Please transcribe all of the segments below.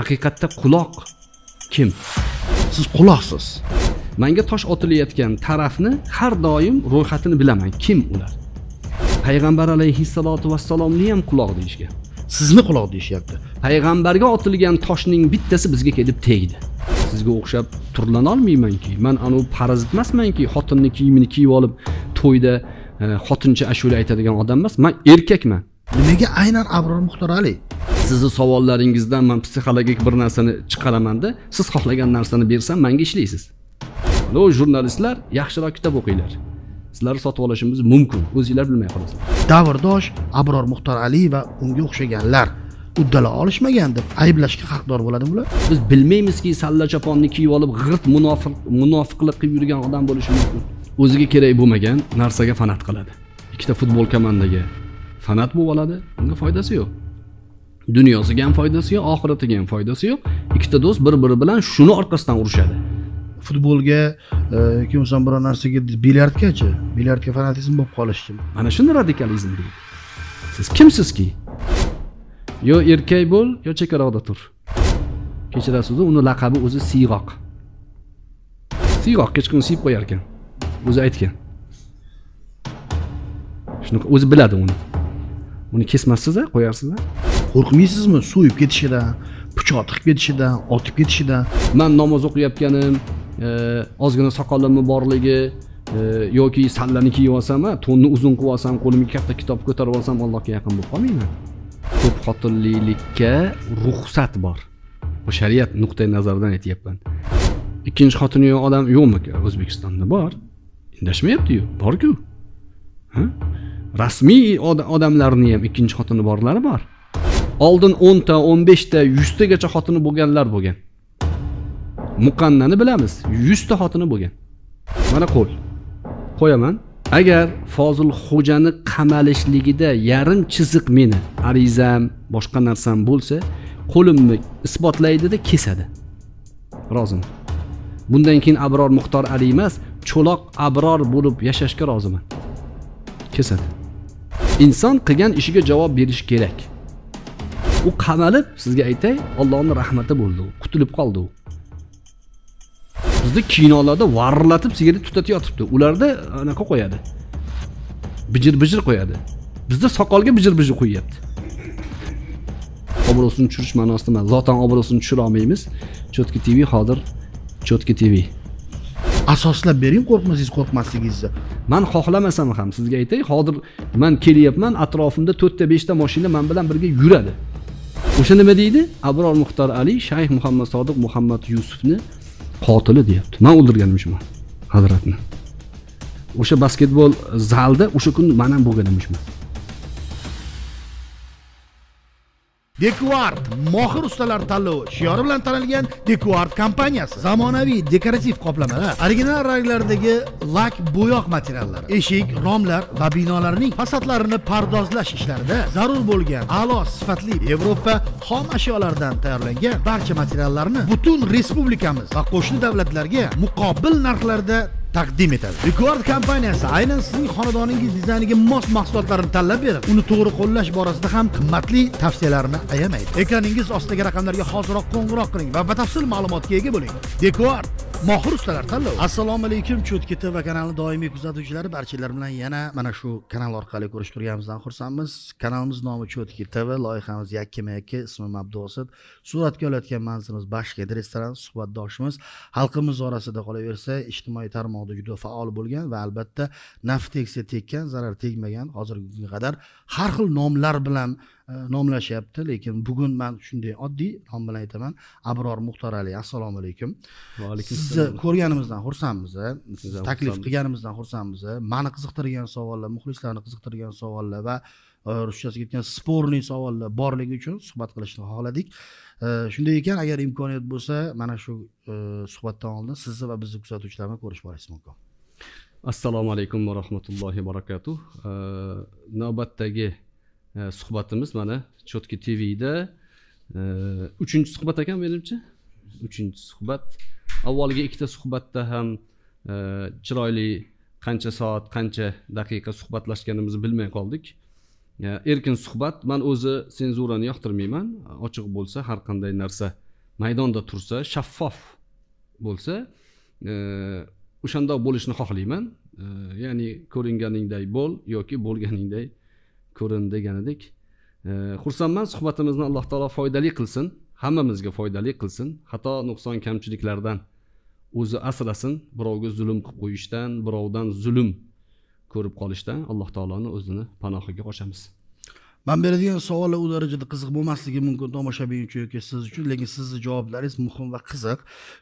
haqiqatda quloq kim siz quloqsiz manga tosh otilayotgan tarafni har doim ro'yxatini bilaman kim ular payg'ambar alayhissalotu vassalomni ham quloq deyishgan sizni quloq deyishyapti payg'ambarga otilgan toshning bittasi bizga kelib tegdi sizga o'xshab turlanolmaymanki man anavi parazit emasmanki xotinni kiyimini kiyib olib to'yda e, xotincha ashula aytadigan odam emas man erkakman nimaga aynan abror ali sizni savollaringizdan man psixologik bir narsani chiqaramanda siz xohlagan narsani bersam manga ishlaysiz mana u jurnalistlar yaxshiroq kitob o'qinglar sizlarni sotib olishimiz mumkin o'zinglar bilmay qolasizlar davrdosh abror muxtor ali va unga o'xshaganlar uddala olishmagan deb ayblashga haqdor bo'ladimi ular biz bilmaymizki salla choponni kiyib olib g'irt munofiq munofiqlik qilib yurgan odam bo'lishi mumkin o'ziga kerak bo'lmagan narsaga fanat qiladi ikkita futbol komandaga fanat bo'lib oladi unga foydasi yo'q dunyosiga ham foydasi yo'q oxiratiga ham foydasi yo'q ikkita do'st bir biri bilan shuni orqasidan urishadi futbolga yoki e, bo'lmasam biror narsaga bilyardgachi bilyardga fanatizm bo'lib qolishchi mana shuni radikalizm deydi siz kimsizki yo erkak bo'l yo chekaroqda tur kechirasizu uni laqabi o'zi siyg'oq siyg'oq kechqurun siyib qo'yar ekan o'zi aytgan shunaqa o'zi biladi uni uni kesmassiza qo'yarsiza qo'rqmaysizmi so'yib ketishidan pichoq tiqib ketishidan otib ketishidan man namoz o'qiyotganim e, ozgina soqolimni borligi e, yoki sallani kiyib olsam to'nni uzun qilib olsam qo'limga katta kitob ko'tarib olsam allohga yaqin bo'lib qolmayman ko'p xotinlilikka ruxsat bor shariat nuqtai nazaridan aytyapman ikkinchi xotini yo'q odam yo'qmi o'zbekistonda bor indashmayaptiyu borku rasmiy odamlarni ham ikkinchi xotini borlari bor oldin 10 ta 15 ta 100 tagacha xotini bo'lganlar bo'lgan muqannani bilamiz 100 ta xotini bo'lgan mana qo'l qo'yaman agar fozil xo'jani qamalishligida yarim chiziq meni arizam boshqa narsam bo'lsa qo'limni isbotlaydida kesadi roziman bundan keyin abror muxtor ali emas cho'loq abror bo'lib yashashga roziman kesadi inson qilgan ishiga javob berishi kerak u qamalib sizga aytay ollohni rahmati bo'ldi u qutulib qoldi u bizni kinolarda varrlatib sigaret tutatib yotibdi ularda anaqa qo'yadi bijir bijir qo'yadi bizda soqolga bijir bijir qo'yyapti obro'sini tushirish ma'nosida emas zotan obro'sini tushira olmaymiz cho'tki tv hozir cho'tki tv asoslab bering qo'rqmasangiz qo'rqmasligingizni man xohlamasam ham sizga aytay hozir man kelyapman atrofimda to'rtta beshta mashina man bilan birga yuradi o'sha nima deydi abror muxtor ali shayx muhammad sodiq muhammad yusufni qotili deyapti man o'ldirganim uchun hazratni o'sha basketbol zalda o'sha kuni man ham bo'lgan emishman Dekuart mohir ustalar tanlovi shiori bilan tanilgan Dekuart kompaniyasi zamonaviy dekorativ qoplamalar, original ranglardagi lak bo'yoq materiallari, eshik, romlar va binolarning fasadlarini pardozlash ishlarida zarur bo'lgan a'lo sifatli Yevropa xom ashyolaridan tayyorlangan barcha materiallarni butun respublikamiz va qo'shni davlatlarga muqobil narxlarda taqdim etadi rekord kompaniyasi aynan sizning xonadoningiz dizayniga mos mahsulotlarni tanlab berib uni to'g'ri qo'llash borasida ham qimmatli tavsiyalarini ayamaydi ekraningiz ostidagi raqamlarga hoziroq qo'ng'iroq qiling va batafsil ma'lumotga ega bo'ling dekord mohir ustalar tanlovi assalomu alaykum cho'tki tv kanalini doimiy kuzatuvchilari barchalar bilan yana mana shu kanal orqali ko'rishib turganimizdan xursandmiz kanalimiz nomi cho'tki tv loyihamiz yakkama yakka ismim abduosid suratga olayotgan manzilimiz bashked restoran suhbatdoshimiz xalqimiz orasida qolaversa ijtimoiy tarmoq tarmoqda juda faol bo'lgan va albatta naf tegsa tekkan zarar tegmagan hozirgi kunga qadar har xil nomlar bilan e, nomlashyapti lekin bugun man shunday oddiy nom bilan aytaman abror muxtarali assalomu alaykum va alaykum sizni ko'rganimizdan e? xursandmiz taklif qilganimizdan xursandmiz e? mani qiziqtirgan savollar muxlislarni qiziqtirgan savollar va ruschasiga ketgan sporniy savollar borligi uchun suhbat qilishni xohladik shunday ekan agar imkoniyat bo'lsa mana shu e, suhbatdan oldin sizni va bizni kuzatuvchilarni ko'rish borangiz mumkin assalomu alaykum va rahmatullohi va barakatuh navbatdagi e, suhbatimiz mana chotki tvda uchinchi suhbat ekan menimcha uchinchi suhbat avvalgi ikkita suhbatda ham e, chiroyli qancha soat qancha daqiqa suhbatlashganimizni bilmay qoldik erkin suhbat man o'zi senzurani yoqtirmayman ochiq bo'lsa har qanday narsa maydonda tursa shaffof bo'lsa e, o'shandoq bo'lishni xohlayman e, ya'ni ko'ringaningday bo'l yoki bo'lganingday ko'rin deganidek e, xursandman suhbatimizni alloh taolo foydali qilsin hammamizga foydali qilsin xato nuqson kamchiliklardan o'zi asrasin birovga zulm qilib qo'yishdan birovdan zulm ko'rib qolishdan alloh taoloni o'zini panohiga qo'shamiz man beradigan savollar u darajada qiziq bo'lmasligi mumkin tomoshabin uchun yoki siz uchun lekin sizni javoblaringiz muhim va qiziq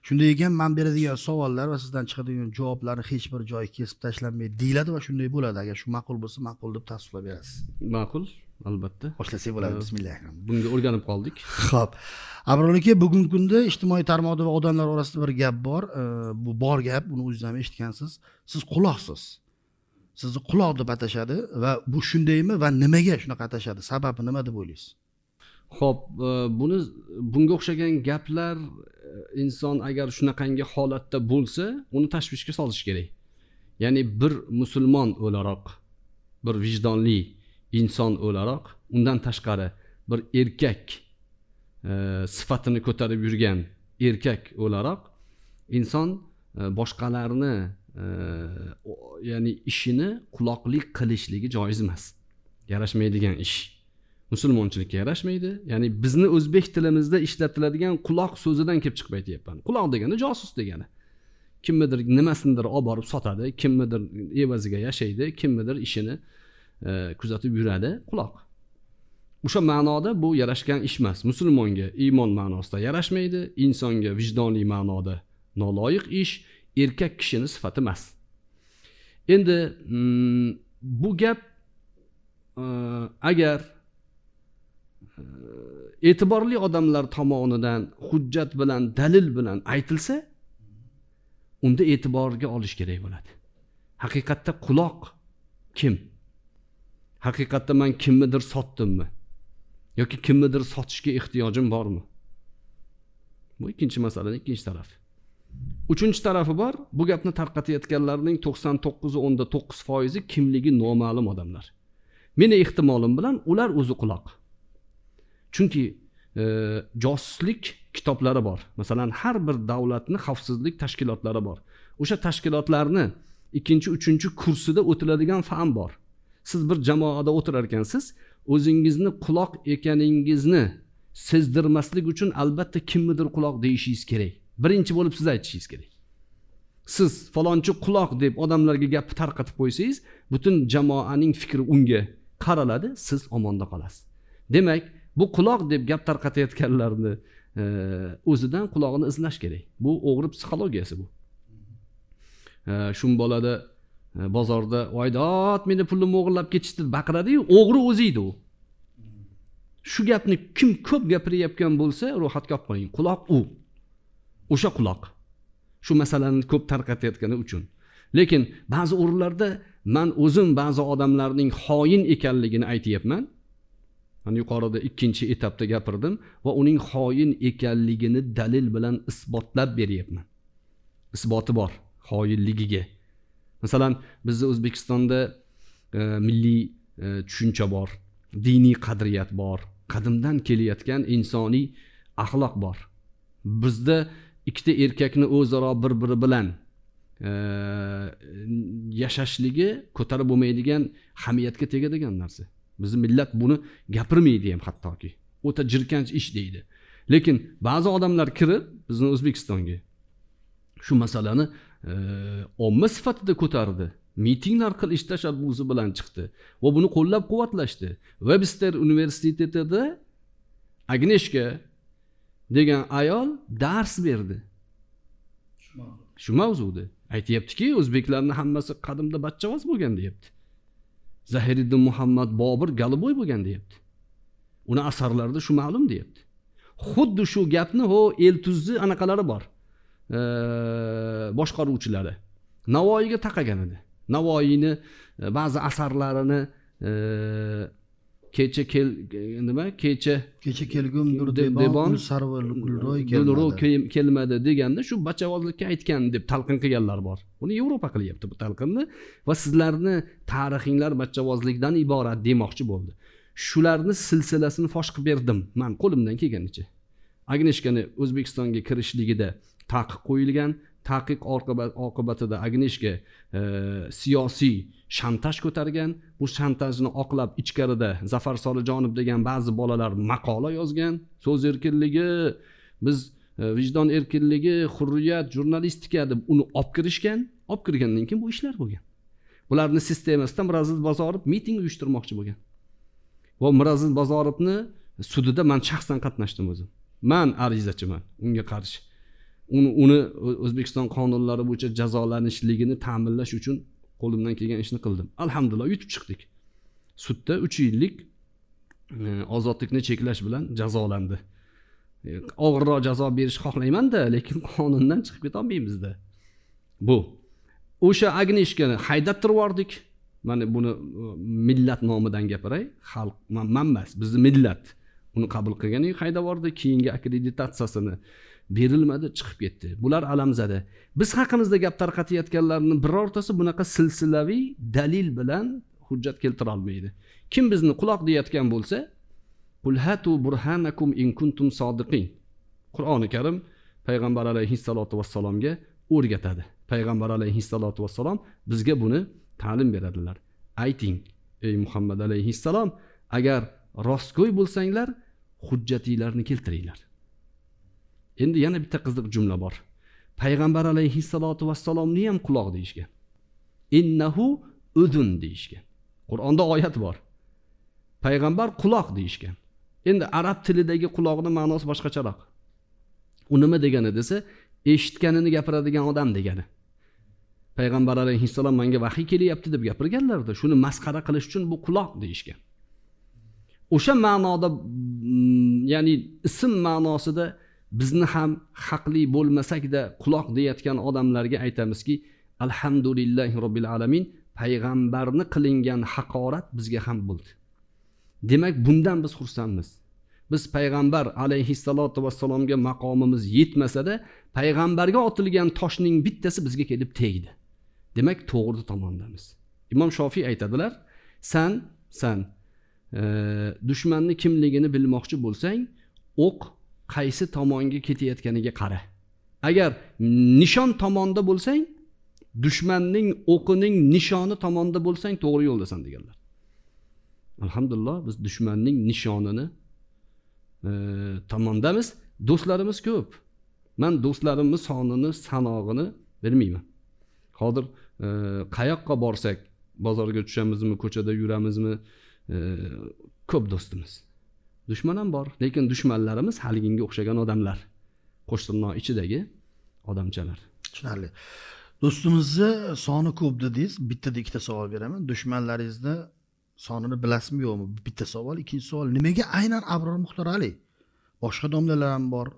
shunday ekan man beradigan savollar va sizdan chiqadigan javoblarni hech bir joyi kesib tashlanmaydi deyiladi va shunday bo'ladi agar shu ma'qul bo'lsa ma'qul deb tasdiqlab berasiz ma'qul albatta boshlasak bo'ladi bismillah bunga o'rganib qoldik ho'p abror aka bugungi kunda ijtimoiy tarmoqda va odamlar orasida bir gap bor bu bor gap buni o'zingiz ham eshitgansiz siz quloqsiz sizni quloq deb atashadi va bu shundaymi va nimaga shunaqa atashadi sababi nima deb o'ylaysiz ho'p e, buni bunga o'xshagan gaplar e, inson agar shunaqangi holatda bo'lsa uni tashvishga solish kerak ya'ni bir musulmon o'laroq bir vijdonli inson o'laroq undan tashqari bir erkak e, sifatini ko'tarib yurgan erkak o'laroq inson boshqalarni ya'ni ishini quloqlik qilishligi joiz emas yarashmaydigan ish musulmonchilikka yarashmaydi ya'ni bizni o'zbek tilimizda ishlatiladigan quloq so'zidan kelib chiqib aytyapman quloq degani josus degani kimnidir nimasinidir olib borib sotadi kimnidir evaziga yashaydi kimnidir ishini e, kuzatib yuradi quloq o'sha ma'noda bu yarashgan ish emas musulmonga iymon ma'nosida yarashmaydi insonga vijdoniy ma'noda noloyiq ish erkak kishini sifati emas endi mm, bu gap e, agar e, e'tiborli odamlar tomonidan hujjat bilan dalil bilan aytilsa unda e'tiborga olish kerak bo'ladi haqiqatda quloq kim haqiqatda man kimnidir sotdimmi yoki kimnidir sotishga ehtiyojim bormi bu ikkinchi masalani ikkinchi tarafi uchinchi tarafi bor bu gapni tarqatayotganlarning to'qson to'qqizi o'nda to'qqiz foizi kimligi noma'lum odamlar meni ehtimolim bilan ular o'zi quloq chunki e, josuslik kitoblari bor masalan har bir davlatni xavfsizlik tashkilotlari bor o'sha tashkilotlarni ikkinchi uchinchi kursida o'tiladigan fan bor siz bir jamoada o'tirar ekansiz o'zingizni quloq ekaningizni sezdirmaslik uchun albatta kimnidir quloq deyishingiz kerak birinchi bo'lib siz aytishingiz kerak siz falonchi quloq deb odamlarga gapni tarqatib qo'ysangiz butun jamoaning fikri unga qaraladi siz omonda qolasiz demak bu quloq deb gap tarqatayotganlarni e, o'zidan qulog'ini izlash kerak bu o'g'ri psixologiyasi bu e, shu bolada e, bozorda voydod meni pulimni o'g'irlab ketishdi baqiradiyu o'g'ri o'zi edi u shu gapni kim ko'p gapirayotgan bo'lsa ro'yxatga olib qo'ying quloq u o'sha quloq shu masalani ko'p tarqatayotgani uchun lekin ba'zi o'rinlarda man o'zim ba'zi odamlarning xoin ekanligini aytyapman man yuqorida ikkinchi etapda gapirdim va uning xoin ekanligini dalil bilan isbotlab beryapman isboti bor xoinligiga masalan bizni o'zbekistonda e, milliy e, tushuncha e, bor diniy qadriyat bor qadimdan kelayotgan insoniy axloq bor bizda ikkita erkakni o'zaro bir biri bilan e, yashashligi ko'tarib bo'lmaydigan hamiyatga tegadigan narsa bizni millat buni gapirmaydi ham hattoki o'ta jirkanch ish deydi lekin ba'zi odamlar kirib bizni o'zbekistonga shu masalani e, omma sifatida ko'tardi mitinglar qilish tashabbusi bilan chiqdi va buni qo'llab quvvatlashdi vebster universitetida agneshka degan ayol dars berdi shu mavzuda aytyaptiki o'zbeklarni hammasi qadimda bachchavoz bo'lgan deyapti zahiriddin muhammad bobur galiboy bo'lgan deyapti uni asarlarida shu ma'lum deyapti xuddi shu gapni ho eltuzni anaqalari bor e, boshqaruvchilari navoiyga taqagan edi navoiyni e, ba'zi asarlarini e, kecha kel nima kecha kecha kelgundir debon gulroy kelmadi deganda shu bachavozlikka aytgan deb talqin qilganlar bor buni yevropa qilyapti bu talqinni va sizlarni tarixinglar bachavozlikdan iborat demoqchi bo'ldi shularni silsilasini fosh qilib berdim man qo'limdan kelganicha agneshkani o'zbekistonga kirishligida taqiq qo'yilgan taqiq oqibatida agnishka e, siyosiy shantaj ko'targan bu shantajni oqlab ichkarida zafar solijonov degan ba'zi bolalar maqola yozgan so'z erkinligi biz e, vijdon erkinligi hurriyat jurnalistika deb uni olib kirishgan olib kirgandan keyin bu ishlar bo'lgan bularni sistemasida miraziz bozorov miting uyushtirmoqchi bo'lgan va miraziz bozorovni sudida man shaxsan qatnashdim o'zim man arizachiman unga qarshi uni uni o'zbekiston qonunlari bo'yicha jazolanishligini ta'minlash uchun qo'limdan kelgan ishni qildim alhamdulillah yutib chiqdik sudda uch yillik e, ozodlikni cheklash bilan jazolandi e, og'irroq jazo berish xohlaymanda lekin qonundan chiqib ketolmaymizda bu o'sha agnishkani haydab turib yubordik mana buni e, millat nomidan gapiray xalq man emas bizni millat uni qabul qilgani haydab yubordi keyingi akkreditatsiyasini berilmadi chiqib ketdi bular alamzada biz haqimizda gap tarqatayotganlarni birortasi bunaqa silsilaviy dalil bilan hujjat keltira olmaydi kim bizni quloq deyayotgan bo'lsa burhanakum in kuntum sodiqin qur'oni karim payg'ambar alayhissalotu vassalomga o'rgatadi payg'ambar alayhissalotu vassalom bizga buni ta'lim beradilar ayting ey muhammad alayhissalom agar rostgo'y bo'lsanglar hujjatinglarni keltiringlar endi yana bitta qiziq jumla bor payg'ambar alayhissalotu vassalomni ham quloq deyishgan innahu udun deyishgan qur'onda oyat bor payg'ambar quloq deyishgan endi arab tilidagi quloqni ma'nosi boshqacharoq u nima degani desa eshitganini gapiradigan odam degani payg'ambar alayhissalom manga vahiy kelyapti deb gapirganlarida shuni masxara qilish uchun bu quloq deyishgan o'sha ma'noda mm, ya'ni ism ma'nosida bizni ham haqli bo'lmasakda quloq deyayotgan odamlarga aytamizki alhamdulillahi robbil alamin payg'ambarni qilingan haqorat bizga ham bo'ldi demak bundan biz xursandmiz biz payg'ambar alayhissalotu vassalomga maqomimiz yetmasada payg'ambarga otilgan toshning bittasi bizga kelib tegdi demak to'g'ri tomondamiz imom shofiy aytadilar san san e, dushmanni kimligini bilmoqchi bo'lsang o'q ok, qaysi tomonga ketayotganiga qara agar nishon tomonda bo'lsang dushmanning o'qining nishoni tomonda bo'lsang to'g'ri yo'ldasan deganlar alhamdulillah biz dushmanning nishonini e, tomondamiz do'stlarimiz ko'p man do'stlarimni sonini sanog'ini bilmayman hozir e, qayoqqa borsak bozorga tushamizmi ko'chada yuramizmi e, ko'p do'stimiz dushman ham bor lekin dushmanlarimiz haliginga o'xshagan odamlar qo'shtirnoq ichidagi odamchalar tushunarli do'stimizni soni ko'p dedingiz bittada ikkita savol beraman dushmanlaringizni sonini bilasizmi yo'qmi bitta savol ikkinchi savol nimaga aynan abror muxtor ali boshqa domlalar ham bor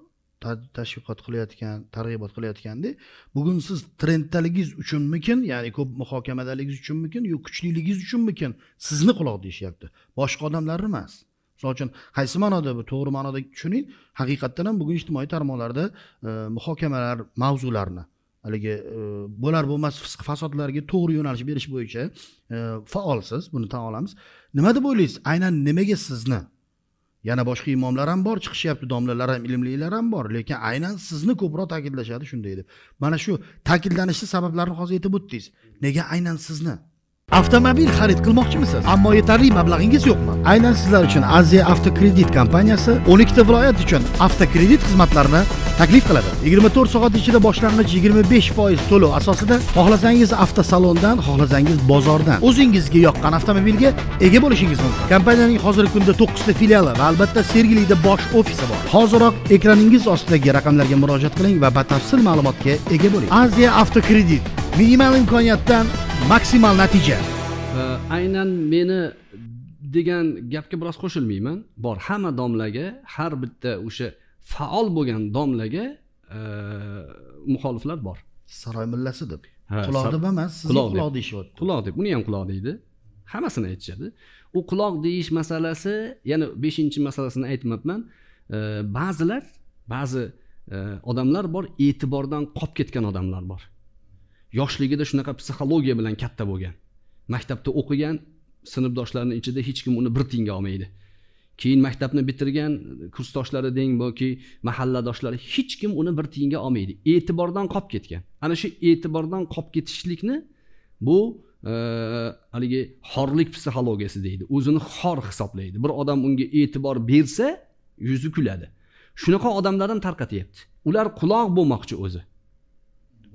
tashviqot qilayotgan targ'ibot qilayotganda bugun siz trenddaligingiz uchunmikin ya'ni ko'p muhokamadaligingiz uchunmikin yo kuchliligingiz uchunmikin sizni quloq deyishyapti boshqa odamlar emas misol uchun qaysi ma'noda bu to'g'ri ma'noda tushuning haqiqatdan ham bugun ijtimoiy tarmoqlarda e, muhokamalar mavzularni haligi e, bo'lar bo'lmas fisq fasodlarga to'g'ri yo'nalish berish bo'yicha e, faolsiz buni tan olamiz nima deb o'ylaysiz aynan nimaga sizni yana boshqa imomlar ham bor chiqishyapti domlalar ham ilmlilar ham bor lekin aynan sizni ko'proq ta'kidlashadi shunday deb mana shu ta'kidlanishni sabablarini hozir aytib o'tdingiz nega aynan sizni avtomobil xarid qilmoqchimisiz ammo yetarli mablag'ingiz yo'qmi aynan sizlar uchun aziya avtokredit kompaniyasi 12 ta viloyat uchun avtokredit xizmatlarini taklif qiladi 24 soat ichida boshlang'ich 25 foiz to'lov asosida xohlasangiz avtosalondan xohlasangiz bozordan o'zingizga yoqqan avtomobilga ega bo'lishingiz mumkin kompaniyaning hozirgi kunda 9 ta filiali va albatta sergelida bosh ofisi bor hoziroq ekraningiz ostidagi raqamlarga murojaat qiling va batafsil ma'lumotga ega bo'ling aziya avtokredit minimal imkoniyatdan maksimal natija aynan meni degan gapga biroz qo'shilmayman bor hamma domlaga har bitta o'sha faol bo'lgan domlaga muxoliflar bor saroy millasi deb quloq deb emas quloq quloq deyishyapti quloq deb uni ham quloq deydi hammasini aytishadi u quloq deyish masalasi yana beshinchi masalasini aytmabman ba'zilar ba'zi odamlar bor e'tibordan qolib ketgan odamlar bor yoshligida shunaqa psixologiya bilan katta bo'lgan maktabda o'qigan sinfdoshlarini ichida hech kim uni bir tiyinga olmaydi keyin maktabni bitirgan kursdoshlari deng yoki mahalladoshlari hech kim uni bir tiyinga olmaydi e'tibordan qolib ketgan ana shu e'tibordan qolib ketishlikni bu e, haligi xorlik psixologiyasi deydi o'zini xor hisoblaydi bir odam unga e'tibor bersa yuzi kuladi shunaqa odamlar ham tarqatyapti ular quloq bo'lmoqchi o'zi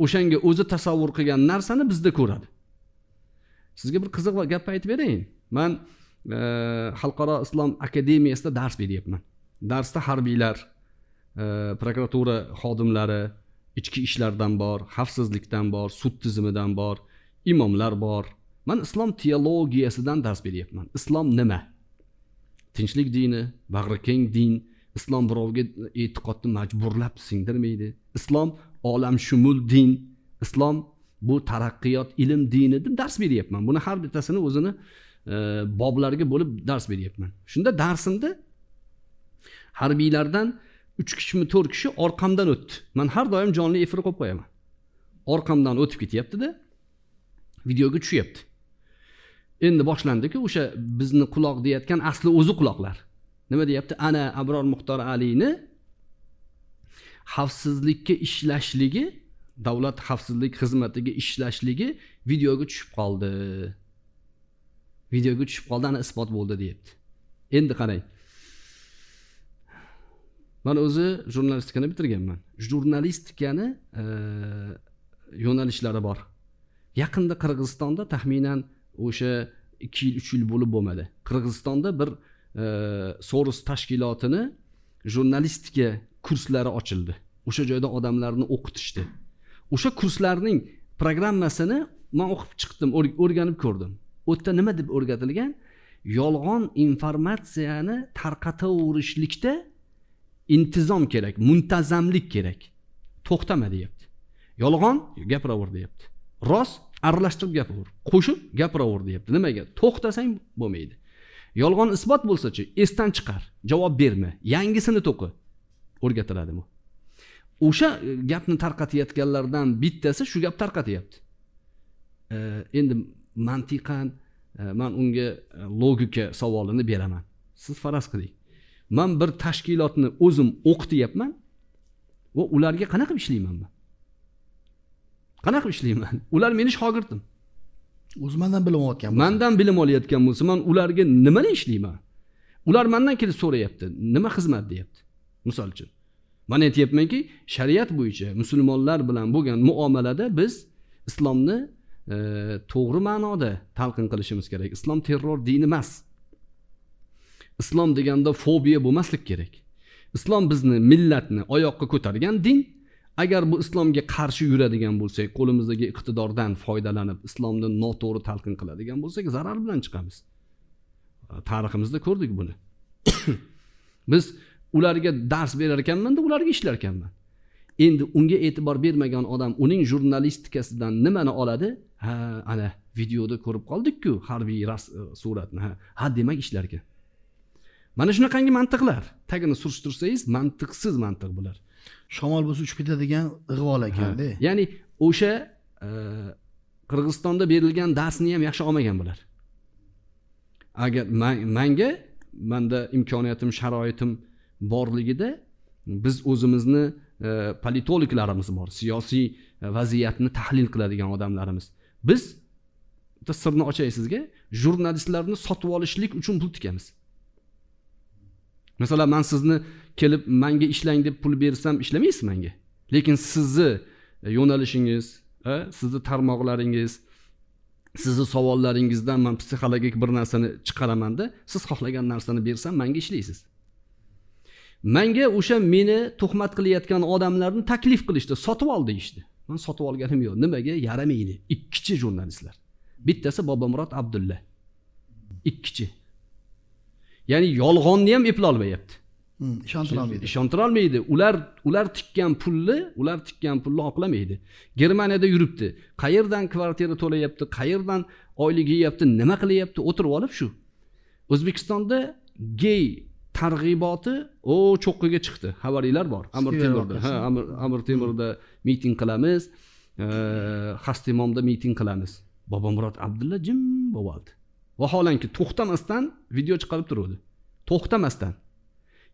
o'shanga o'zi tasavvur qilgan narsani bizda ko'radi sizga bir qiziq gap aytib berayin man e, xalqaro e, islom akademiyasida dars beryapman darsda harbiylar e, prokuratura xodimlari ichki ishlardan bor xavfsizlikdan bor sud tizimidan bor imomlar bor man islom teologiyasidan dars beryapman islom nima tinchlik dini bag'rikeng din islom birovga e'tiqodni majburlab singdirmaydi islom olamshumul din islom bu taraqqiyot ilm dini deb dars beryapman buni har bittasini o'zini e, boblarga bo'lib dars beryapman shunda darsimda harbiylardan uch kishimi to'rt kishi orqamdan o'tdi man har doim jonli efir qo'yib qo'yaman orqamdan o'tib ketyaptida videoga tushyapti endi boshlandiku o'sha bizni quloq deyayotgan asli o'zi quloqlar nima deyapti ana abror muxtor alini xavfsizlikka ishlashligi davlat xavfsizlik xizmatiga ishlashligi videoga tushib qoldi videoga tushib qoldi ana isbot bo'ldi deyapti endi qarang man o'zi jurnalistikani bitirganman jurnalistikani e, yo'nalishlari bor yaqinda qirg'izistonda taxminan o'sha ikki yil uch yil bo'lib bo'lmadi qirg'izistonda bir e, soros tashkilotini jurnalistika kurslari ochildi o'sha joyda odamlarni o'qitishdi o'sha kurslarning programmasini man o'qib chiqdim o'rganib ko'rdim u yerda nima deb o'rgatilgan yolg'on informatsiyani tarqataverishlikda intizom kerak muntazamlik kerak to'xtama deyapti yolg'on gapiraver deyapti rost aralashtirib gapiraver qo'shib gapiraver deyapti nimaga to'xtasang bo'lmaydi yolg'on isbot bo'lsachi esdan chiqar javob berma yangisini to'qi o'rgatiladi bu o'sha gapni tarqatayotganlardan bittasi shu gap tarqatyapti e, endi mantiqan e, man unga e, logika savolini beraman siz faraz qiling man bir tashkilotni o'zim o'qityapman va ularga qanaqa qilib ishlayman man qanaqa qilib ishlayman ular meni shogirdim o'zi mandan bilim olayotgan mandan bilim olayotgan bo'lsa man ularga nimalar ishlayman ular mandan kelib so'rayapti nima xizmat deyapti misol uchun man aytyapmanki shariat bo'yicha musulmonlar bilan bo'lgan muomalada biz islomni e, to'g'ri ma'noda talqin qilishimiz kerak islom terror dini emas islom deganda fobiya bo'lmaslik kerak islom bizni millatni oyoqqa ko'targan din agar bu islomga qarshi yuradigan bo'lsak qo'limizdagi iqtidordan foydalanib islomni noto'g'ri talqin qiladigan bo'lsak zarar bilan chiqamiz tariximizda ko'rdik buni biz ularga dars berar ekanmanda ularga ishlar ekanman endi unga e'tibor bermagan odam uning jurnalistikasidan nimani oladi ha ana videoda ko'rib qoldikku harbiy e, suratni ha ha demak ishlar ekan mana shunaqangi mantiqlar tagini surishtirsangiz mantiqsiz mantiq bular shamol bo'lsa uchib ketadigan ig'vol ekanda ya'ni o'sha e, qirg'izistonda berilgan darsni ham yaxshi olmagan bular agar manga manda imkoniyatim sharoitim borligida biz o'zimizni e, politologlarimiz bor siyosiy e, vaziyatni tahlil qiladigan odamlarimiz biz bitta sirni ochay sizga jurnalistlarni sotib olishlik uchun pul tikamiz masalan man sizni kelib manga ishlang deb pul bersam ishlamaysiz manga lekin sizni e, yo'nalishingiz e, sizni tarmoqlaringiz sizni savollaringizdan man psixologik bir narsani chiqaramanda siz xohlagan narsani bersam manga ishlaysiz manga o'sha meni tuhmat qilayotgan odamlarni taklif qilishdi sotib ol deyishdi man sotib olganim yo'q nimaga yaramaydi ikkichi jurnalistlar bittasi bobomurod abdulla ikkichi ya'ni yolg'onni ham eplolmayapti hmm, ishontirolmaydi ishontirolmaydi ular ular tikkan pulni ular tikkan pulni oqlamaydi germaniyada yuribdi qayerdan kvartira to'layapti qayerdan oylik yeyapti nima qilyapti o'tirib olib shu o'zbekistonda gey targ'iboti o cho'qqiga chiqdi xabaringlar bor amir temurda ha amir amir temurda miting qilamiz xastimomda miting qilamiz bobomurod abdulla jim bo'lib vaholanki to'xtamasdan video chiqarib turuvdi to'xtamasdan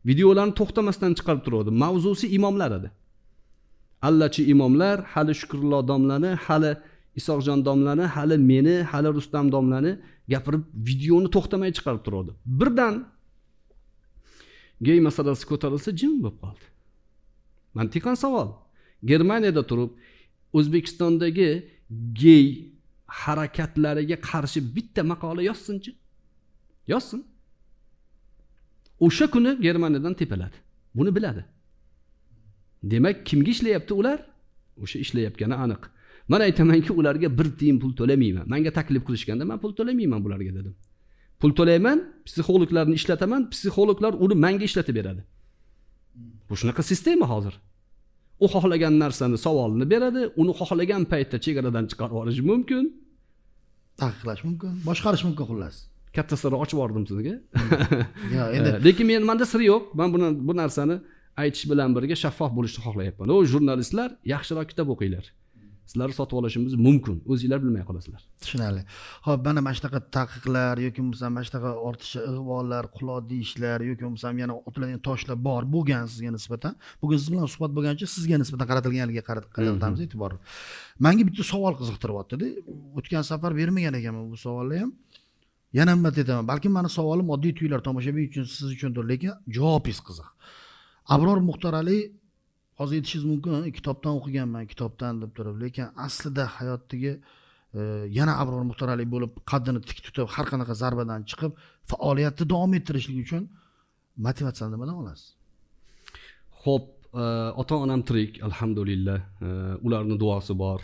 videolarni to'xtamasdan chiqarib turuvdi mavzusi imomlar edi allachi imomlar hali shukurullo domlani hali isoqjon domlani hali meni hali rustam domlani gapirib videoni to'xtamay chiqarib turuvdi birdan gey masalasi ko'tarilsa jim bo'lib qoldi mantiqan savol germaniyada turib o'zbekistondagi gey harakatlariga qarshi bitta maqola yozsinchi yozsin o'sha kuni germaniyadan tepiladi buni biladi demak kimga ishlayapti ular o'sha ishlayotgani aniq man aytamanki ularga bir tiyin pul to'lamayman manga taklif qilishganda man pul to'lamayman bularga dedim pul to'layman psixologlarni ishlataman psixologlar uni manga ishlatib beradi bu shunaqa sistema hozir u xohlagan narsani savolni beradi uni xohlagan paytda chegaradan chiqarib yuborish mumkin taqiqlash mumkin boshqarish mumkin xullas katta sirni ochib yubordim sizga yo'q endi lekin men manda sir yo'q man buni bu narsani aytish bilan birga shaffof bo'lishni xohlayapman o jurnalistlar yaxshiroq kitob o'qinglar sizlar sotib olishimiz mumkin o'zinglar bilmay qolasizlar tushunarli ho'p mana mana shunaqa taqiqlar yoki bo'lmasam mana shunaqa ortiqcha ig'volar quloq deyishlar yoki bo'lmasam yana otiladigan toshlar bor bo'lgan sizga nisbatan bugun siz bilan suhbat bo'lgancha sizga nisbatan qaratilganligiga qaratamiz mhm. e'tibor manga bitta savol qiziqtiryaptida o'tgan safar bermagan ekanman bu savolni ham yana marta aytaman balkim mani savolim oddiy tuyular tomoshabin uchun siz uchundir lekin javobingiz qiziq abror muxtar ali hozir aytishingiz mumkin kitobdan o'qiganman kitobdan deb turib lekin aslida hayotdagi e, yana abror muxtorali bo'lib qaddini tik tutib har qanaqa zarbadan chiqib faoliyatni davom ettirishlik uchun motivatsiyani nimadan olasiz ho'p e, ota onam tirik alhamdulillah e, ularni duosi bor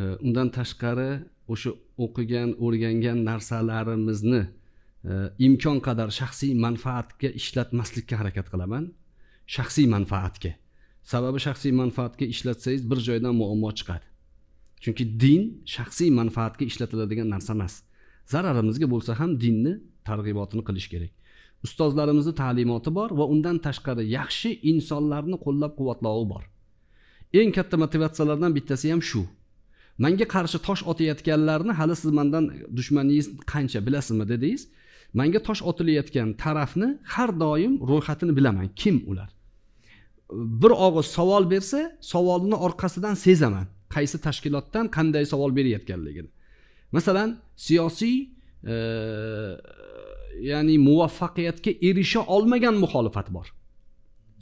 e, undan tashqari o'sha o'qigan o'rgangan narsalarimizni imkon qadar shaxsiy manfaatga ishlatmaslikka harakat qilaman shaxsiy manfaatga sababi shaxsiy manfaatga ishlatsangiz bir joydan muammo chiqadi chunki din shaxsiy manfaatga ishlatiladigan narsa emas zararimizga bo'lsa ham dinni targ'ibotini qilish kerak ustozlarimizni ta'limoti bor va undan tashqari yaxshi insonlarni qo'llab quvvatlovi bor eng katta motivatsiyalardan bittasi ham shu manga qarshi tosh otayotganlarni hali siz mandan dushmaningiz qancha bilasizmi dedingiz manga tosh otilayotgan tarafni har doim ro'yxatini bilaman kim ular bir og'iz savol bersa savolni orqasidan sezaman qaysi tashkilotdan qanday savol berayotganligini masalan siyosiy e, ya'ni muvaffaqiyatga erisha olmagan muxolifat bor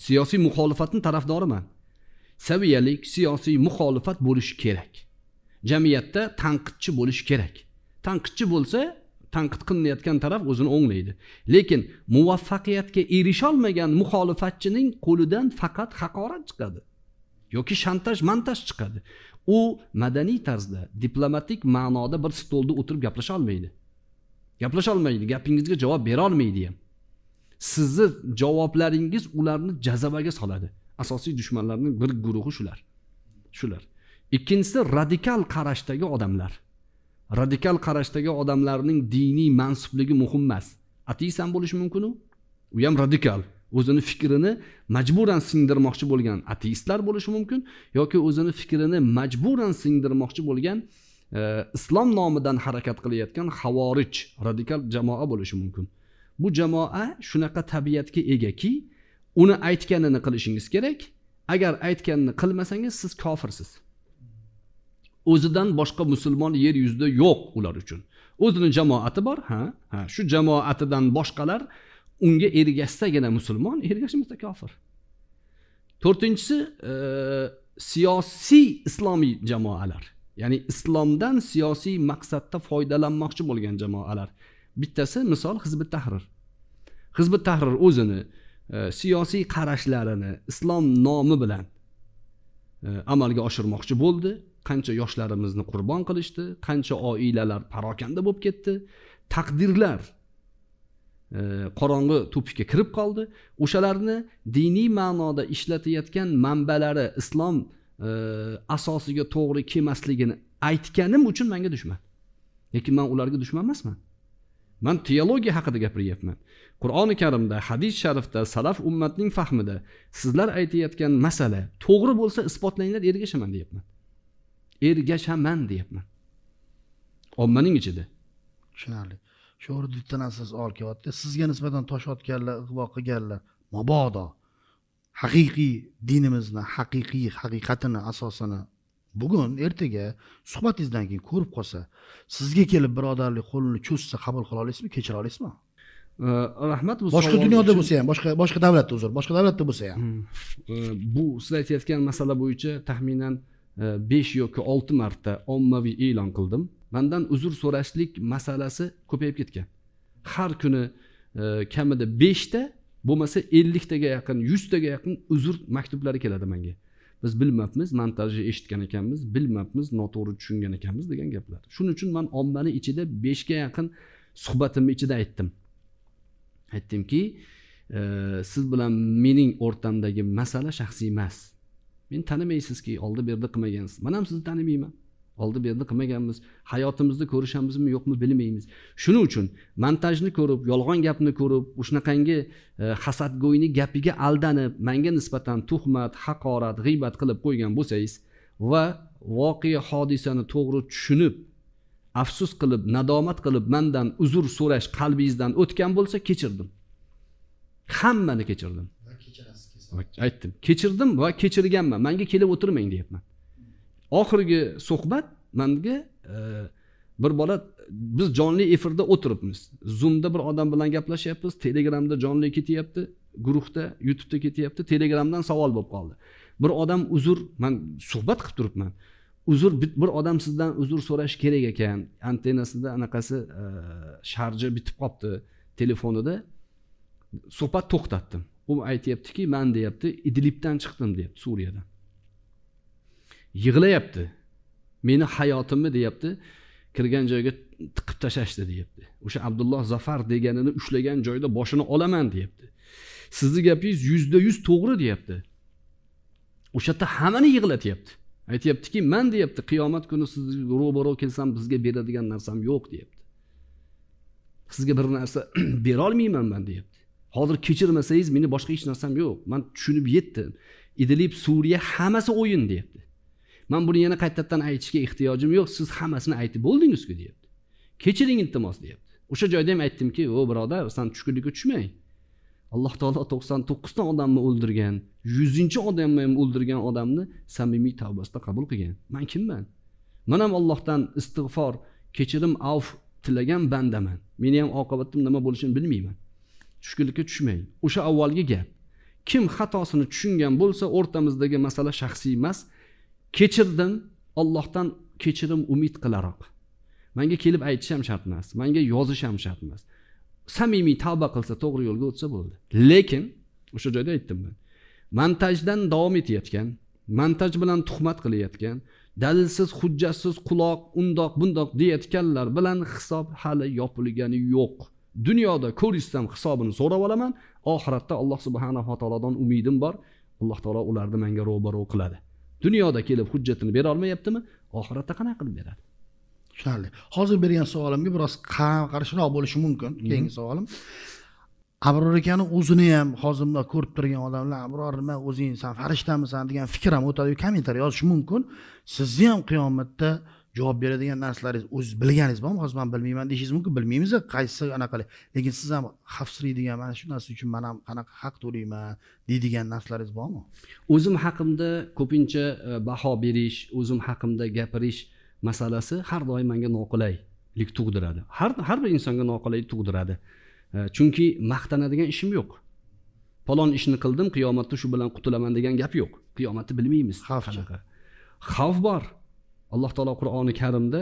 siyosiy muxolifatni tarafdoriman saviyalik siyosiy muxolifat bo'lishi kerak jamiyatda tanqidchi bo'lishi kerak tanqidchi bo'lsa tanqid qilinayotgan taraf o'zini o'nglaydi lekin muvaffaqiyatga erisholmagan muxolifatchining qo'lidan faqat haqorat chiqadi yoki shantaj montaj chiqadi u madaniy tarzda diplomatik ma'noda bir stolda o'tirib gaplasha olmaydi gaplasha olmaydi gapingizga javob bera olmaydi ham sizni javoblaringiz ularni jazavaga soladi asosiy dushmanlarning bir guruhi shular shular ikkinchisi radikal qarashdagi odamlar radikal qarashdagi odamlarning diniy mansubligi muhim emas ateist ham bo'lishi mumkinu u ham radikal o'zini fikrini majburan singdirmoqchi bo'lgan ateistlar bo'lishi mumkin yoki o'zini fikrini majburan singdirmoqchi bo'lgan e, islom nomidan harakat qilayotgan havorij radikal jamoa bo'lishi mumkin bu jamoa shunaqa tabiatga egaki uni aytganini qilishingiz kerak agar aytganini qilmasangiz siz kofirsiz o'zidan boshqa musulmon yer yuzida yo'q ular uchun o'zini jamoati bor ha ha shu jamoatidan boshqalar unga ergashsagina musulmon ergashmasa kofir to'rtinchisi e, siyosiy islomiy jamoalar ya'ni islomdan siyosiy maqsadda foydalanmoqchi bo'lgan jamoalar bittasi misol hizbi tahrir hizbi tahrir o'zini e, siyosiy qarashlarini islom nomi bilan e, amalga oshirmoqchi bo'ldi qancha yoshlarimizni qurbon qilishdi qancha oilalar parokanda bo'lib ketdi taqdirlar e, tupikka kirib qoldi o'shalarni diniy ma'noda ishlatayotgan manbalari islom e, asosiga to'g'ri kelmasligini aytganim uchun manga dushman lekin man ularga dushman emasman man teologiya haqida gapiryapman qur'oni karimda hadis sharifda salaf ummatning fahmida sizlar aytayotgan masala to'g'ri bo'lsa isbotlanglar ergashaman deyapman ergashaman deyapman ommaning ichida tushunarli shu o'rinda bitta narsa olib kelyapti sizga nisbatan tosh otganlar ig'vo qilganlar mabodo haqiqiy dinimizni haqiqiy haqiqatini asosini bugun ertaga suhbatingizdan keyin ko'rib qolsa sizga kelib birodarlik qo'lini cho'zsa qabul qila olasizmi kechira olasizmi rahmat bu boshqa dunyoda bo'lsa ham boshqa boshqa davlatda uzr boshqa davlatda bo'lsa ham hmm. bu siz aytayotgan masala bo'yicha taxminan besh yoki olti marta ommaviy e'lon qildim mandan uzr so'rashlik masalasi ko'payib ketgan har kuni e, kamida beshta bo'lmasa elliktaga yaqin yuztaga yaqin uzr maktublari keladi manga biz bilmabmiz montajni eshitgan ekanmiz bilmabmiz noto'g'ri tushungan ekanmiz degan gaplar shuning uchun man ommani ichida beshga yaqin suhbatimni ichida aytdim aytdimki e, siz bilan mening o'rtamdagi masala shaxsiy emas men tanimaysizki oldi berdi qilmagansiz man ham sizni tanimayman oldi berdi qilmaganmiz hayotimizda ko'rishamizmi yo'qmi bilmaymiz shuning uchun montajni ko'rib yolg'on gapni ko'rib e, hasadgo'yni gapiga aldanib manga nisbatan tuhmat haqorat g'iybat qilib qo'ygan bo'lsangiz va voqea hodisani to'g'ri tushunib afsus qilib nadomat qilib mandan uzr so'rash qalbingizdan o'tgan bo'lsa kechirdim hammani kechirdim aytdim kechirdim va kechirganman manga kelib o'tirmang deyapman oxirgi suhbat manga e, bir bola biz jonli efirda o'tiribmiz zoomda bir odam bilan gaplashyapmiz telegramda jonli ketyapti guruhda youtubeda ketyapti telegramdan savol bo'lib qoldi bir odam uzr man suhbat qilib turibman uzr bir odam sizdan uzr so'rash kerak ekan antennasida anaqasi e, sharji bitib qolibdi telefonida suhbat to'xtatdim u aytyaptiki man deyapti idlibdan chiqdim deyapti suriyadan yig'layapti meni hayotimni deyapti kirgan joyga tiqib tashlashdi deyapti o'sha abdulloh zafar deganini ushlagan joyda boshini olaman deyapti sizni gapingiz yuzda yuz to'g'ri deyapti o'sha yerda hammani yig'latyapti aytyaptiki man deyapti qiyomat kuni sizni ro'baro kelsam bizga beradigan narsam yo'q deyapti sizga bir narsa berolmayman man deyapti hozir kechirmasangiz meni boshqa hech narsam yo'q man tushunib yetdim idilib suriya hammasi o'yin deyapti man buni yana qaytadan aytishga ehtiyojim yo'q siz hammasini aytib bo'ldingizku deyapti kechiring iltimos deyapti o'sha joyda ham aytdimki o birodar san tushkunlikka tushmang alloh taolo to'qson to'qqizta odamni o'ldirgan yuzinchi odamni ham o'ldirgan odamni samimiy tavbasida qabul qilgan man kimman man ham allohdan istig'for kechirim avf tilagan bandaman meni ham oqibatim nima bo'lishini bilmayman tushkunlikka tushmang o'sha avvalgi gap kim xatosini tushungan bo'lsa o'rtamizdagi masala shaxsiy emas kechirdim ollohdan kechirim umid qilaroq manga kelib aytish ham shart emas manga yozish ham shart emas samimiy tavba qilsa to'g'ri yo'lga o'tsa bo'ldi lekin o'sha joyda aytdim man montajdan davom etayotgan montaj bilan tuhmat qilayotgan dalilsiz hujjatsiz quloq undoq bundoq deyayotganlar bilan hisob hali yopilgani yo'q dunyoda ko'rishsam hisobini so'rab olaman oxiratda alloh subhanava taolodan umidim bor alloh taolo ularni menga ro'baro qiladi dunyoda kelib hujjatini bera olmayaptimi oxiratda qanaqa qilib beradi tushunarli hozir bergan savolimga biroz qarshiroq bo'lishi mumkin mhm. keyingi savolim abror akani o'zini ham hozir mundoq ko'rib turgan odamlar abror nima o'zing san farishtamisan degan fikr ham o'tadiyu kommentariy yozishi mumkin sizni ham qiyomatda javob beradigan narsalaringiz o'ziz bilganingiz bormi hozir man bilmayman deyishingiz mumkin bilmaymiz qaysi anaqa lekin siz ham xavfsiraydigan mana shu narsa uchun man ham qanaqa haq to'layman deydigan narsalaringiz bormi o'zim haqimda ko'pincha e, baho berish o'zim haqimda gapirish masalasi har doim menga noqulaylik tug'diradi har har bir insonga noqulaylik tug'diradi e, chunki maqtanadigan ishim yo'q falon ishni qildim qiyomatda shu bilan qutulaman degan gap yo'q qiyomatni bilmaymiz xavf xavf bor alloh taolo qur'oni karimda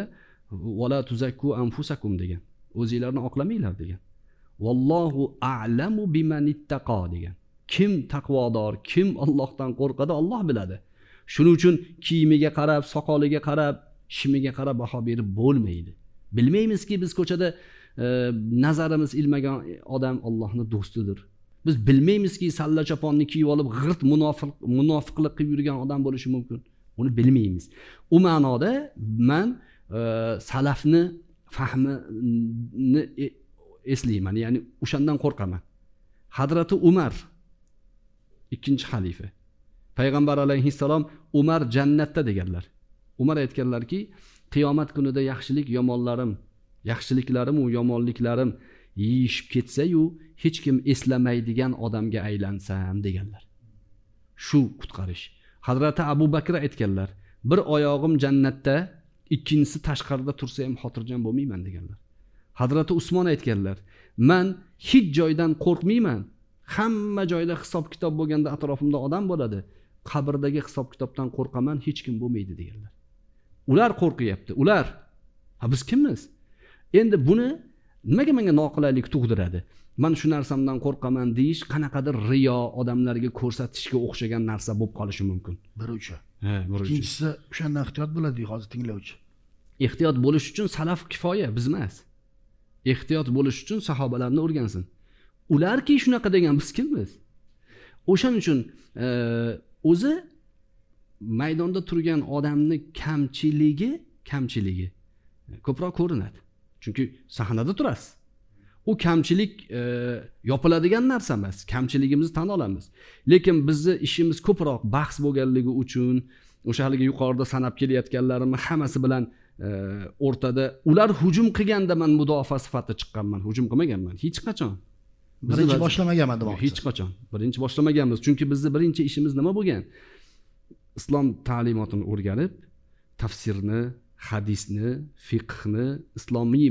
vala tuzakku anfusakum degan o'zinglarni oqlamanglar degan vallohu a'lamu biman ittaqo degan kim taqvodor kim ollohdan qo'rqadi olloh biladi shuning uchun kiyimiga qarab soqoliga qarab shimiga qarab baho berib bo'lmaydi bilmaymizki biz ko'chada e, nazarimiz ilmagan odam ollohni do'stidir biz bilmaymizki salla choponni kiyib olib g'irt munofiqlik qilib yurgan odam bo'lishi mumkin uni bilmaymiz u ma'noda man e, salafni fahmini e, eslayman ya'ni o'shandan qo'rqaman hadrati umar ikkinchi xalifa payg'ambar alayhissalom umar jannatda deganlar umar aytganlarki qiyomat kunida yaxshilik yomonlarim yaxshiliklarimu yomonliklarim yeyishib ketsayu hech kim eslamaydigan odamga aylansam deganlar shu qutqarish hazrati abu bakr aytganlar bir oyog'im jannatda ikkinchisi tashqarida tursa ham xotirjam bo'lmayman deganlar hazrati usmon aytganlar man hech joydan qo'rqmayman hamma joyda hisob kitob bo'lganda atrofimda odam bo'ladi qabrdagi hisob kitobdan qo'rqaman hech kim bo'lmaydi deganlar ular qo'rqyapti ular ha biz kimmiz endi buni nimaga menga noqulaylik tug'diradi man shu narsamdan qo'rqaman deyish qanaqadir riyo odamlarga ko'rsatishga o'xshagan narsa bo'lib qolishi mumkin birinchi ikkinchisi o'shanda ehtiyot bo'ladi hozir tinglovchi ehtiyot bo'lish uchun salaf kifoya biz emas ehtiyot bo'lish uchun sahobalarni o'rgansin ularki shunaqa degan biz kimmiz o'shaning uchun e, o'zi maydonda turgan odamni kamchiligi kamchiligi ko'proq ko'rinadi chunki sahnada turasiz u kamchilik e, yopiladigan narsa emas kamchiligimizni tan olamiz lekin bizni ishimiz ko'proq bahs bo'lganligi uchun o'sha haligi yuqorida sanab kelayotganlarimni hammasi bilan e, o'rtada ular hujum qilganda man mudofaa sifatida chiqqanman hujum qilmaganman hech qachon birinchi boshlamaganman demoqchi hech qachon birinchi boshlamaganmiz chunki bizni birinchi ishimiz nima bo'lgan islom ta'limotini o'rganib tafsirni hadisni fiqhni islomiy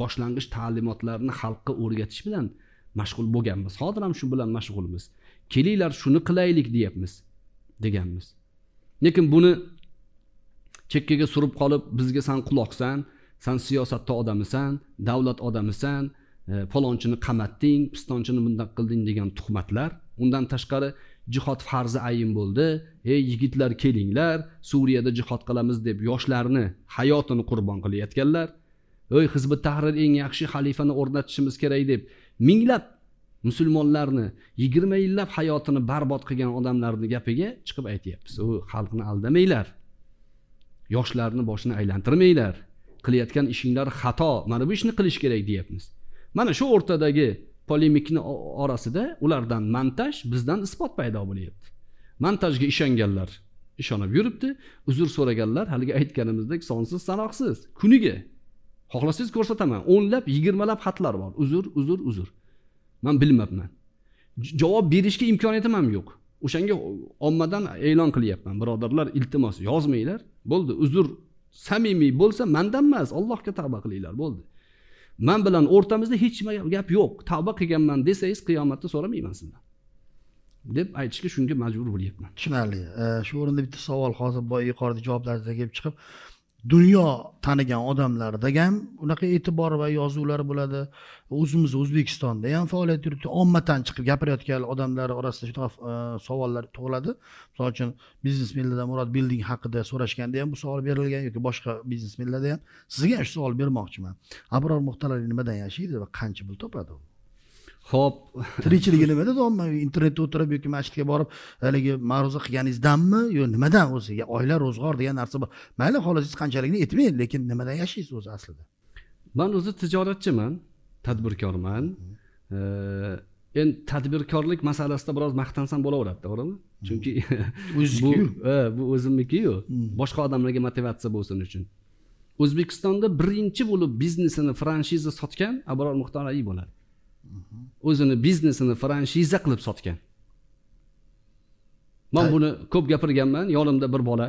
boshlang'ich ta'limotlarini xalqqa o'rgatish bilan mashg'ul bo'lganmiz hozir ham shu bilan mashg'ulmiz kelinglar shuni qilaylik deyapmiz deganmiz lekin buni chekkaga surib qolib bizga san quloqsan san siyosatda odamisan davlat odamisan palonchini e, qamatding pistonchini bundoq qilding degan tuhmatlar undan tashqari jihod farzi ayin bo'ldi ey yigitlar kelinglar suriyada jihod qilamiz deb yoshlarni hayotini qurbon qilayotganlar ey hizbi tahrir eng yaxshi xalifani o'rnatishimiz kerak deb minglab musulmonlarni yigirma yillab hayotini barbod qilgan odamlarni gapiga chiqib aytyapmiz u xalqni aldamanglar yoshlarni boshini aylantirmanglar qilayotgan ishinglar xato mana bu ishni qilish kerak deyapmiz mana shu o'rtadagi polemikni orasida ulardan montaj bizdan isbot paydo bo'lyapti montajga ishonganlar ishonib yuribdi uzr so'raganlar haligi aytganimizdek sonsiz sanoqsiz kuniga xohlasangiz ko'rsataman o'nlab yigirmalab xatlar bor uzr uzr uzr man bilmabman javob berishga imkoniyatim ham yo'q o'shanga ommadan e'lon qilyapman birodarlar iltimos yozmanglar bo'ldi uzr samimiy bo'lsa mandan emas allohga tavba qilinglar bo'ldi man bilan o'rtamizda hech nima gap yo'q tavba qilganman desangiz qiyomatda so'ramayman sizdan deb aytishga shunga majbur bo'lyapman tushunarli shu o'rinda bitta savol hozir boya yuqorida javoblaringizdan kelib chiqib dunyo tanigan odamlarda ham unaqa e'tibor va yozuvlar bo'ladi o'zimiz o'zbekistonda ham faoliyat yuritib ommadan chiqib gapirayotgan odamlar orasida shunaqa e, savollar tug'iladi misol uchun biznesmenlardan murod bilding haqida so'rashganda ham bu savol berilgan yoki boshqa biznesmenlarda ham sizga ham shu savol bermoqchiman abror muxtar nimadan yashaydi va qancha pul topadi u ho'p tirikchiligi nimada ommaviy internetda o'tirib yoki masjidga borib haligi ma'ruza qilganingizdanmi yo nimadan o'zi oila ro'zg'or degan narsa bor mayli xohlasangiz qanchaligini aytmang lekin nimadan yashaysiz o'zi aslida man o'zi tijoratchiman tadbirkorman hmm. endi tadbirkorlik masalasida biroz maqtansam bo'laveradi to'g'rimi hmm. chunki bu bu o'zimnikiyu hmm. boshqa odamlarga motivatsiya bo'lsin uchun o'zbekistonda birinchi bo'lib biznesini franshiza sotgan abror muxtor aliy bo'ladi o'zini biznesini franshiza qilib sotgan man buni ko'p gapirganman yonimda bir bola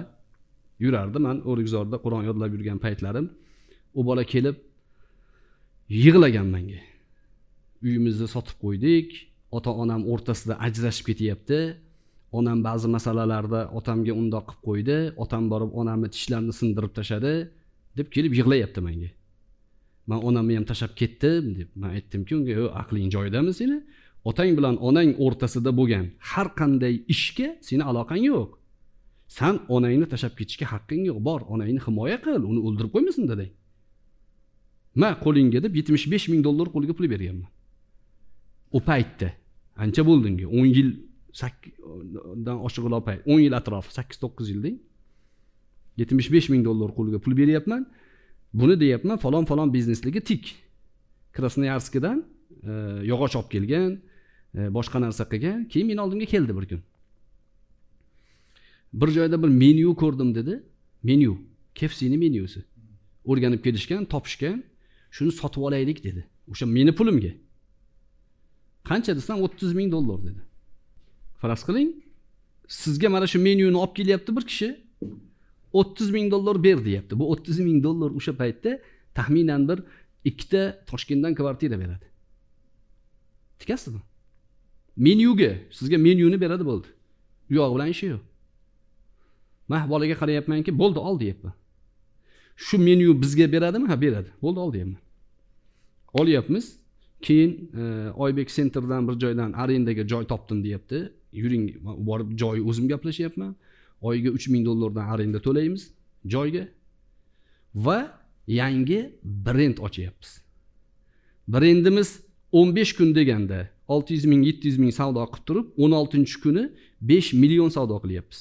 yurardi man o'rikzorda qur'on yodlab yurgan paytlarim u bola kelib yig'lagan menga uyimizni sotib qo'ydik ota onam o'rtasida ajrashib ketyapti onam ba'zi masalalarda otamga undoq qilib qo'ydi otam borib onamni tishlarini sindirib tashladi deb kelib yig'layapti menga man onamni ham tashlab ketdim deb man aytdimki unga yo aqling joyidami seni otang bilan onang o'rtasida bo'lgan har qanday ishga seni aloqang yo'q san onangni tashlab ketishga haqqing yo'q bor onangni himoya qil uni o'ldirib qo'ymasin dadang ma qo'lingga deb yetmish besh ming dollar qo'liga pul berganman u paytda ancha bo'ldi unga o'n yil sakkizdan oshig'ini payt o'n yil atrofi sakkiz to'qqiz yildek yetmish besh ming dollar qo'liga pul beryapman buni deyapman falon falon biznesligi tik krasnoyarskdan e, yog'och olib kelgan e, boshqa narsa qilgan keyin meni oldimga keldi bir kun bir joyda bir menyu ko'rdim dedi menyu kefsini menyusi o'rganib kelishgan topishgan shuni sotib olaylik dedi o'sha meni pulimga qancha desam o'ttiz ming dollar dedi faraz qiling sizga mana shu menyuni olib kelyapti bir kishi o'ttiz ming dollar ber deyapti bu o'ttiz ming dollar o'sha paytda taxminan bir ikkita toshkentdan kvartira beradi tikasizmi menyuga sizga menyuni beradi bo'ldi u yog'i bilan ishi yo'q man bolaga qarayapmanki bo'ldi ol deyapman shu menyu bizga beradimi ha beradi bo'ldi ol deyapman olyapmiz keyin e, oybek sentrdan bir joydan arendaga joy topdim deyapti yuring borib joyi o'zim gaplashyapman oyiga uch ming dollardan arenda to'laymiz joyga va yangi brend ochyapmiz brendimiz o'n besh kun deganda olti yuz ming yetti yuz ming savdo qilib turib o'n oltinchi kuni besh million savdo qilyapmiz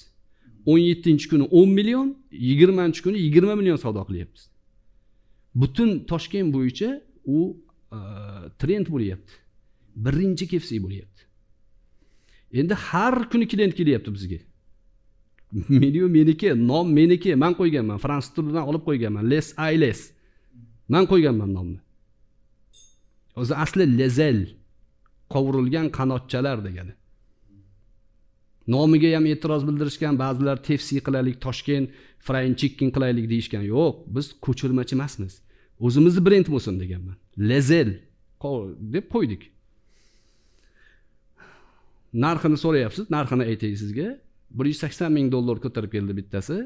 o'n yettinchi kuni o'n million yigirmanchi kuni yigirma million savdo qilyapmiz butun toshkent bo'yicha u e, trend bo'lyapti birinchi kfc bo'lyapti endi har kuni klient kelyapti bizga meniu meniki nom meniki man qo'yganman fransuz tilidan olib qo'yganman les ailes man qo'yganman nomni o'zi asli lezel qovurilgan qanotchalar degani nomiga ham e'tiroz bildirishgan ba'zilar tefsiy qilaylik toshkent frayn chikkin qilaylik deyishgan yo'q biz ko'chirmachi emasmiz o'zimizni brend bo'lsin deganman lezel deb qo'ydik narxini so'rayapsiz narxini aytay sizga bir yuz sakson ming dollar ko'tarib keldi bittasi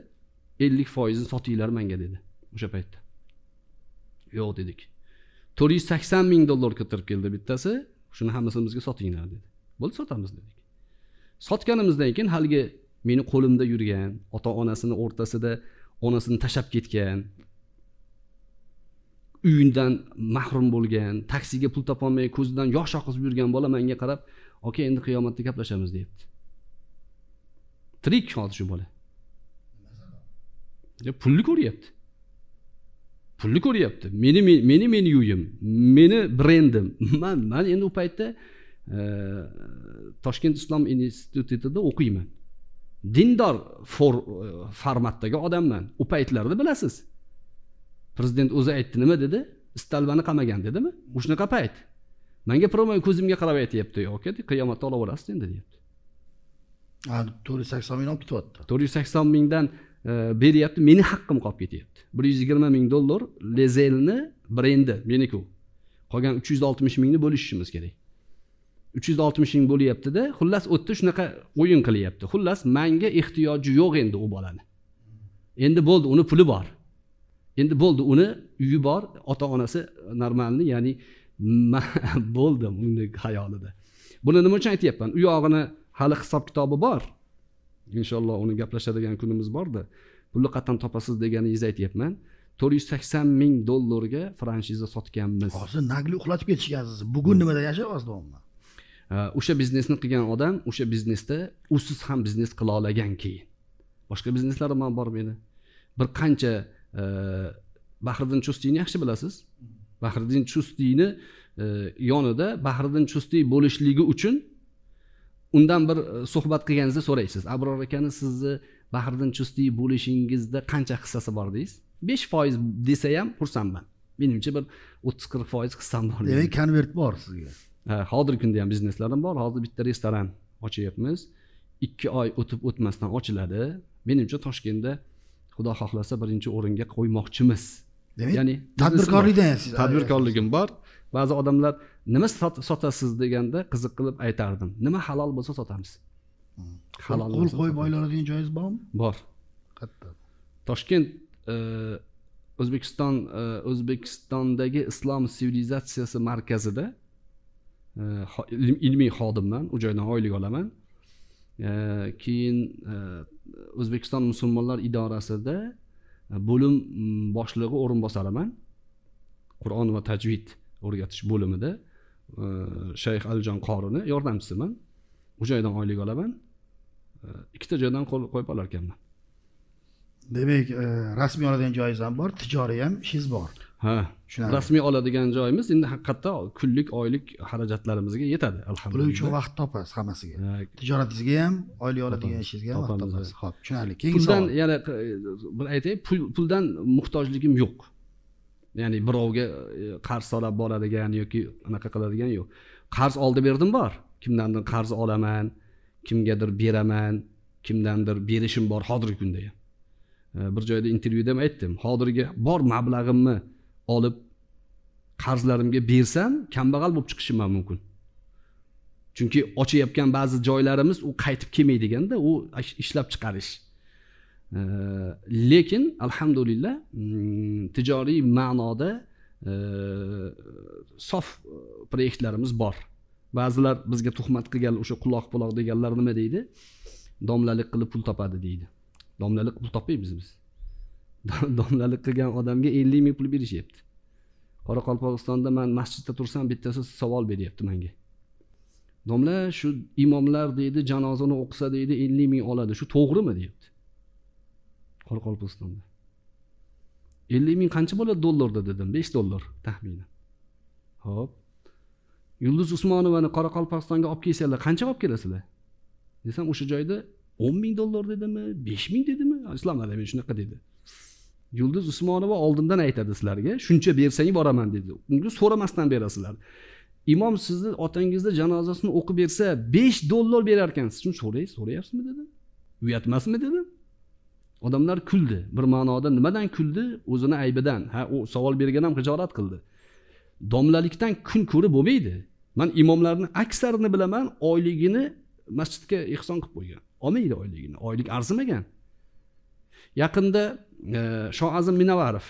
ellik foizini sotinglar menga dedi o'sha paytda yo'q dedik to'rt yuz sakson ming dollar ko'tarib keldi bittasi shuni hammasimizga sotinglar dedi bo'ldi sotamiz dedik sotganimizdan keyin haligi meni qo'limda yurgan ota onasini o'rtasida onasini tashlab ketgan uyidan mahrum bo'lgan taksiga pul topolmay ko'zidan yosh oqizib yurgan bola menga qarab aka endi qiyomatda gaplashamiz deyapti tirik qoldi shu bola pulni ko'ryapti pulni ko'ryapti meni meni meni uyim meni brendim man man endi u paytda toshkent islom institutida o'qiyman dindor for formatdagi odamman u paytlarda bilasiz prezident o'zi aytdi nima dedi istalbani qamagan dedimi o'shanaqa payt manga prямой ko'zimga qarab aytyapti aka qiyomatda olib olasiz endi deyapti to'rt yuz sakson mingdan olib ketyapti to'rt yuz sakson mingdan e, beryapti meni haqqim qolib ketyapti bir yuz yigirma ming dollar lezelni brendi meniku qolgan uch yuz oltmish mingni bo'lishishimiz kerak uch yuz oltmish ming bo'lyaptida xullas u yerda shunaqa o'yin qilyapti xullas manga ehtiyoji yo'q endi u bolani endi bo'ldi uni puli bor endi bo'ldi uni uyi bor ota onasi normalniy ya'ni bo'ldi uni xayolida buni nima uchun aytyapman uyog'ini hali hisob kitobi bor inshaalloh uni gaplashadigan kunimiz borda pulni qayerdan topasiz deganingizni aytyapman to'rt yuz sakson ming dollarga franshiza sotganmiz hozir nagli uxlatib ketishgansiz bugun hmm. nimada yashayapsiz domla o'sha biznesni qilgan odam o'sha biznesda usiz ham biznes qila olagan keyin boshqa bizneslarim ham bor meni bir qancha e, bahriddin chustiyni yaxshi bilasiz hmm. bahriddin chustiyni e, yonida bahriddin chustiy bo'lishligi uchun undan bir e, suhbat qilganingizda so'raysiz abror akani sizni bahriddin chustiy bo'lishingizda qancha hissasi bor deysiz besh foiz desa ham xursandman menimcha bir o'ttiz qirq foiz hissam bor demak konvert bor sizga ha hozirgi kunda ham bizneslarim bor hozir bitta restoran ochyapmiz ikki oy o'tib o'tmasdan ochiladi menimcha toshkentda xudo xohlasa birinchi o'ringa qo'ymoqchimiz demak ya'ni siz tadbirkorligim bor ba'zi odamlar nima sotasiz deganda qiziq qilib aytardim nima halol bo'lsa sotamiz hmm. halol qo'l qo'yib oylanadigan joyingiz bormi bor qattiq toshkent e, o'zbekiston e, o'zbekistondagi islom sivilizatsiyasi markazida e, ilmiy xodimman u joydan oylik olaman keyin o'zbekiston musulmonlar idorasida bo'lim boshlig'i o'rinbosariman qur'on va tajvid o'rgatish bo'limida e, shayx alijon qorini yordamchisiman u joydan oylik olaman e, ikkita joydan qo'l qo'yib olar ekanman demak e, rasmiy oladigan joyingiz ham bor tijoriy ham ishingiz bor ha tushunarli rasmiy oladigan joyimiz endi haqiqatda kunlik oylik xarajatlarimizga yetadi alhamdulillah buning uchun vaqt topasiz hammasiga tijoratingizga ham oylik oladigan ishingizga ham vaqt topasiz ho'p tushunarli keyingi puldan yana bir aytay puldan muhtojligim yo'q ya'ni birovga e, qarz solab boradigan yoki anaqa qiladigan yo'q qarz oldi berdim bor kimdandir qarz olaman kimgadir beraman kimdandir berishim bor hozirgi kunda ham e, bir joyda intervyuda ham aytdim hozirgi bor mablag'imni olib qarzlarimga bersam kambag'al bo'lib chiqishim ham mumkin chunki ochayotgan ba'zi joylarimiz u qaytib kelmaydiganda u ishlab chiqarish lekin alhamdulillah mm, tijoriy ma'noda e, sof e, proyektlarimiz bor ba'zilar bizga tuhmat qilgan o'sha quloq puloq deganlar nima deydi domlalik qilib pul topadi deydi domlalik pul topmaymiz biz domlalik qilgan odamga ellik ming pul berishyapti qoraqalpog'istonda man masjidda tursam bittasi savol beryapti manga domla shu imomlar deydi janozani o'qisa deydi ellik ming oladi shu to'g'rimi deyapti qoraqalpog'istonda ellik ming qancha bo'ladi dollarda dedim besh dollar taxminan ho'p yulduz usmonovani qoraqalpog'istonga olib kelsanglar qancha olib kelasizlar desam o'sha joyda o'n ming dollar dedimi besh ming dedimi islom adami shunaqa dedi yulduz usmonova oldindan aytadi sizlarga shuncha bersang boraman dedi unga so'ramasdan berasizlar imom sizni otangizni janozasini o'qib bersa besh dollar berar shuni so'rang so'rayapsizmi dedim uyatmasmi dedim odamlar kuldi bir ma'noda nimadan kuldi o'zini aybidan ha u savol bergan ham hijolat qildi domlalikdan kun ko'rib bo'lmaydi man imomlarni aksarini bilaman oyligini masjidga ehson qilib qo'ygan olmaydi oyligini oylik arzimagan yaqinda e, shoazim minavarov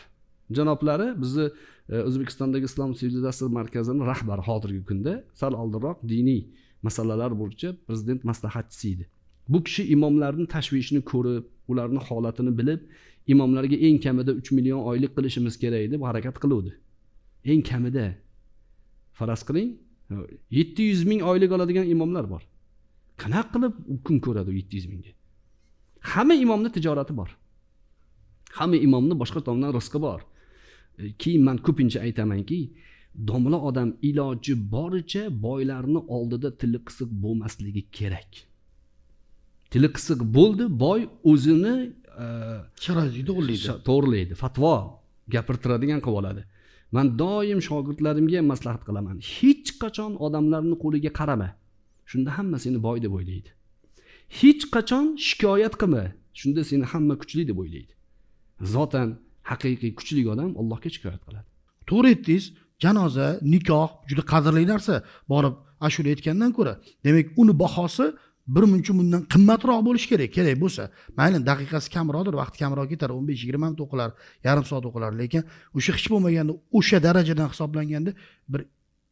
janoblari bizni e, o'zbekistondagi islom sivilizatsiyasi markazini rahbari hozirgi kunda sal oldinroq diniy masalalar bo'yicha prezident maslahatchisi edi bu kishi imomlarni tashvishini ko'rib ularni holatini bilib imomlarga eng kamida uch million oylik qilishimiz kerak deb harakat qiluvdi eng kamida faraz qiling yetti yuz ming oylik oladigan imomlar bor qanaqa qilib kun ko'radi u yetti yuz mingga hamma imomni tijorati bor hamma imomni boshqa tomondan rizqi bor e, keyin man ko'pincha aytamanki domla odam iloji boricha boylarni oldida tili qisiq bo'lmasligi kerak tili qisiq bo'ldi boy o'zini e, sharoitini to'g'irlaydi to'g'irlaydi fatvo gapirtiradigan qilib oladi man doim shogirdlarimga ham maslahat qilaman hech qachon odamlarni qo'liga qarama shunda hamma seni boy deb o'ylaydi hech qachon shikoyat qilma shunda seni hamma kuchli deb o'ylaydi zotan haqiqiy kuchli odam allohga shikoyat qiladi to'g'ri aytdingiz janoza nikoh juda qadrli narsa borib ashula aytgandan ko'ra demak uni bahosi bir muncha bundan qimmatroq bo'lishi kerak kerak bo'lsa mayli daqiqasi kamroqdir vaqti kamroq ketar o'n besh yigirma minut o'qilar yarim soat o'qilar lekin o'sha hech bo'lmaganda o'sha darajadan hisoblanganda bir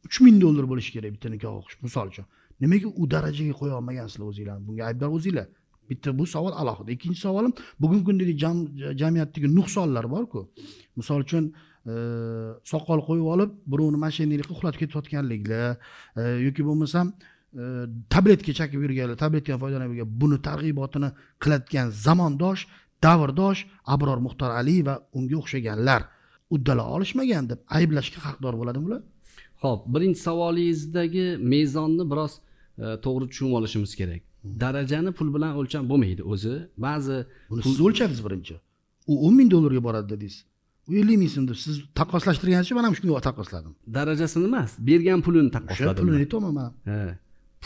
uch ming dollar bo'lishi kerak bitta nikoh o'qish misol uchun nimaga u darajaga qo'ya olmagansizlar o'zinglarni bunga aybdor o'zinglar bitta bu savol alohida ikkinchi savolim bugungi kundagi jamiyatdagi nuqsonlar borku misol uchun e, soqol qo'yib olib birovni mashinalikqa uxlatib ketayotganliklar e, yoki bo'lmasam Э, tabletka chakib yurganlar tabletkadan foydalanib yurgan buni targ'ibotini qiladigan zamondosh davrdosh abror muxtor ali va unga o'xshaganlar uddala olishmagan deb ayblashga haqdor bo'ladimi ular ho'p birinchi savolingizdagi mezonni biroz e, to'g'ri tushunib olishimiz kerak hmm. darajani pul bilan o'lcham bo'lmaydi o'zi ba'zi buni siz o'lchadingiz birinchi u o'n ming dollarga boradi dedingiz u ellik ming so'm deb siz taqqoslashtirganingizcha man ham shunga taqqosladim darajasini emas bergan pulini taqqosladim pulini aytyapman man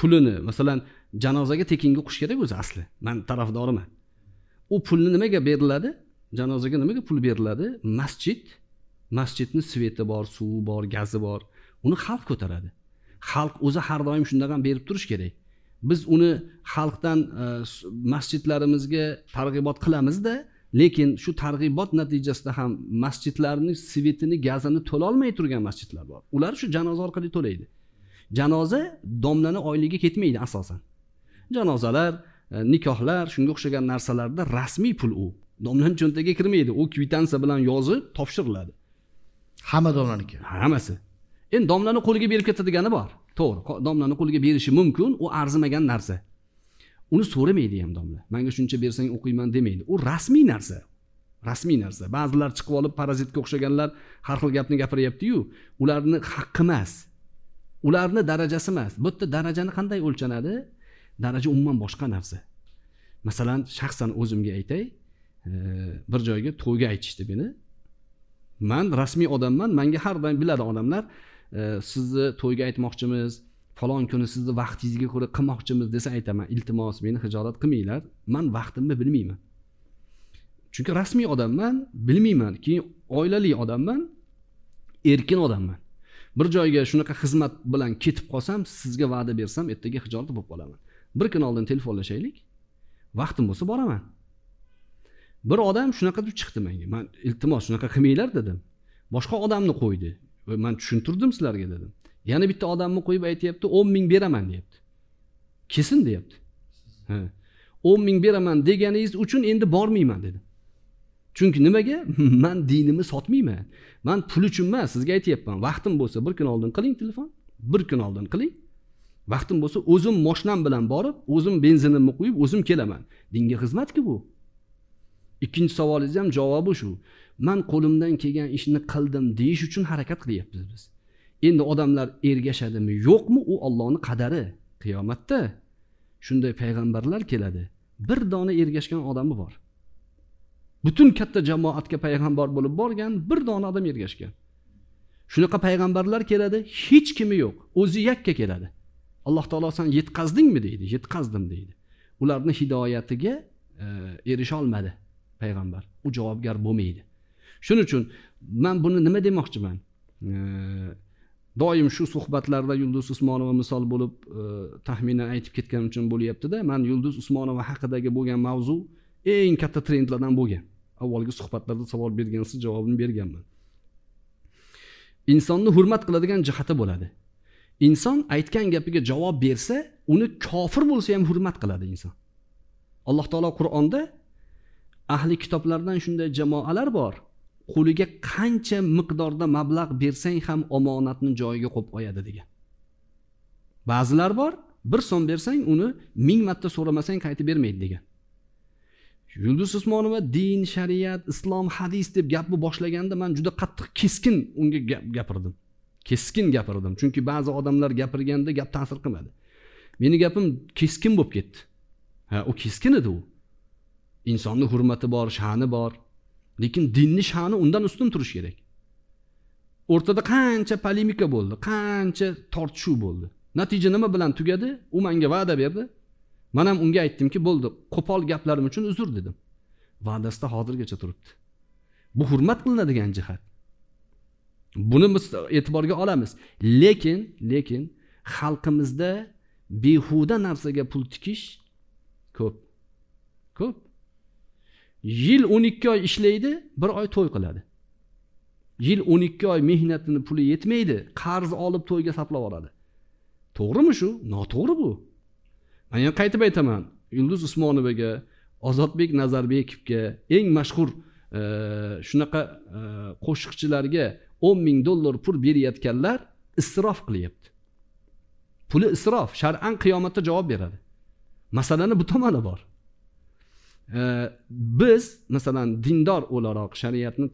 pulini masalan janozaga tekinga o'qish kerak o'zi asli man tarafdoriman u pulni nimaga beriladi janozaga nimaga pul beriladi masjid masjidni sveti bor suvi bor gazi bor uni xalq ko'taradi xalq o'zi har doim shundaq ham berib turishi kerak biz uni xalqdan e, masjidlarimizga targ'ibot qilamizda lekin shu targ'ibot natijasida ham masjidlarni svetini gazini to'lolmay turgan masjidlar bor ular shu janoza orqali to'laydi janoza domlani oyligiga ketmaydi asosan janozalar e, nikohlar shunga o'xshagan narsalarda rasmiy pul u domlani cho'ntagiga kirmaydi u kvitansiya bilan yozib topshiriladi hamma domlaniki hammasi endi domlani qo'liga berib ketadigani bor to'g'ri domlani qo'liga berishi mumkin u arzimagan narsa uni so'ramaydi ham domla manga shuncha bersang o'qiyman demaydi u rasmiy narsa rasmiy narsa ba'zilar chiqib olib parazitga o'xshaganlar har xil gapni gapiryaptiyu ularni haqqi emas ularni darajasi emas bu yerda darajani qanday o'lchanadi daraja umuman boshqa narsa masalan shaxsan o'zimga aytay e, bir joyga to'yga aytishdi meni man rasmiy odamman manga har doim biladi odamlar e, sizni to'yga aytmoqchimiz falon kuni sizni vaqtingizga ko'ra qilmoqchimiz desa aytaman iltimos meni hijolat qilmanglar man vaqtimni bilmayman chunki rasmiy odamman bilmayman keyin oilali odamman erkin odamman bir joyga shunaqa xizmat bilan ketib qolsam sizga va'da bersam ertaga hijolat bo'lib qolaman bir kun oldin telefonlashaylik vaqtim bo'lsa boraman bir odam shunaqa deb chiqdi menga man iltimos shunaqa qilmanglar dedim boshqa odamni qo'ydi man tushuntirdim sizlarga dedim yana bitta odamni qo'yib aytyapti o'n ming beraman deyapti kesin deyapti o'n ming beraman deganingiz uchun endi bormayman dedim chunki nimaga man dinimni sotmayman man pul uchun emas sizga aytyapman vaqtim bo'lsa bir kun oldin qiling telefon bir kun oldin qiling vaqtim bo'lsa o'zim moshinam bilan borib o'zim benzinimni quyib o'zim kelaman dinga xizmatku bu ikkinchi savolingizni ham javobi shu man qo'limdan kelgan ishni qildim deyish uchun harakat qilyapmiz biz endi odamlar ergashadimi yo'qmi u ollohni qadari qiyomatda shunday payg'ambarlar keladi bir dona ergashgan odami bor butun katta jamoatga payg'ambar bo'lib borgan bir dona odam ergashgan shunaqa payg'ambarlar keladi hech kimi yo'q o'zi yakka keladi alloh taolo san yetkazdingmi deydi yetkazdim deydi ularni hidoyatiga e, erisholmadi payg'ambar u javobgar bo'lmaydi shuning uchun man buni nima demoqchiman e, doim shu suhbatlarda yulduz usmonova misol bo'lib e, taxminan aytib ketganim uchun bo'lyaptida man yulduz usmonova haqidagi bo'lgan mavzu eng katta trendlardan bo'lgan avvalgi suhbatlarda savol bergansiz javobini berganman insonni hurmat qiladigan jihati bo'ladi inson aytgan gapiga javob bersa uni kofir bo'lsa ham hurmat qiladi inson alloh taolo qur'onda ahli kitoblardan shunday jamoalar bor qo'liga qancha miqdorda mablag' bersang ham omonatni joyiga qo'yib qo'yadi degan ba'zilar bor bir so'm bersang uni ming marta so'ramasang qaytib bermaydi degan yulduz usmonova din shariat islom hadis deb gapni boshlaganda man juda qattiq keskin unga gapirdim keskin gapirdim chunki ba'zi odamlar gapirganda gap ta'sir qilmadi meni gapim keskin bo'lib ketdi ha u keskin edi u insonni hurmati bor sha'ni bor lekin dinni sha'ni undan ustun turishi kerak o'rtada qancha polemika bo'ldi qancha tortishuv bo'ldi natija nima bilan tugadi u manga va'da berdi man ham unga aytdimki bo'ldi qo'pol gaplarim uchun uzr dedim va'dasida hozirgacha turibdi bu hurmat qilinadigan jihat buni biz e'tiborga olamiz lekin lekin xalqimizda behuda narsaga pul tikish ko'p ko'p yil o'n ikki oy ishlaydi bir oy to'y qiladi yil o'n ikki oy mehnatini puli yetmaydi qarz olib to'yga saplab oladi to'g'rimi shu noto'g'ri bu man yana qaytib aytaman yulduz usmonovaga ozodbek nazarbekovga eng mashhur e, shunaqa e, qo'shiqchilarga o'n ming dollar pul berayotganlar isrof qilyapti puli isrof shar'an qiyomatda javob beradi masalani bu tomoni bor e, biz masalan dindor o'laroq shariatni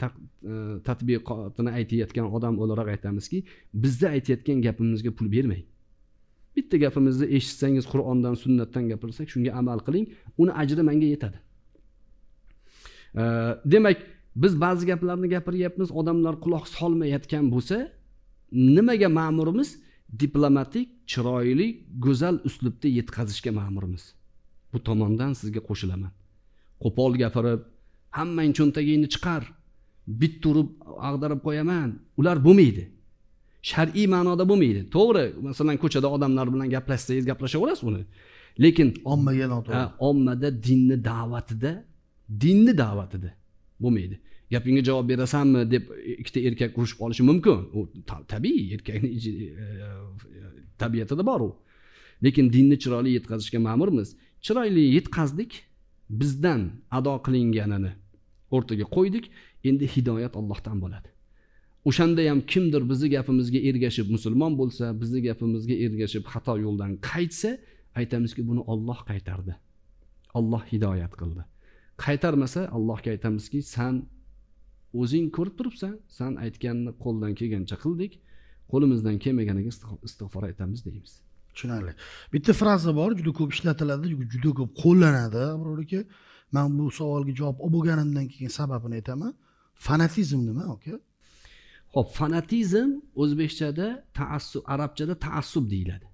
tatbiqotini aytayotgan odam o'laroq aytamizki bizni aytayotgan gapimizga pul bermang bitta gapimizni eshitsangiz qur'ondan sunnatdan gapirsak shunga amal qiling uni ajri manga yetadi e, demak biz ba'zi gaplarni gapiryapmiz odamlar quloq solmayotgan bo'lsa nimaga ma'murimiz diplomatik chiroyli go'zal uslubda yetkazishga ma'murmiz bu tomondan sizga qo'shilaman qo'pol gapirib hammang cho'ntagingni chiqar bit turib ag'darib qo'yaman ular bo'lmaydi shar'iy ma'noda bo'lmaydi to'g'ri masalan ko'chada odamlar bilan gaplashsangiz gaplashaverasiz uni lekin ommaga noto'g'ri ommada dinni da'vatida dinni da'vatida bo'lmaydi gapingga javob berasanmi deb ikkita erkak urushib qolishi mumkin u tabiiy erkakni e, tabiatida bor u lekin dinni chiroyli yetkazishga ma'murmiz chiroyli yetkazdik bizdan ado qilinganini o'rtaga qo'ydik endi hidoyat ollohdan bo'ladi o'shanda ham kimdir bizni gapimizga ergashib musulmon bo'lsa bizni gapimizga ergashib xato yo'ldan qaytsa aytamizki buni olloh qaytardi olloh hidoyat qildi qaytarmasa allohga aytamizki san o'zing ko'rib turibsan san aytganini qo'ldan kelgancha qildik qo'limizdan kelmaganiga istig'for aytamiz deymiz tushunarli bitta fraza bor juda ko'p ishlatiladi juda ko'p qo'llanadi abror aka man bu savolga javob olib bo'lganimdan keyin sababini aytaman fanatizm nima aka okay? ho'p fanatizm o'zbekchada taassub arabchada taassub deyiladi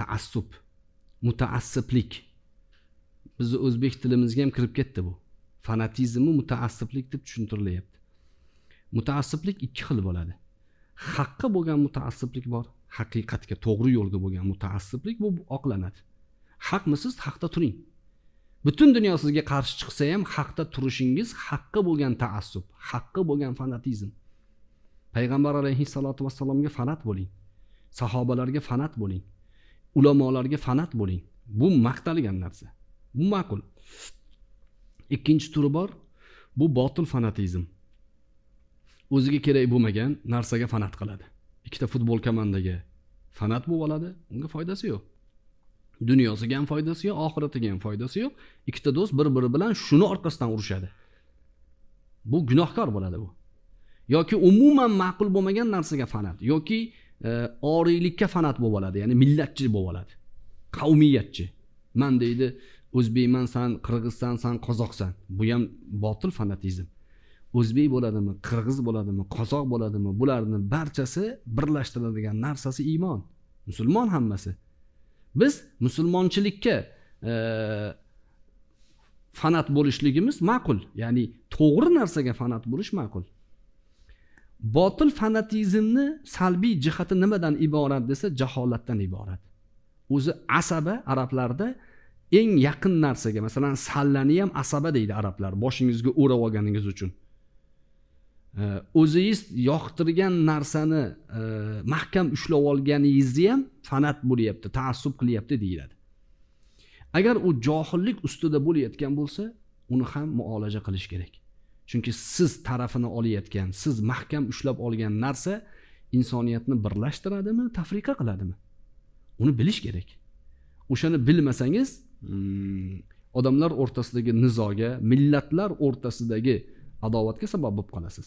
taassub mutaassiblik bizni o'zbek tilimizga ham kirib ketdi bu fanatizmni mutaassiblik deb tushuntirilyapti mutaassiblik ikki xil bo'ladi haqqa bo'lgan mutaassiblik bor haqiqatga to'g'ri yo'lga bo'lgan mutaassiblik bu oqlanadi haqmisiz haqda turing butun dunyo sizga qarshi chiqsa ham haqda turishingiz haqqa bo'lgan taassub haqqa bo'lgan fanatizm payg'ambar alayhissalotu vassalomga fanat bo'ling sahobalarga fanat bo'ling ulamolarga fanat bo'ling bu maqtalgan narsa bu ma'qul ikkinchi turi bor bu botil fanatizm o'ziga kerak bo'lmagan narsaga fanat qiladi ikkita futbol komandaga fanat bo'lib oladi unga foydasi yo'q dunyosiga ham foydasi yo'q oxiratiga ham foydasi yo'q ikkita do'st bir biri bilan shuni orqasidan urushadi bu gunohkor bo'ladi bu yoki umuman ma'qul bo'lmagan narsaga fanat yoki oriylikka fanat bo'lib oladi ya'ni millatchi bo'lib oladi qavmiyatchi man deydi o'zbekman san qirg'izsan san qozoqsan bu ham botil fanatizm o'zbek bo'ladimi qirg'iz bo'ladimi qozoq bo'ladimi bularni barchasi birlashtiradigan narsasi iymon musulmon hammasi biz musulmonchilikka fanat bo'lishligimiz ma'qul ya'ni to'g'ri narsaga fanat bo'lish ma'qul botil fanatizmni salbiy jihati nimadan iborat desa jaholatdan iborat o'zi asaba arablarda eng yaqin narsaga masalan sallani ham asaba deydi arablar boshingizga o'rab olganingiz uchun o'zingiz yoqtirgan narsani e, mahkam ushlab olganingizni ham fanat bo'lyapti taassub qilyapti deyiladi agar u johillik ustida bo'layotgan bo'lsa uni ham muolaja qilish kerak chunki siz tarafini olayotgan siz mahkam ushlab olgan narsa insoniyatni birlashtiradimi tafriqa qiladimi uni bilish kerak o'shani bilmasangiz hmm, odamlar o'rtasidagi nizoga millatlar o'rtasidagi adovatga sabab bo'lib qolasiz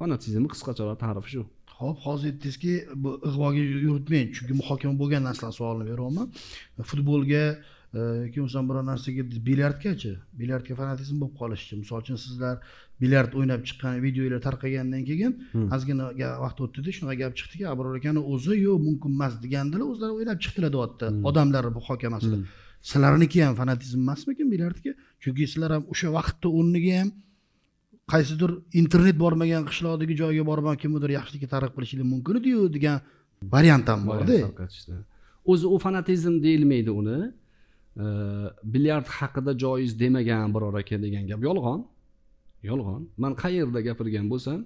fanatizmni qisqacharoq ta'rifi shu ho'p hozir aytdingizki bu ig'voga yuritmang chunki muhokama bo'lgan narsalar savolini beryapman futbolga yoki e, bo'lmasam biror narsaga bilyardgachi bilyardga fanatizm bo'lib qolishi misol uchun sizlar bilyard o'ynab chiqqan videolar tarqagandan keyin ozgina vaqt o'tdida shunaqa gap chiqdiki abror akani o'zi yo'q mumkin emas degandilar o'zlari o'ynab chiqdilar deyapti odamlar muhokamasida sizlarniki ham fanatizm emasmikin bilardiki chunki sizlar ham o'sha vaqtni o'rniga ham qaysidir internet bormagan qishloqdagi joyga bormab kimnidir yaxshilikka targ'ib qilishinglar mumkin ediyu degan variant ham borda o'zi u fanatizm deyilmaydi uni bilyard haqida joiz demagan biror aka degan gap yolg'on yolg'on man qayerda gapirgan bo'lsam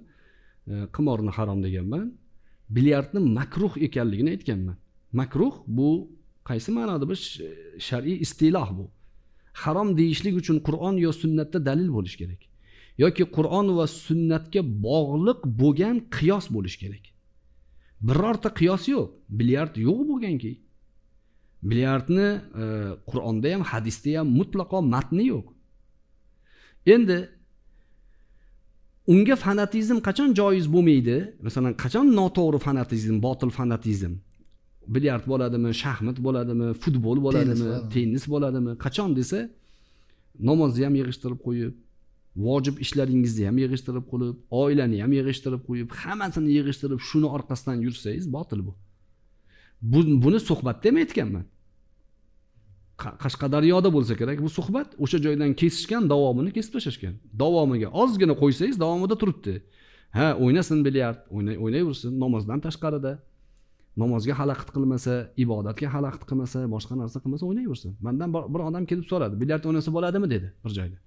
e, qimorni harom deganman bilyardni makruh ekanligini aytganman makruh bu qaysi ma'noda bir shar'iy istiloh bu harom deyishlik uchun qur'on yo sunnatda dalil bo'lishi kerak yoki qur'on va sunnatga bog'liq bo'lgan qiyos bo'lishi kerak birorta qiyos yo'q bilyard yo'q bo'lganki bilyardni e, qur'onda ham hadisda ham mutlaqo matni yo'q endi unga fanatizm qachon joiz bo'lmaydi masalan qachon noto'g'ri fanatizm botil fanatizm bilyard bo'ladimi shaxmat bo'ladimi futbol bo'ladimi tennis bo'ladimi qachon desa namozni ham yig'ishtirib qo'yib vojib ishlaringizni ham yig'ishtirib qo'yib oilani ham yig'ishtirib qo'yib hammasini yig'ishtirib shuni orqasidan yursangiz botil bu buni suhbatda ham aytganman qashqadaryoda bo'lsa kerak bu suhbat o'sha joydan kesishgan davomini kesib tashlashgan davomiga ozgina qo'ysangiz davomida turibdi ha o'ynasin bilyard o'ynayversin namozdan tashqarida namozga xalaqit qilmasa ibodatga xalaqit qilmasa boshqa narsa qilmasa o'ynayversin mandan bir odam kelib so'radi bilyard o'ynasa bo'ladimi dedi bir joyda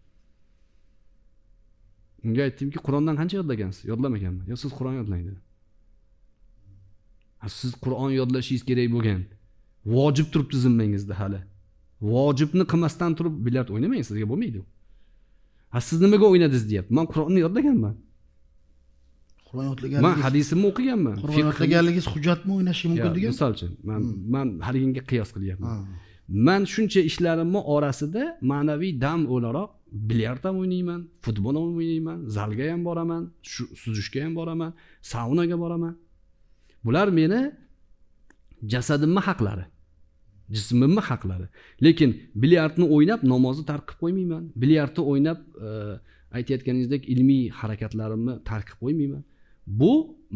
unga aytdimki qur'ondan qancha yodlagansiz yodlamaganman yo siz qur'on yodlang dedi siz qur'on yodlashingiz kerak bo'lgan vojib turibdi zimmangizda hali vojibni qilmasdan turib bilyard o'ynamang sizga bo'lmaydi ha siz nimaga o'ynadingiz deyapti man qur'onni yodlaganman qur'on yodlagan man hadisimni o'qiganman qur'on yodlaganligingiz hujjatmi o'ynashi mumkin degan misol uchun man hmm. man haliginga qiyos qilyapman man shuncha ishlarimni orasida ma'naviy dam o'laroq bilyard ham o'ynayman futbol ham o'ynayman zalga ham boraman shu suzishga ham boraman saunaga boraman bular meni jasadimni haqlari jismimni haqladi lekin bilyardni o'ynab namozni tark qilib qo'ymayman bilyardni o'ynab e, aytayotganingizdek ilmiy harakatlarimni tark qilib qo'ymayman bu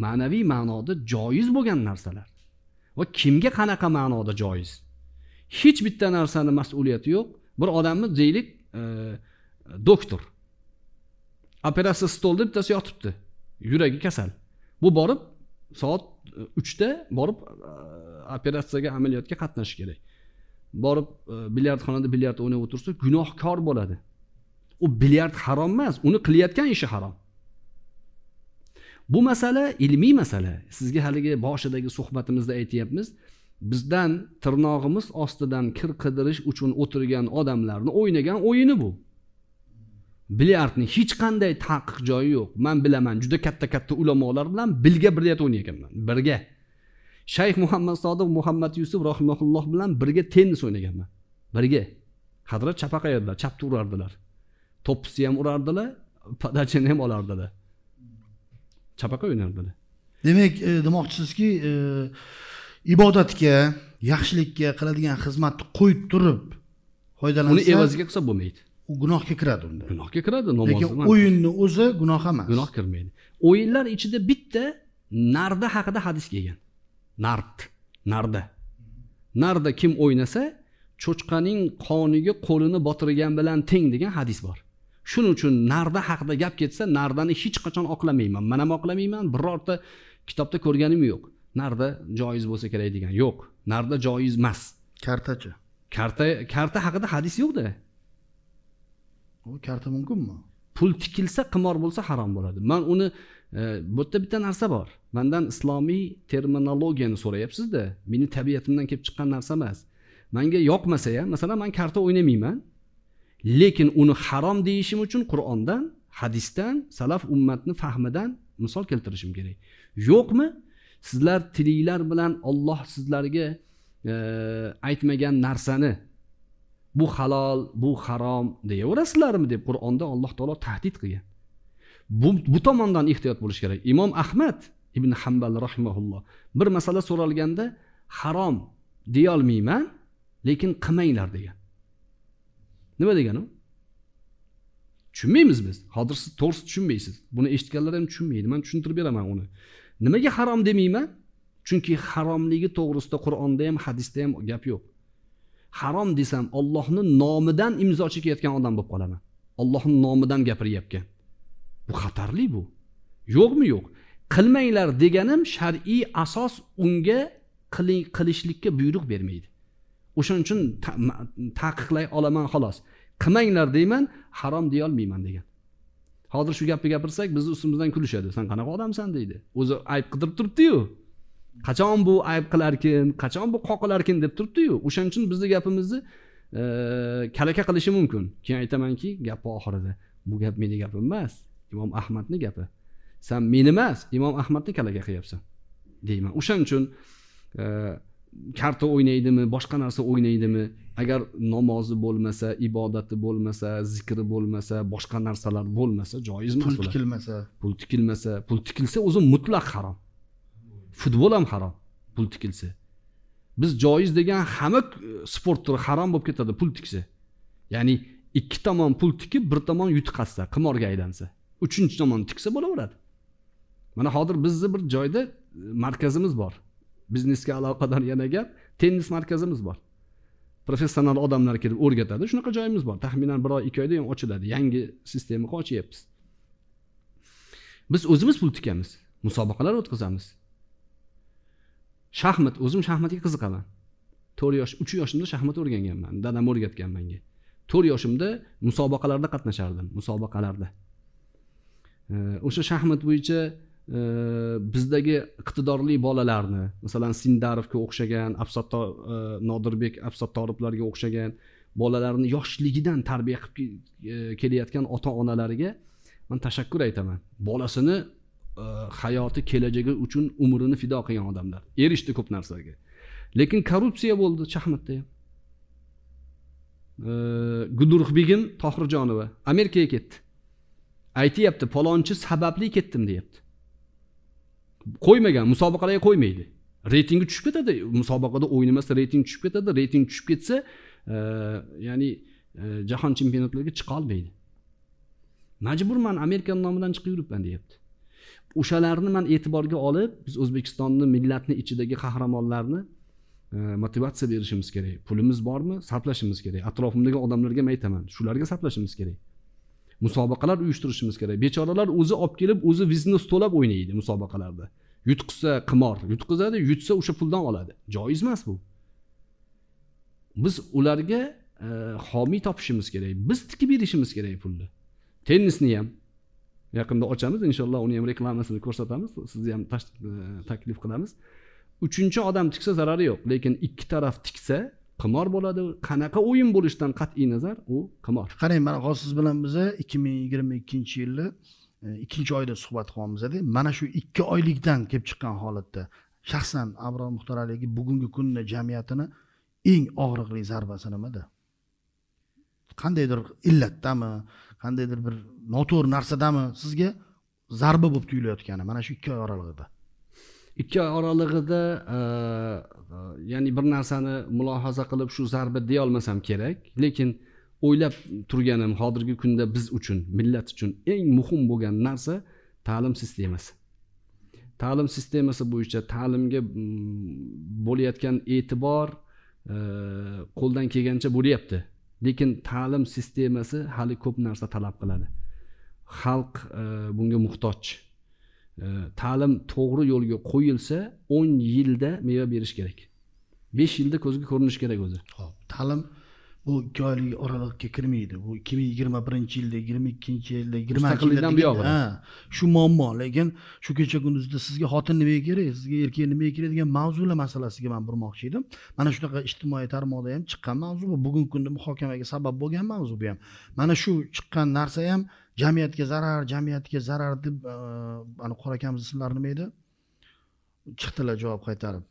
ma'naviy ma'noda joiz bo'lgan narsalar va kimga qanaqa ma'noda joiz hech bitta narsani mas'uliyati yo'q bir odamni deylik e, doktor operatsiya stolida bittasi yotibdi yuragi kasal bu borib soat uchda borib e, operatsiyaga amaliyotga qatnashish kerak borib e, bilyardxonada bilyard o'ynab o'tirsa gunohkor bo'ladi u bilyard harom emas uni qilayotgan ishi harom bu masala ilmiy masala sizga haligi boshidagi suhbatimizda aytyapmiz bizdan tirnog'imiz ostidan kir qidirish uchun o'tirgan odamlarni o'ynagan o'yini bu bilyardni hech qanday taqiq joyi yo'q man bilaman juda katta katta ulamolar bilan birga bilyard o'ynaganman birga shayx muhammad sodiq muhammad yusuf rahimaulloh bilan birga tennis o'ynaganman birga hadrat chapaqa yerdilar chapda urardilar to'ppisni ham urardilar podachani ham olardilar chapaqa o'ynardilar demak e, demoqchisizki e, ibodatga yaxshilikka qiladigan xizmatni qo'yib turib foydalansa uni evaziga qilsa bo'lmaydi u gunohga kiradi unda gunohga kiradi namoz lekin o'yinni o'zi gunoh emas gunoh kirmaydi o'yinlar ichida bitta narda haqida hadis kelgan nard narda narda kim o'ynasa cho'chqaning qoniga qo'lini botirgan bilan teng degan hadis bor shuning uchun narda haqida gap ketsa nardani hech qachon oqlamayman man ham oqlamayman birorta kitobda ko'rganim yo'q narda joiz bo'lsa kerak degan yo'q narda joiz emas kartachi karta karta haqida hadis yo'qda karta mumkinmi pul tikilsa qimor bo'lsa harom bo'ladi man uni e, bu yerda bitta narsa bor mandan islomiy terminologiyani so'rayapsizda meni tabiatimdan kelib chiqqan narsa emas manga yoqmasa ham masalan man karta o'ynamayman lekin uni harom deyishim uchun qur'ondan hadisdan salaf ummatni fahmidan misol keltirishim kerak yo'qmi sizlar tilinglar bilan olloh sizlarga e, aytmagan narsani bu halol bu harom deyaverasizlarmi deb qur'onda alloh taolo tahdid qilgan bu, bu tomondan ehtiyot bo'lish kerak imom ahmad ibn hambal rahimaulloh bir masala so'ralganda harom deyolmayman lekin qilmanglar degan nima degani tushunmaymiz biz hozir siz to'g'risi tushunmaysiz buni eshitganlar ham tushunmaydi man tushuntirib beraman uni nimaga harom demayman chunki haromligi to'g'risida qur'onda ham hadisda ham gap yo'q harom desam ollohni nomidan imzo chekayotgan odam bo'lib qolaman ollohni nomidan gapiryapti bu xatarli bu yo'qmi yo'q qilmanglar deganim shar'iy asos unga qilishlikka buyruq bermaydi o'shaning uchun taqiqlay olaman xolos qilmanglar deyman harom deyolmayman degan hozir shu gapni gapirsak bizni ustimizdan kulishadi san qanaqa odamsan deydi o'zi ayb qidirib turibdiyu qachon bu ayb qilarkin qachon bu qoqilarkin deb turibdiyu o'shaning uchun bizni gapimizni e, kalaka qilishi mumkin keyin aytamanki gapni oxirida bu gap meni gapim emas imom ahmadni gapi san meni emas imom ahmadni kalaka qilyapsan deyman o'shaning uchun e, karta o'ynaydimi boshqa narsa o'ynaydimi agar namozi bo'lmasa ibodati bo'lmasa zikri bo'lmasa boshqa narsalar bo'lmasa joiz emas pul tikilmasa pul tikilmasa pul tikilsa o'zi mutlaq harom futbol ham harom pul tikilsa biz joiz degan hamma e, sport turi harom bo'lib ketadi pul tiksa ya'ni ikki tomon pul tikib bir tomon yutqazsa qimorga aylansa uchinchi tomon tiksa bo'laveradi mana hozir bizni bir joyda e, markazimiz bor biznesga aloqador yana gap tennis markazimiz bor professional odamlar kelib o'rgatadi shunaqa joyimiz bor taxminan bir oy ikki oyda ham ochiladi yangi sistemaga ochyapmiz biz o'zimiz pul tikamiz musobaqalar o'tkazamiz shaxmat o'zim shaxmatga qiziqaman to'rt yosh uch yoshimda shaxmat o'rganganman dadam o'rgatgan menga to'rt yoshimda musobaqalarda qatnashardim musobaqalarda o'sha shaxmat bo'yicha e, bizdagi iqtidorli bolalarni masalan sindarovga o'xshagan absatto e, nodirbek absattoriblarga o'xshagan bolalarni yoshligidan tarbiya qilib e, kelayotgan ota onalariga man tashakkur aytaman bolasini hayoti kelajagi uchun umrini fido qilgan odamlar erishdi ko'p narsaga lekin korrupsiya bo'ldi shaxmatda ham gulruh tohirjonova amerikaga ketdi aytyapti palonchi sababli ketdim deyapti qo'ymagan musobaqalarga qo'ymaydi reytingi tushib ketadi musobaqada o'ynamasa reyting tushib ketadi reyting tushib ketsa ya'ni jahon chempionatlariga chiqa olmaydi majburman amerikani nomidan chiqib yuribman deyapti o'shalarni man e'tiborga olib biz o'zbekistonni millatni ichidagi qahramonlarni e, motivatsiya berishimiz kerak pulimiz bormi sarflashimiz kerak atrofimdagi odamlarga ham aytaman shularga sarflashimiz kerak musobaqalar uyushtirishimiz kerak bechoralar o'zi olib kelib o'zi biznes to'lab o'ynaydi musobaqalarda yutqizsa qimor yutqizadi yutsa o'sha puldan oladi joiz emas bu biz ularga e, homiy topishimiz kerak biz tikib berishimiz kerak pulni tennisni ham yaqinda ochamiz inshaalloh uni ham reklamasini ko'rsatamiz sizni ham e, taklif qilamiz uchinchi odam tiksa zarari yo'q lekin ikki taraf tiksa qimor bo'ladi qanaqa o'yin bo'lishidan qat'iy nazar u qimor qarang mana hozir siz bilan biz ikki ming yigirma ikkinchi yilni e, ikkinchi oyida suhbat qilyapmiz mana shu ikki oylikdan kelib chiqqan holatda shaxsan abror muxtor aliga bugungi kunda jamiyatini eng og'riqli zarbasi nimada qandaydir illatdami qandaydir bir noto'g'ri narsadami sizga zarba bo'lib tuyulayotgani mana shu ikki oy oralig'ida ikki oy oralig'ida e, e, ya'ni bir narsani mulohaza qilib shu zarba deyolmasam kerak lekin o'ylab turganim hozirgi kunda biz uchun millat uchun eng muhim bo'lgan narsa ta'lim sistemasi ta'lim sistemasi bo'yicha ta'limga bo'layotgan e'tibor e, qo'ldan kelgancha bo'lyapti lekin ta'lim sistemasi hali ko'p narsa talab qiladi xalq e, bunga muhtoj e, ta'lim to'g'ri yo'lga qo'yilsa o'n yilda meva berishi kerak besh yilda ko'zga ko'rinishi kerak o'zi ho'p ta'lim bu oylik oraliqqa kirmaydi bu ikki ming yigirma birinchi yilda yigirma ikkinchi yilda yigirma ha shu muammo lekin shu kecha kunduzda sizga xotin nimaga kerak sizga erkak nimaga kerak degan mavzular masalasiga man burmoqchi edim mana shunaqa ijtimoiy tarmoqda ham chiqqan mavzu bu bugungi kunda muhokamaga sabab bo'lgan mavzu bu ham mana shu chiqqan narsa ham jamiyatga zarar jamiyatga zarar deb mana e, qora akamiz ismlari nima edi chiqdilar javob qaytarib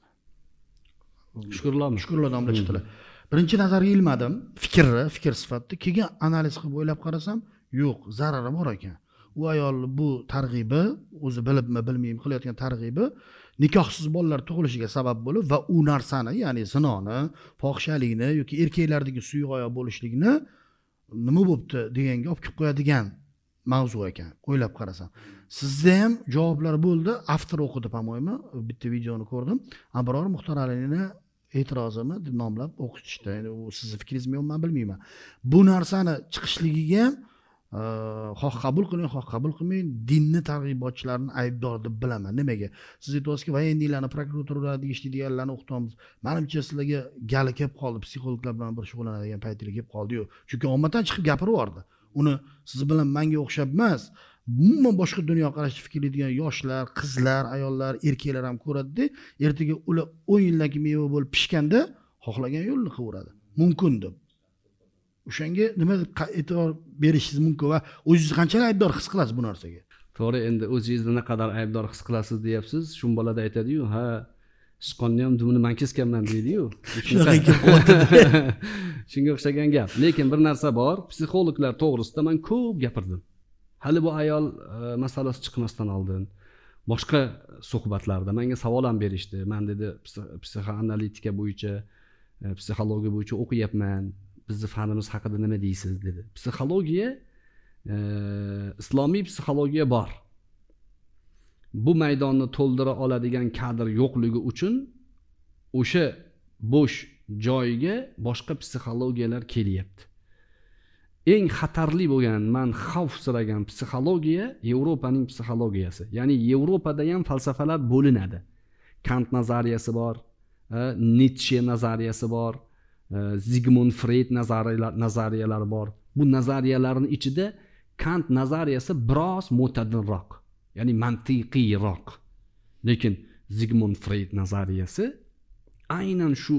shukurlar shukurlar domla chiqdilar hmm. birinchi nazarga ilmadim fikrni fikr sifatida keyin analiz qilib o'ylab qarasam yo'q zarari bor ekan u ayolni bu targ'ibi o'zi bilibmi bilmaymi qilayotgan targ'ibi nikohsiz bolalar tug'ilishiga sabab bo'lib va u narsani ya'ni zinoni fohishalikni yoki erkaklardagi suiqoya bo'lishlikni nima bo'libdi deganga olib kelib qo'yadigan mavzu ekan o'ylab qarasam sizda ham javoblar bo'ldi avtor o'qidi по моему bitta videoni ko'rdim abror muxtor alini deb nomlab o'qitishdi endi u sizni fikringiz yo'qmi man bilmayman bu narsani chiqishligiga ham e, xoh qabul qiling xoh qabul qilmang dinni targ'ibotchilarini aybdor deb bilaman nimaga siz aytyapsizki военныйlarni prokuratura deyishdi deganlarni o'qitamiz manimcha sizlarga gali kelib qoldi psixologlar bilan bir shug'ullanadigan paytinglar kelib qoldiyu chunki ommadan chiqib gapirib yubordi uni siz bilan manga o'xshab emas umuman boshqa dunyoqarashni fikrlaydigan yoshlar qizlar ayollar erkaklar ham ko'radida ertaga ular o'n yildan keyin meva bo'lib pishganda xohlagan yo'lni qilaveradi mumkin deb o'shanga nima deb e'tibor berishingiz mumkin va o'zingizni qanchalik aybdor his qilasiz bu narsaga to'g'ri endi o'zingizni naqadar aybdor his qilasiz deyapsiz shu bolada aytadiyu ha sichqonni ham dumini man kesganman deydiyu shunga o'xshagan gap lekin bir narsa bor psixologlar to'g'risida man ko'p gapirdim hali bu ayol e, masalasi chiqmasdan oldin boshqa suhbatlarda manga savol ham berishdi man dedi psixoanalitika bo'yicha e, psixologiya bo'yicha o'qiyapman bizni fanimiz haqida nima deysiz dedi psixologiya e, islomiy psixologiya bor bu maydonni to'ldira oladigan kadr yo'qligi uchun o'sha bo'sh joyiga boshqa psixologiyalar kelyapti eng xatarli bo'lgan man xavf siragan psixologiya yevropaning psixologiyasi ya'ni yevropada ham falsafalar bo'linadi kant nazariyasi bor e, nitshe nazariyasi bor zigmund e, freyd nazariyalari bor bu nazariyalarni ichida kant nazariyasi biroz mo'tadilroq ya'ni mantiqiyroq lekin zigmund freyd nazariyasi aynan shu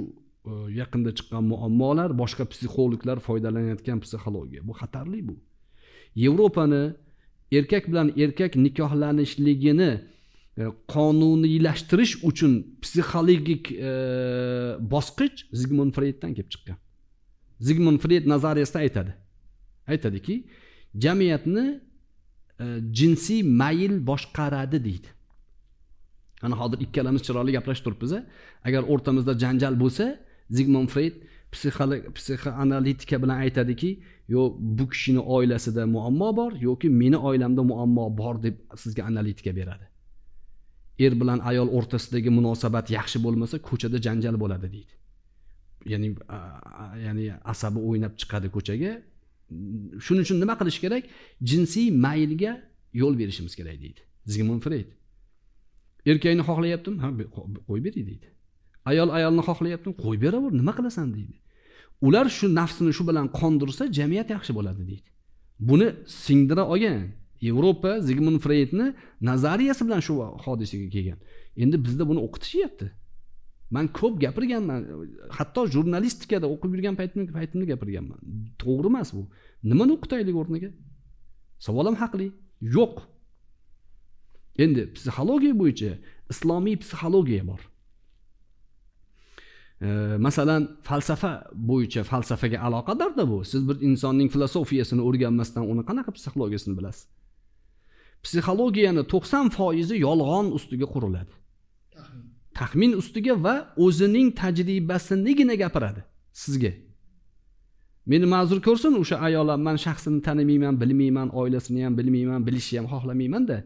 yaqinda chiqqan muammolar boshqa psixologlar foydalanayotgan psixologiya bu xatarli bu yevropani erkak bilan erkak nikohlanishligini e, qonuniylashtirish uchun psixologik e, bosqich zigmund freyddan kelib chiqqan zigmund freyd nazariyasida aytadi aytadiki jamiyatni e, jinsiy boshqaradi deydi ana hozir ikkalamiz chiroyli gaplashib turibmiz agar o'rtamizda janjal bo'lsa Freud freyd psixoanalitika bilan aytadiki yo bu kishini oilasida muammo bor yoki meni oilamda muammo bor deb sizga analitika beradi er bilan ayol o'rtasidagi munosabat yaxshi bo'lmasa ko'chada janjal bo'ladi deydi ya'ni ya'ni asabi o'ynab chiqadi ko'chaga shuning uchun nima qilish kerak jinsiy maylga yo'l berishimiz kerak deydi zigmund freyd erkakni xohlayaptimi ha qo'yib bering deydi ayol ayolni xohlayaptimi qo'yib beraver nima qilasan deydi ular shu nafsini shu bilan qondirsa jamiyat yaxshi bo'ladi deydi buni singdira olgan yevropa zigmund freydni nazariyasi bilan shu hodisaga kelgan endi bizda buni o'qitishyapti man ko'p gapirganman hatto jurnalistikada o'qib yurgan paytimda paytimda gapirganman to'g'ri emas bu nimani o'qitaylik o'rniga savol ham haqli yo'q endi psixologiya bo'yicha islomiy psixologiya bor masalan falsafa bo'yicha falsafaga aloqadorda bu siz bir insonning filosofiyasini o'rganmasdan uni qanaqa psixologiyasini bilasiz psixologiyani to'qson foizi yolg'on ustiga quriladi taxmin ustiga va o'zining tajribasinigina gapiradi sizga meni ma'zur ko'rsin o'sha ayol ham man shaxsini tanimayman bilmayman oilasini ham bilmayman bilishni ham xohlamaymanda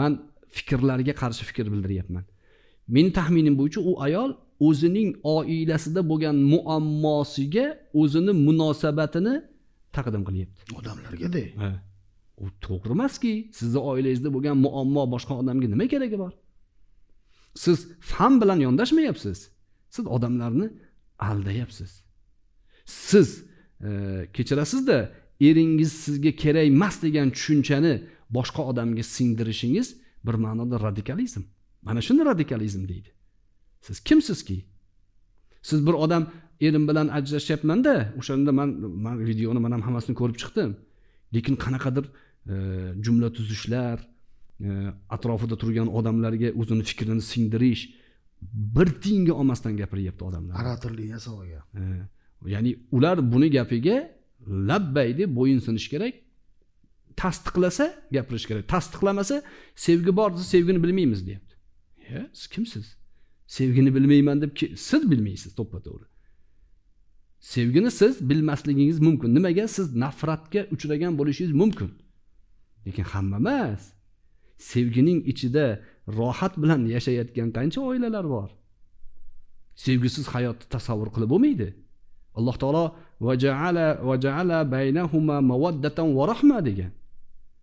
man fikrlarga qarshi fikr bildiryapman meni taxminim bo'yicha u ayol o'zining oilasida bo'lgan muammosiga o'zini munosabatini taqdim qilyapti odamlargada u to'g'ri emaski sizni oilangizda bo'lgan muammo boshqa odamga nima keragi bor siz fan bilan yondashmayapsiz siz odamlarni aldayapsiz siz e, kechirasizda eringiz sizga kerak emas degan tushunchani boshqa odamga singdirishingiz bir ma'noda radikalizm mana shuni radikalizm deydi siz kimsizki siz bir odam erim bilan ajrashyapmanda o'shanda man man videoni man ham hammasini ko'rib chiqdim lekin qanaqadir e, jumla tuzishlar e, atrofida turgan odamlarga o'zini fikrini singdirish bir tiyinga olmasdan gapiryapti odamlar oratorlik yasab olgan ya'ni ular buni gapiga labbay deb bo'yinsunish kerak tasdiqlasa gapirish kerak tasdiqlamasa sevgi bor desa sevgini bilmaymiz deyapti e siz kimsiz Sevgini bilmayman deb siz bilmaysiz to'ppa to'g'ri. Sevgini siz bilmasligingiz mumkin. Nimaga? Siz nafratga uchragan bo'lishingiz mumkin. Lekin hamma emas. Sevgining ichida rohat bilan yashayotgan qancha oilalar bor? Sevgisiz hayotni tasavvur qilib bo'lmaydi. Alloh taolo va ja'ala va ja'ala baynahuma mawaddatan va rahma degan.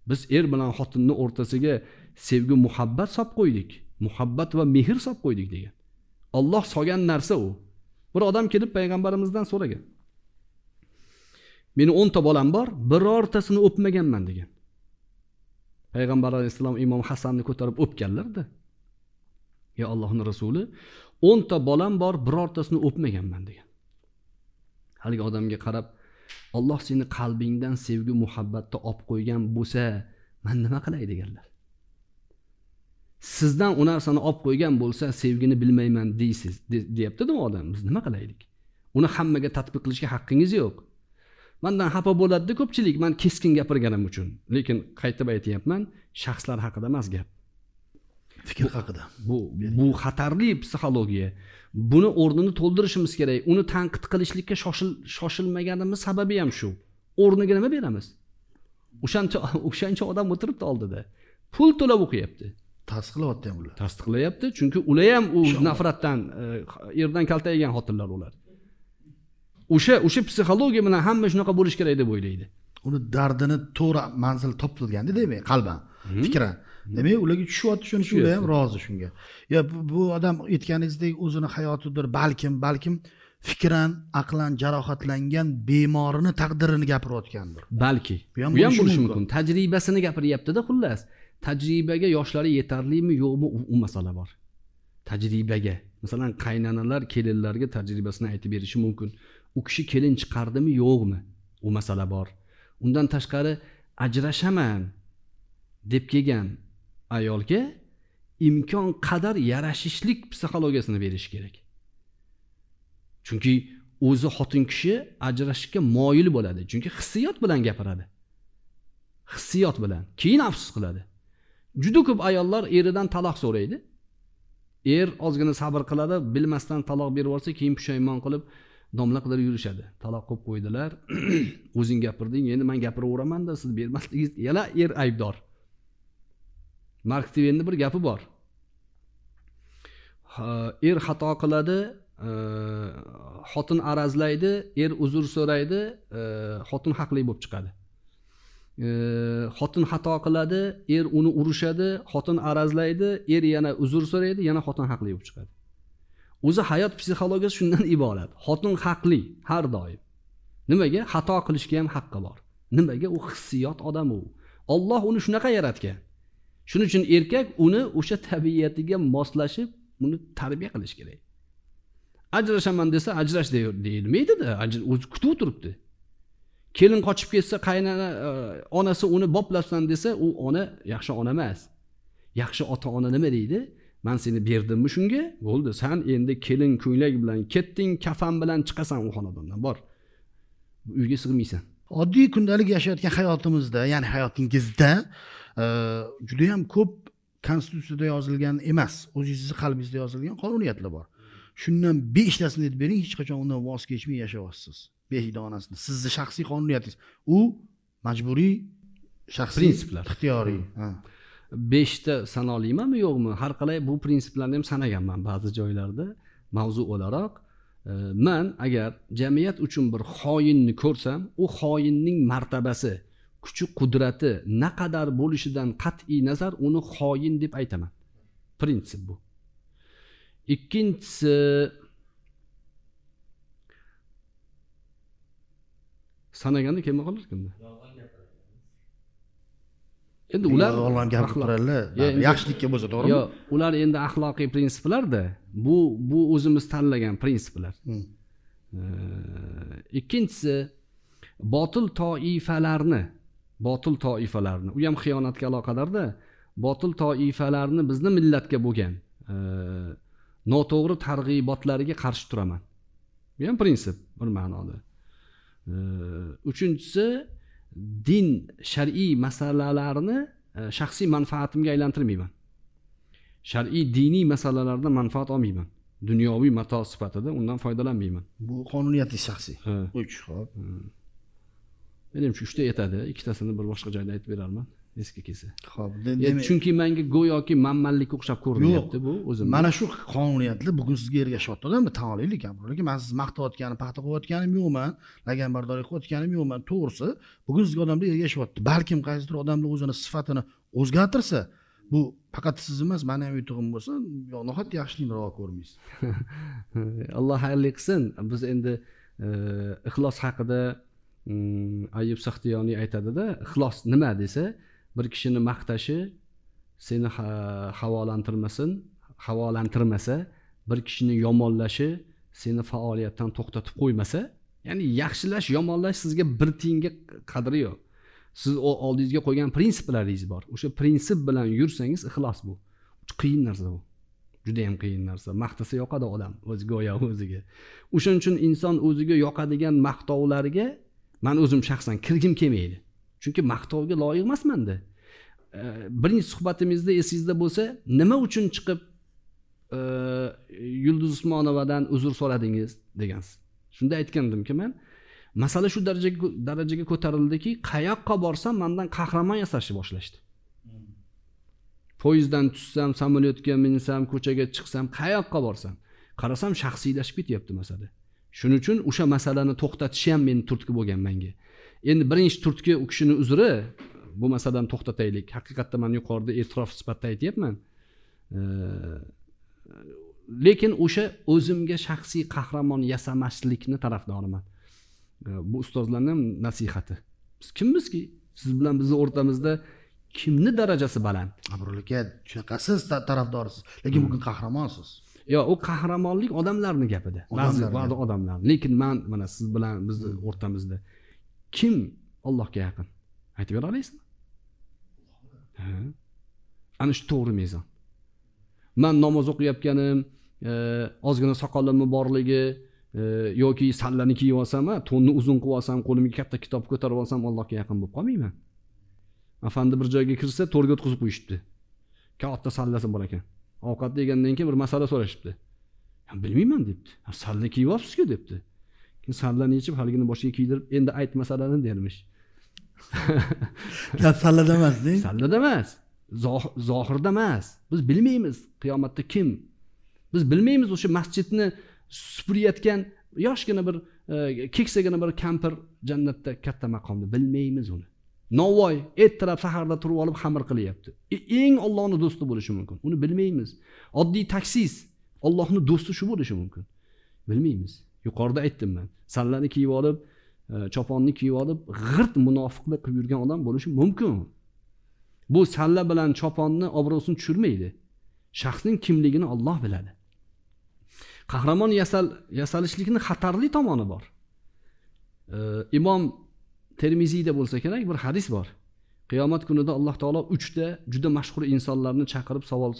Biz er bilan xotinning o'rtasiga sevgi muhabbat solib qo'ydik. muhabbat va mehr solib qo'ydik degan olloh solgan narsa u bir odam kelib payg'ambarimizdan so'ragan meni o'nta bolam bor birortasini o'pmaganman degan payg'ambar alayhissalom imom hasanni ko'tarib o'pganlarda ey Allohning rasuli o'nta bolam bor birortasini o'pmaganman degan haligi odamga qarab olloh seni qalbingdan sevgi muhabbatni olib qo'ygan bo'lsa man nima qilay deganlar sizdan u narsani olib qo'ygan bo'lsa sevgini bilmayman deysiz deyaptida u odam biz nima qilaylik uni hammaga tadbiq qilishga haqqingiz yo'q mandan xafa bo'ladida ko'pchilik man keskin gapirganim uchun lekin qaytib aytyapman shaxslar haqida emas gap fikr haqida bu bu xatarli psixologiya buni o'rnini to'ldirishimiz kerak uni tanqid qilishlikka shoshil shoshilmaganimiz sababi ham shu o'rniga nima beramiz o'shancha o'shancha odam o'tiribdi oldida pul to'lab o'qiyapti tasdiqlayapti ham ular tasdiqlayapti chunki ular ham u nafratdan e, erdan yegan xotinlar ular o'sha o'sha psixologiya bilan hamma shunaqa bo'lishi kerak deb o'ylaydi uni dardini to'g'ri manzil topilganda demak qalban mhm. fikran mhm. demak ularga tushyapti shuning uchun ular ham rozi shunga yo bu odam aytganingizdek o'zini hayotidir balkim balkim fikran aqlan jarohatlangan bemorini taqdirini gapirayotgandir balki bu ham bo'lishi mumkin tajribasini gapiryaptida xullas tajribaga yoshlari yetarlimi yo'qmi u masala bor tajribaga masalan qaynonalar kelinlarga tajribasini aytib berishi mumkin u kishi kelin chiqardimi yo'qmi u masala bor undan tashqari ajrashaman deb kelgan ayolga imkon qadar yarashishlik psixologiyasini berish kerak chunki o'zi xotin kishi ajrashishga moyil bo'ladi chunki hissiyot bilan gapiradi hissiyot bilan keyin afsus qiladi juda ko'p ayollar eridan taloq so'raydi er ozgina sabr qiladi bilmasdan taloq berib yuborsa keyin pushaymon qilib domla qidirib yurishadi taloq qo'yib qo'ydilar o'zing gapirding endi man gapiraveramanda siz bermasligingiz yana er aybdor mark tvenni bir gapi bor er xato qiladi e, xotin arazlaydi er uzr so'raydi e, xotin haqli bo'lib chiqadi xotin xato qiladi er uni urishadi xotin arazlaydi er yana uzr so'raydi yana xotin haqli bo'lib chiqadi o'zi hayot psixologiyasi shundan iborat xotin haqli har doim nimaga xato qilishga ham haqqi bor nimaga u hissiyot odam u olloh uni shunaqa yaratgan shuning uchun erkak uni o'sha tabiatiga moslashib uni tarbiya qilish kerak ajrashaman desa ajrash deyilmaydida kutib turibdi kelin qochib ketsa qaynona e, onasi uni boplabsan desa u ona yaxshi ona emas yaxshi ota ona nima deydi man seni berdimmi shunga bo'ldi san endi kelin ko'ylak bilan ketding kafan bilan chiqasan u xonadondan bor uyga sig'maysan oddiy kundalik yashayotgan hayotimizda ya'ni hayotingizda e, judayam ko'p konstitutsiyada yozilgan emas o'zingizni qalbingizda yozilgan qonuniyatlar bor shundan beshtasini aytib bering hech qachon undan voz kechmay yashayapsiz behida onasini sizni shaxsiy qonuniyatingiz u majburiy shaxsiy prinsiplar ixtiyoriy beshta sanoliymanmi yo'qmi har qalay bu prinsiplarni ham sanaganman ba'zi joylarda mavzu o'laroq e, man agar jamiyat uchun bir xoinni ko'rsam u xoinning martabasi kuchi qudrati naqadar bo'lishidan qat'iy nazar uni xoin deb aytaman prinsip bu ikkinchisi sanaganda kelmay qolarkanda endi ular yolg'on gap turadilar yaxshilikka bo'lsa to'g'rimi yo'q ular endi axloqiy prinsiplarda bu bu o'zimiz tanlagan prinsiplar hmm. ikkinchisi botil toifalarni botil toifalarni u ham xiyonatga aloqadorda botil toifalarni bizni millatga bo'lgan noto'g'ri targ'ibotlariga qarshi turaman bu ham prinsip bir ma'noda uchinchisi din shar'iy masalalarni e, shaxsiy manfaatimga aylantirmayman shar'iy diniy masalalardan manfaat olmayman dunyoviy mato sifatida undan foydalanmayman bu qonuniyati shaxsiy uch hop menimcha uchta yetadi ikkitasini bir boshqa joyda aytib berarman esga kelsa ho'p chunki manga go'yoki manmanlikka o'xshab ko'rinyapti bu o'zimni mana shu qonuniyatlar bugun sizga odamlar tan olaylik lekin man sizni maqtayotganim paxta qilayotganim yo'qman laganbardorlik qilayotganim yo'qman to'g'risi bugun sizga odamlar ergashyapti balkim qaysidir odamlar o'zini sifatini o'zgartirsa bu faqat siz emas mani ham yutug'im bo'lsa nohot yaxshilikni ravo ko'rmaysiz alloh xayrli qilsin biz endi e, ixlos haqida mm, ayub saxtiyoniy aytadida ixlos nima desa bir kishini maqtashi seni havolantirmasin havolantirmasa bir kishini yomonlashi seni faoliyatdan to'xtatib qo'ymasa ya'ni yaxshilash yomonlash sizga bir tiyinga qadri yo'q siz oldingizga qo'ygan prinsiplaringiz bor o'sha prinsip bilan yursangiz ixlos bu qiyin narsa bu judayam qiyin narsa maqtasa yoqadi odam o'z go'yo o'ziga o'shaning uchun inson o'ziga yoqadigan maqtovlarga man o'zim shaxsan kirgim kelmaydi chunki maqtovga loyiq emasmanda birinchi suhbatimizda esingizda bo'lsa nima uchun chiqib yulduz usmonovadan uzr so'radingiz degansiz shunda aytgandimki man masala shu darajaga darajaga ko'tarildiki qayoqqa borsam mandan qahramon yasashni boshlashdi poyezddan tushsam samolyotga minsam ko'chaga chiqsam qayoqqa borsam qarasam shaxsiylashib ketyapti masala shuning uchun o'sha masalani to'xtatishi ham meni turtki bo'lgan manga endi birinchi turtki u kishini uzri bu masadan to'xtataylik haqiqatda man yuqorida e'tirof sifatida aytyapman lekin o'sha o'zimga shaxsiy qahramon yasamaslikni tarafdoriman bu ustozlarni ham nasihati biz kimmizki siz bilan bizni o'rtamizda kimni darajasi baland abrul aka shunaqasiz tarafdorisiz lekin bugun hmm. qahramonsiz yo'q u qahramonlik odamlarni gapida ba'zi ba'zi odamlar lekin man mana siz bilan bizni hmm. o'rtamizda kim Allohga yaqin aytib bera olasizmi ana shu to'g'ri mezon man namoz o'qiyotganim e, ozgina soqolimni borligi e, yoki sallani kiyib olsam to'nni uzun qilib olsam qo'limga katta kitob ko'tarib olsam allohga yaqin bo'lib qolmayman afandi bir joyga kirsa to'rga o'tqizib qo'yishibdi katta sallasi bor ekan ovqat yegandan keyin bir masala so'rashibdi bilmayman debdi salla kiyib olibsizku debdi sallani yechib haligini boshiga kiydirib endi ayt masalani dermish gap sallada emasda sallada emas zohirda emas biz bilmaymiz qiyomatda kim biz bilmaymiz o'sha masjidni supurayotgan yoshgina bir e, keksagina bir kampir jannatda katta maqomda bilmaymiz uni novvoy ertalab saharda turib olib xamir qilyapti eng ollohni do'sti bo'lishi mumkin uni bilmaymiz oddiy taksis ollohni do'sti shu bo'lishi mumkin bilmaymiz yuqorida aytdim man sallani kiyib olib e, choponni kiyib olib g'irt munofiqlik qilib yurgan odam bo'lishi mumkin bu salla bilan choponni obro'sini tushirmaydi shaxsning kimligini olloh biladi qahramon yasal yasalishlikni xatarli tomoni bor e, imom termiziyda bo'lsa kerak bir hadis bor qiyomat kunida alloh taolo uchta juda mashhur insonlarni chaqirib savol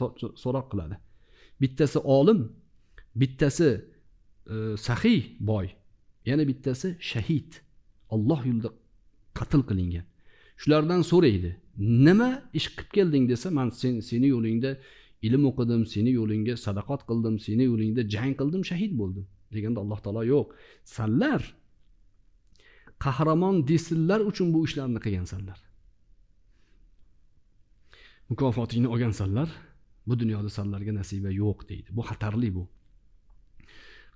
so'roq qiladi bittasi olim bittasi sahiy boy yana bittasi shahid olloh yo'lida qatl qilingan shulardan so'raydi nima ish qilib kelding desa man sen seni yo'lingda ilm o'qidim seni yo'lingga sadaqat qildim seni yo'lingda jang qildim shahid bo'ldim deganda alloh taolo yo'q sanlar qahramon desinlar uchun bu ishlarni qilgansanlar mukofotingni olgansanlar bu dunyoda sanlarga nasiba yo'q deydi bu xatarli bu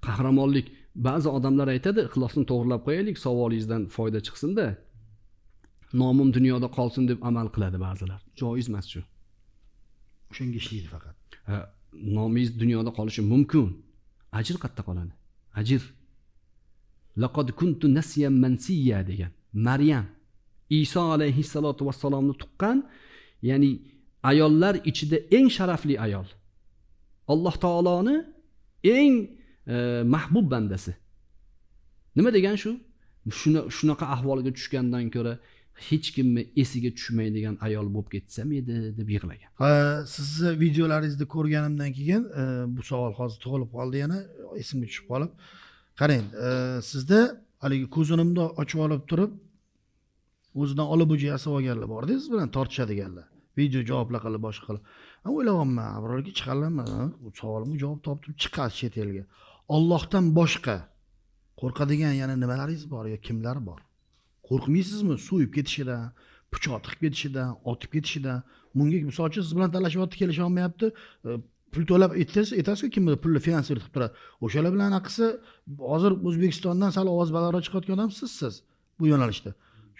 qahramonlik ba'zi odamlar aytadi ixlosni to'g'irlab qo'yaylik savolingizdan foyda chiqsinda nomim dunyoda qolsin deb amal qiladi ba'zilar joiz emas shu o'shanga ishlaydi faqat nomingiz dunyoda qolishi mumkin ajr qayerda qoladi ajr laqad kuntu degan maryam iso alayhissalotu vassalomni tuqqan ya'ni ayollar ichida eng sharafli ayol alloh taoloni eng mahbub bandasi nima degani shu shunaqa ahvolga tushgandan ko'ra hech kimni esiga tushmaydigan ayol bo'lib ketsam edi deb yig'lagan sizni videolaringizni ko'rganimdan keyin e, bu savol hozir tug'ilib qoldi yana esimga tushib qolib qarang e, sizda haligi ko'zinimni ochib olib turib o'zidan olib uji yasab olganlar borda siz bilan tortishadiganlar video javoblar qilib boshqa qilib o'ylayapman abrorga chiqaranmi bu savolimga javob topdim chiqadi chet elga ollohdan boshqa qo'rqadigan yana nimalaringiz bor yo kimlar bor qo'rqmaysizmi so'yib ketishidan pichoq tiqib ketishidan otib ketishidan bunga misol uchun siz bilan talashyapti kelisha olmayapti e, pul to'lab aytasiz aytasizku kimdir pulni finansir qilib turadi o'shalar bilan anaqa qilsa hozir o'zbekistondan sal ovoz balandroq chiqayotgan odam sizsiz bu yo'nalishda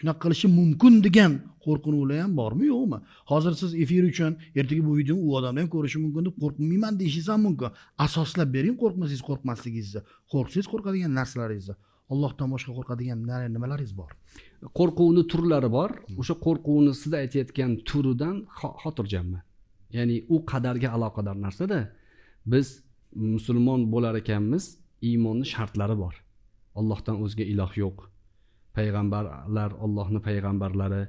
shunaqa qilishi mumkin degan qo'rqinuvlar ham bormi yo'qmi hozir siz efir uchun ertaga bu videoni u odamlar ham ko'rishi mumkin deb qo'rqmayman deyishingiz ham mumkin asoslab bering qo'rqmasangiz qo'rqmasligingizni qo'rqsangiz qo'rqadigan narsalaringizni allohdan boshqa qo'rqadigan nimalaringiz bor qo'rquvni turlari bor hmm. o'sha qo'rquvni siz aytayotgan turidan xotirjamman ya'ni u qadarga aloqador narsada biz musulmon bo'lar ekanmiz iymonni shartlari bor allohdan o'zga iloh yo'q payg'ambarlar ollohni payg'ambarlari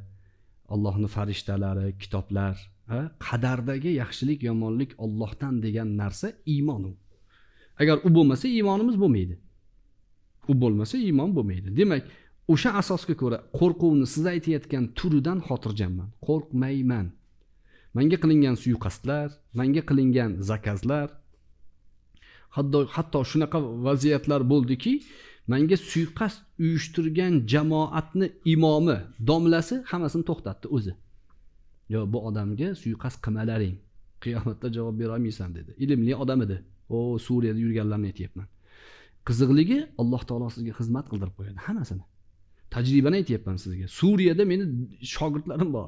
ollohni farishtalari kitoblar qadardagi yaxshilik yomonlik ollohdan degan narsa iymon u agar u bo'lmasa iymonimiz bo'lmaydi u bo'lmasa iymon bo'lmaydi demak o'sha asosga ko'ra qo'rquvni siz aytayotgan turidan xotirjamman qo'rqmayman manga qilingan suiqasdlar manga qilingan zakazlar hatto hatto shunaqa vaziyatlar bo'ldiki manga suiqasd uyushtirgan jamoatni imomi domlasi hammasini to'xtatdi o'zi yo bu odamga suiqasd qilmalaring qiyomatda javob berolmaysan dedi ilmli odam edi o suriyada yurganlarni aytyapman qiziqligi alloh taolo sizga xizmat qildirib qo'yadi hammasini tajribani aytyapman sizga suriyada meni shogirdlarim bor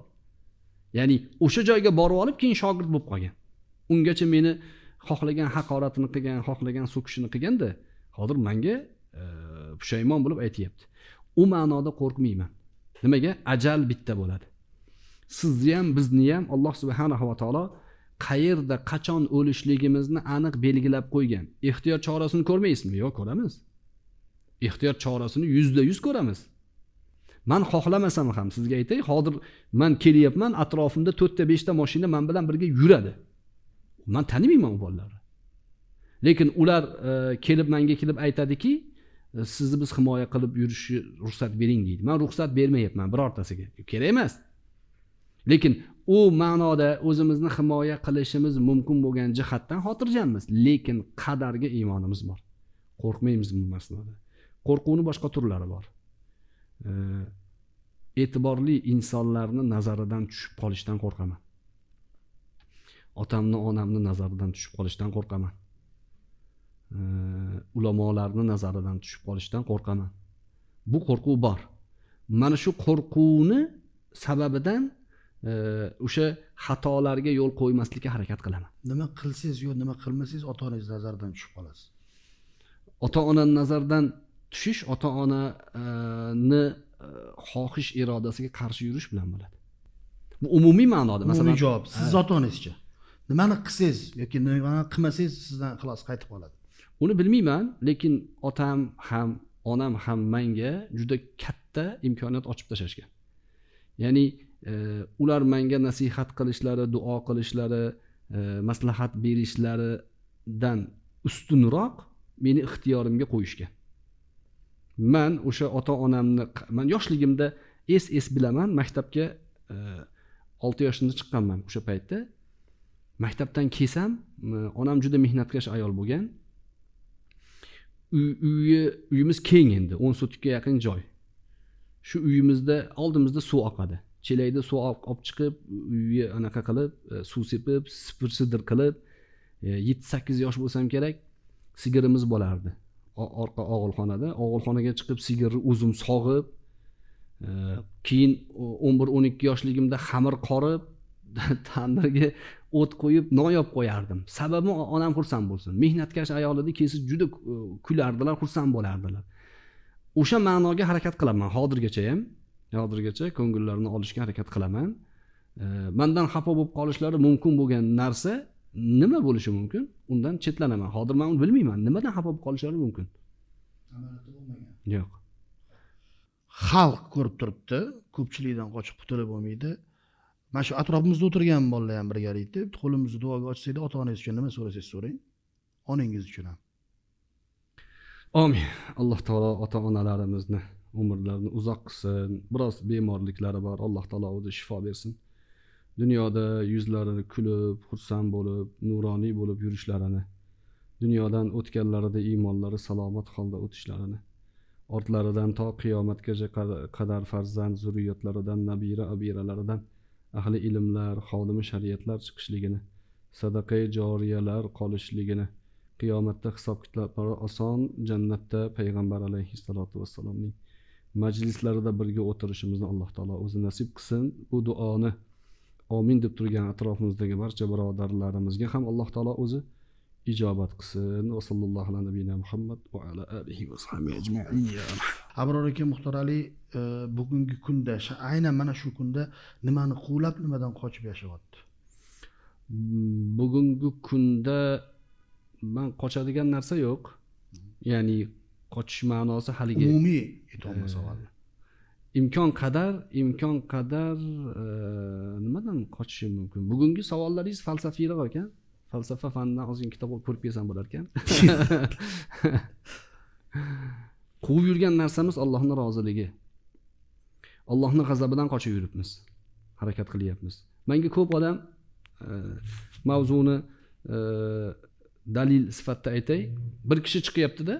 ya'ni o'sha joyga borib olib keyin shogird bo'lib qolgan ungacha meni xohlagan haqoratini qilgan xohlagan so'kishini qilganda hozir manga e, pushaymon bo'lib aytyapti u ma'noda qo'rqmayman nimaga ajal bitta bo'ladi sizni ham bizni ham alloh subhanahu va taolo qayerda qachon o'lishligimizni aniq belgilab qo'ygan ehtiyot chorasini ko'rmaysizmi yo'q ko'ramiz ehtiyot chorasini yuzda yuz ko'ramiz man xohlamasam ham sizga aytay hozir man kelyapman atrofimda to'rtta beshta moshina man bilan birga yuradi man tanimayman u bolalarni lekin ular e, kelib manga kelib aytadiki E, sizni biz himoya qilib yurishga ruxsat bering deydi man ruxsat bermayapman birortasiga kerak emas lekin u ma'noda o'zimizni himoya qilishimiz mumkin bo'lgan jihatdan xotirjammiz lekin qadarga iymonimiz bor qo'rqmaymiz bu masnoda qo'rquvni boshqa turlari bor e, e'tiborli insonlarni nazaridan tushib qolishdan qo'rqaman otamni onamni nazaridan tushib qolishdan qo'rqaman ulamolarni nazaridan tushib qolishdan qo'rqaman bu qo'rquv bor mana shu qo'rquvni sababidan e, o'sha xatolarga yo'l qo'ymaslikka harakat qilaman nima qilsangiz yo nima qilmasangiz ota onangiz nazaridan tushib qolasiz ota onani nazardan tushish ota onani e, xohish irodasiga qarshi yurish bilan bo'ladi bu umumiy ma'noda masalan umumiy javob siz ota onangizchi nimani qilsangiz yoki nimani qilmasangiz sizdan xalos qaytib qoladi uni bilmayman lekin otam ham onam ham manga juda katta imkoniyat ochib tashlashgan ya'ni e, ular manga nasihat qilishlari duo qilishlari e, maslahat berishlaridan ustunroq meni ixtiyorimga qo'yishgan man o'sha ota onamni man yoshligimda es es bilaman maktabga e, olti e, yoshimda chiqqanman o'sha paytda maktabdan kelsam onam juda mehnatkash ayol bo'lgan uyi uyimiz keng endi o'n sotkga yaqin joy shu uyimizda oldimizda suv oqadi chelakda suv olib chiqib uyni anaqa qilib e, suv sepib sipir sidir qilib e, yetti sakkiz yosh bo'lsam kerak sigirimiz bo'lardi orqa og'ilxonada og'ilxonaga chiqib sigirni o'zim sog'ib e, keyin o'n bir o'n ikki yoshligimda xamir qorib tandirga o't qo'yib non qo'yardim sababi onam xursand bo'lsin mehnatkash ayol edi kelsa juda e, kulardilar xursand bo'lardilar o'sha ma'noga harakat qilaman hozirgacha ham hozirgacha ko'ngillarini olishga harakat qilaman e, mandan xafa bo'lib qolishlari mumkin bo'lgan narsa nima bo'lishi mumkin undan chetlanaman hozir man uni bilmayman nimadan xafa bo'lib qolishlari mumkin yo'q xalq ko'rib turibdi ko'pchilikdan qochib qutulib bo'lmaydi mana shu atrofimizda o'tirgan bolalar ham birgalikda bitta qo'limizni duoga ochsakda ota onangiz uchun nima so'rasangiz so'rang onangiz uchun ham omin alloh taolo ota onalarimizni umrlarini uzoq qilsin biroz bemorliklari bor alloh taolo o'zi shifo bersin dunyoda yuzlari kulib xursand bo'lib nuroniy bo'lib yurishlarini dunyodan o'tganlarida iymonlari salomat holda o'tishlarini ortlaridan to qiyomatgacha qadar farzand zurriyatlaridan nabira abiralaridan ahli ilmlar xodimi shariatlar chiqishligini sadaqa joriyalar qolishligini qiyomatda hisob kitoblari oson jannatda payg'ambar alayhissalotu vassalomning majlislarida birga o'tirishimizni alloh taolo o'zi nasib qilsin bu duoni omin deb turgan atrofimizdagi barcha birodarlarimizga ham alloh taolo o'zi ijobat qilsin va ala nabiyina muhammad va ala alihi va ajmain abror aka muxtor ali e, bugungi kunda aynan mana shu kunda nimani quvlab nimadan qochib yashayapti bugungi kunda man qochadigan narsa yo'q ya'ni qochish ma'nosi haligi umumiy e, aytolmas imkon qadar imkon qadar e, nimadan qochishim mumkin bugungi savollaringiz falsafiyroq ekan falsafa fanidan ozgina kitob ko'rib kelsam bo'lar ekan quvib yurgan narsamiz allohni roziligi allohni g'azabidan qochib yuribmiz harakat qilyapmiz manga ko'p odam e, mavzuni e, dalil sifatida aytay bir kishi chiqyaptida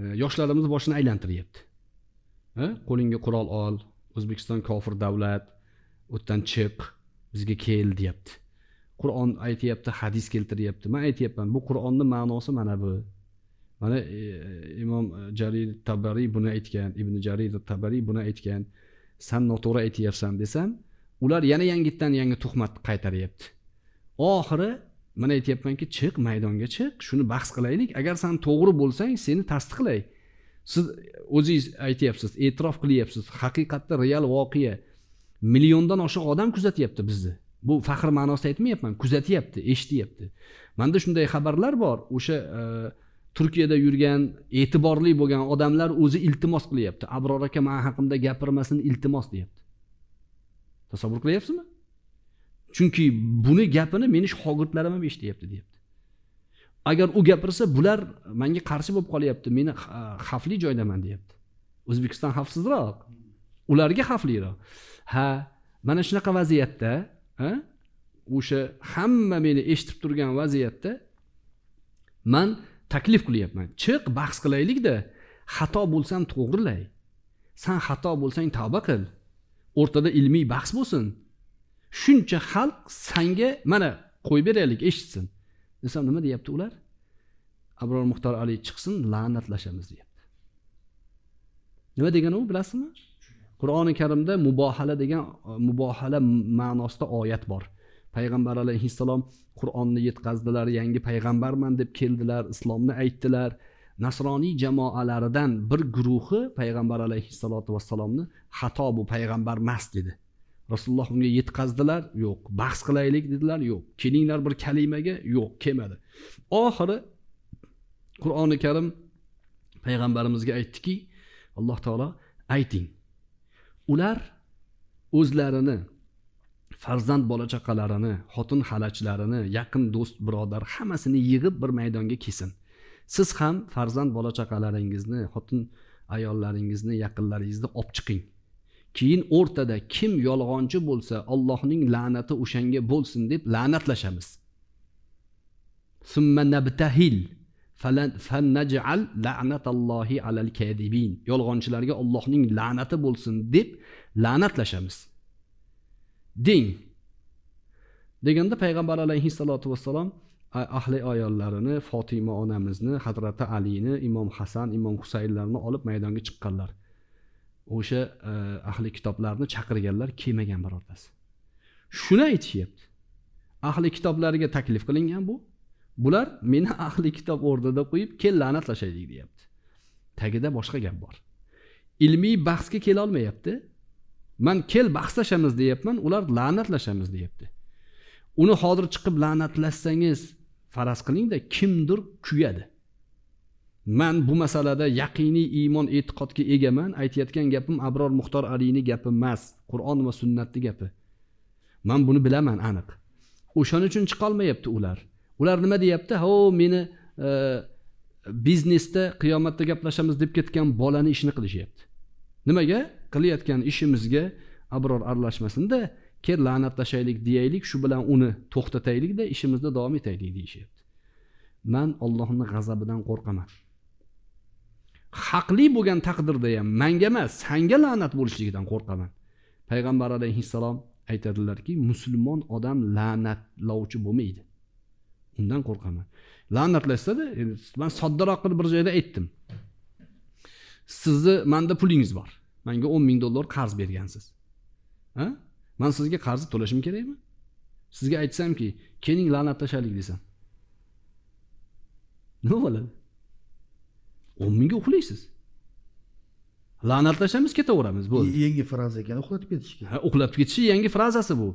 e, yoshlarimiz boshini aylantiryapti qo'lingga qurol ol o'zbekiston kofir davlat u chiq bizga kel deyapti qur'on aytyapti hadis keltiryapti man aytyapman bu qur'onni ma'nosi mana bu mana e, e, imom jarir tabariy buni aytgan ibn jarir tabariy buni aytgan san noto'g'ri aytyapsan desam ular yana yangitdan yangi tuhmat qaytaryapti oxiri mana aytyapmanki chiq maydonga chiq shuni bahs qilaylik agar san to'g'ri bo'lsang seni tasdiqlay siz o'zingiz aytyapsiz e'tirof qilyapsiz haqiqatda real voqea milliondan oshiq odam kuzatyapti bizni bu faxr ma'nosida aytmayapman kuzatyapti eshityapti manda shunday xabarlar bor o'sha e, turkiyada yurgan e'tiborli bo'lgan odamlar o'zi iltimos qilyapti abror aka mani haqimda gapirmasin iltimos deyapti tasavvur qilyapsizmi chunki buni gapini meni shogirdlarim ham eshityapti deyapti agar u gapirsa bular manga qarshi bo'lib qolyapti meni e, xavfli joydaman deyapti o'zbekiston xavfsizroq ularga xavfliroq ha mana shunaqa vaziyatda o'sha hamma meni eshitib turgan vaziyatda man taklif qilyapman chiq bahs qilaylikda xato bo'lsam to'g'rilay san xato bo'lsang tavba qil o'rtada ilmiy bahs bo'lsin shuncha xalq sanga mana qo'yib beraylik eshitsin desam nima deyapti ular abror muxtor ali chiqsin la'natlashamiz deyapti nima degani u bilasizmi qur'oni karimda mubohala degan e, mubohala ma'nosida oyat bor payg'ambar alayhissalom qur'onni yetkazdilar yangi payg'ambarman deb keldilar islomni aytdilar nasroniy jamoalaridan bir guruhi payg'ambar alayhissalotu vassalomni xato bu payg'ambar emas dedi rasululloh unga yetkazdilar yo'q bahs qilaylik dedilar yo'q kelinglar bir kalimaga yo'q kelmadi oxiri qur'oni karim payg'ambarimizga aytdiki alloh taolo ayting ular o'zlarini farzand bola chaqalarini xotin xalachlarini yaqin do'st birodar hammasini yig'ib bir maydonga kelsin siz ham farzand bola chaqalaringizni xotin ayollaringizni yaqinlaringizni olib chiqing keyin o'rtada kim yolg'onchi bo'lsa allohning la'nati o'shanga bo'lsin deb la'natlashamiz summa nabtahil la'natallohi alal yolg'onchilarga Allohning la'nati bo'lsin deb la'natlashamiz deng deganda payg'ambar alayhissalotu vassalom ahli ayollarini fotima onamizni hazrati alini imom hasan imom husaynlarni olib maydonga chiqqanlar o'sha e, ahli kitoblarni chaqirganlar kelmagan birortasi shuni aytishyapti ahli kitoblariga taklif qilingan bu bular meni ahli kitob o'rnida qo'yib kel la'natlashaylik deyapti tagida boshqa gap bor ilmiy bahsga kelolmayapti man kel bahslashamiz deyapman ular la'natlashamiz deyapti uni hozir chiqib la'natlashsangiz faraz qilingda kimdir kuyadi man bu masalada yaqiniy iymon e'tiqodga egaman aytayotgan gapim abror muxtor aliyni gapi emas qur'on va sunnatni gapi man buni bilaman aniq o'shaning uchun chiqolmayapti ular ular nima deyapti ho meni e, biznesda qiyomatda gaplashamiz deb ketgan bolani ishini qilishyapti nimaga qilayotgan ishimizga abror aralashmasinda kel la'natlashaylik deyaylik shu bilan uni to'xtataylikda ishimizda davom etaylik deyishyapti man ollohni g'azabidan qo'rqaman haqli bo'lgan taqdirda ham manga emas sanga la'nat bo'lishligidan qo'rqaman payg'ambar alayhissalom aytadilarki musulmon odam la'natlovchi bo'lmaydi undan qo'rqaman endi man soddaroq qilib bir joyda aytdim sizni manda pulingiz bor manga o'n ming dollar qarz bergansiz a man sizga qarzni to'lashim kerakmi sizga aytsamki keling la'natlashaylik desam nima bo'ladi o'n mingga uxlaysiz la'natlashamiz ketaveramiz bo'ldi yangi fraza ekan uxlatib ketishga ha uxlatib ketishi yangi frazasi bu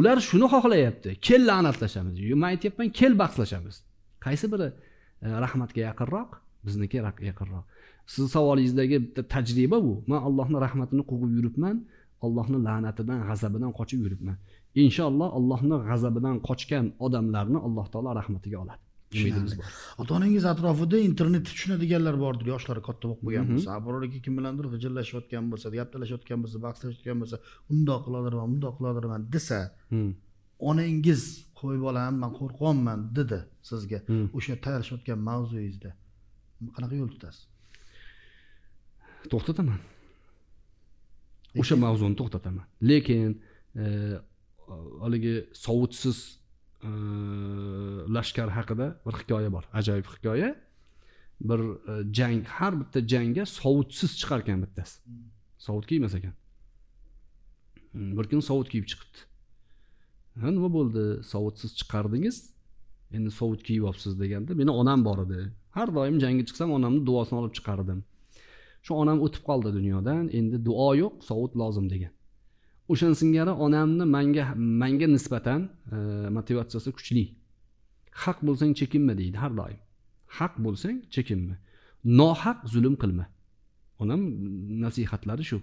ular shuni xohlayapti kel la'natlashamiz man aytyapman kel bahslashamiz qaysi biri e, rahmatga yaqinroq bizniki yaqinroq sizni savolingizdagi bitta tajriba bu man allohni rahmatini quvib yuribman allohni la'natidan g'azabidan qochib yuribman inshaalloh allohni g'azabidan qochgan odamlarni alloh taolo rahmatiga oladi ota onangiz atrofida internetni tushunadiganlar bordir yoshlari katta bo'lib qolgan mhm. bo'lsa biror ikki kim bilandir g'ijillashayotgan bo'lsa yaptalashayotgan bo'lsa bahslashayotgan bo'lsa undoq qilolaman bundoq qilolaman desa hmm. onangiz qo'y bolam man qo'rqyapman dedi sizga hmm. o'sha tayyorlashayotgan mavzuingizda qanaqa yo'l tutasiz to'xtataman o'sha mavzuni to'xtataman lekin e, haligi sovutsiz lashkar haqida bir hikoya bor ajoyib hikoya bir e, jang har bitta jangga sovutsiz chiqar ekan bittasi sovut kiymas ekan hmm, bir kun sovut kiyib chiqibdi nima bo'ldi sovutsiz chiqardingiz endi sovut kiyib olibsiz deganda meni onam bor edi har doim jangga chiqsam onamni duosini olib chiqardim shu onam o'tib qoldi dunyodan endi duo yo'q sovut lozim degan o'shan singari onamni manga manga nisbatan e, motivatsiyasi kuchli haq bo'lsang chekinma deydi har doim haq bo'lsang chekinma nohaq zulm qilma onam nasihatlari shu e,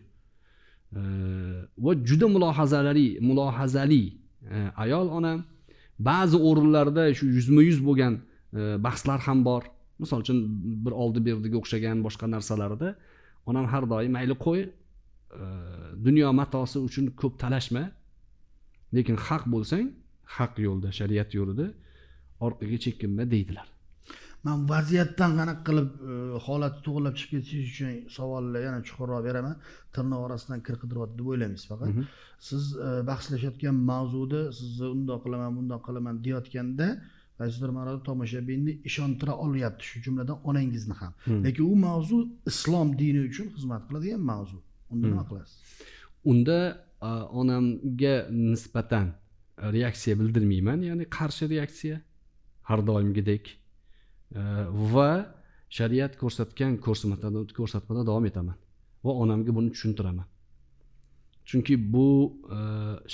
va juda mulohazali mulohazali e, ayol onam ba'zi o'rinlarda shu yuzma yuz bo'lgan e, bahslar ham bor misol uchun bir oldi berdiga o'xshagan boshqa narsalarda onam har doim mayli qo'y dunyo matosi uchun ko'p talashma lekin haq bo'lsang haq yo'lda shariat yo'lida orqaga chekinma deydilar man vaziyatdan qanaqa qilib e, holatni to'g'irlab chiqib ketishingiz uchun savolni yana chuqurroq beraman tirnoq orasidan kir qidiryapti deb o'ylamaysiz faqat mhm. siz e, bahslashayotgan mavzuni sizni undoq qilaman bundoq qilaman deyotganda qaysidir ma'noda tomoshabinni ishontira olyapti shu jumladan onangizni ham hmm. lekin u mavzu islom dini uchun xizmat qiladigan mavzu unda nima hmm. qilasiz unda onamga nisbatan reaksiya bildirmayman ya'ni qarshi reaksiya har doimgidek va shariat ko'rsatgan ko'rsatmada davom etaman va onamga buni tushuntiraman chunki bu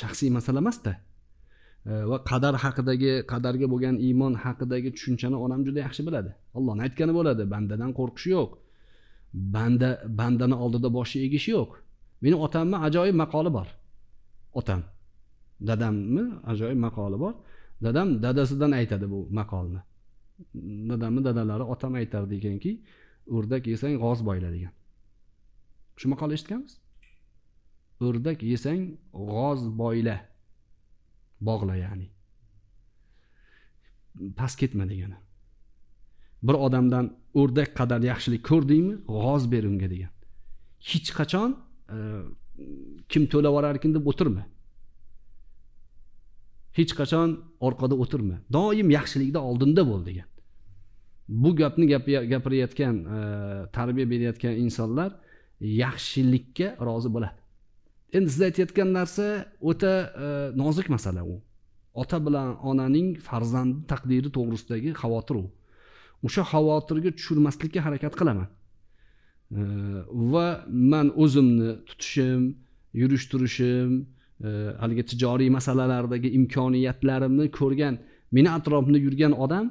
shaxsiy masala emasda va qadar haqidagi qadarga bo'lgan iymon haqidagi tushunchani onam juda yaxshi biladi ollohni aytgani bo'ladi bandadan qo'rqish yo'q banda bandani oldida boshni egish yo'q meni otamni ajoyib maqoli bor otam dadamni ajoyib maqoli bor dadam dadasidan aytadi bu maqolni dadamni dadalari otam aytardi ekanki o'rdak yesang g'oz boyla degan shu maqolni eshitganmiz o'rdak yesang g'oz boyla bog'la ya'ni past ketma degani bir odamdan o'rdak qadar yaxshilik ko'rdingmi g'oz ber unga degan hech qachon e, kim to'lab yuborarkin deb o'tirma hech qachon orqada o'tirma doim yaxshilikda oldinda bo'l degan bu gapni gapirayotgan e, tarbiya berayotgan insonlar yaxshilikka rozi bo'ladi endi siz aytayotgan narsa o'ta e, nozik masala u ota bilan onaning farzandi taqdiri to'g'risidagi xavotir u o'sha xavotirga tushirmaslikka harakat qilaman va man o'zimni tutishim yurish turishim e, haligi tijoriy masalalardagi imkoniyatlarimni ko'rgan meni atrofimda yurgan odam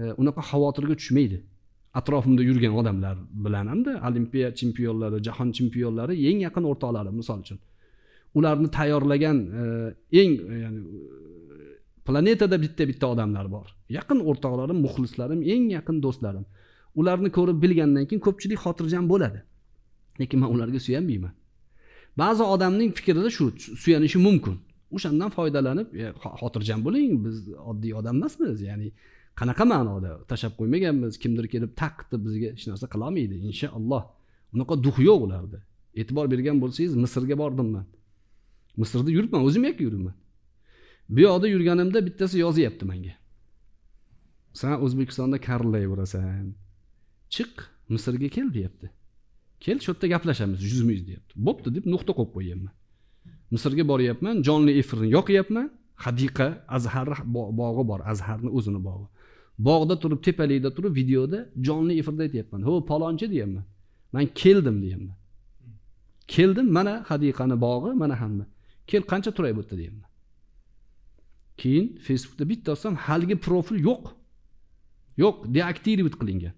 e, unaqa xavotirga tushmaydi atrofimda yurgan odamlar bilan hamda olimpiya chempionlari jahon chempionlari eng yaqin o'rtoqlarim misol uchun ularni tayyorlagan e, eng ya'ni planetada bitta bitta odamlar bor yaqin o'rtoqlarim muxlislarim eng yaqin do'stlarim ularni ko'rib bilgandan keyin ko'pchilik xotirjam bo'ladi lekin man ularga suyanmayman ba'zi odamning fikrida shu suyanishi mumkin o'shandan foydalanib e, xotirjam bo'ling biz oddiy odam emasmiz ya'ni qanaqa ma'noda tashlab qo'ymaganmiz kimdir kelib taqdi bizga hech narsa qilolmaydi inshaalloh unaqa duh yo'q ularda e'tibor bergan bo'lsangiz misrga bordim man misrda yuribman o'zim yakka yuribman bu yoqda yurganimda bittasi yozyapti manga san o'zbekistonda karllay bo'lasan chiq misrga kel deyapti kel shu yerda gaplashamiz yuzma yuz deyapti bo'pti deb nuqta qo'yib qo'yganman misrga boryapman jonli efirni yoqyapman hadiqa azharni bog'i bor azharni o'zini bog'i bog'da turib tepalikda turib videoda jonli efirda aytyapman ho palonchi deyapman man keldim deyapman keldim mana hadiqani bog'i mana hamma kel qancha turay bu yerda deyapman keyin facebookda bitta olsam haligi profil yo'q yo'q deaktivit qilingan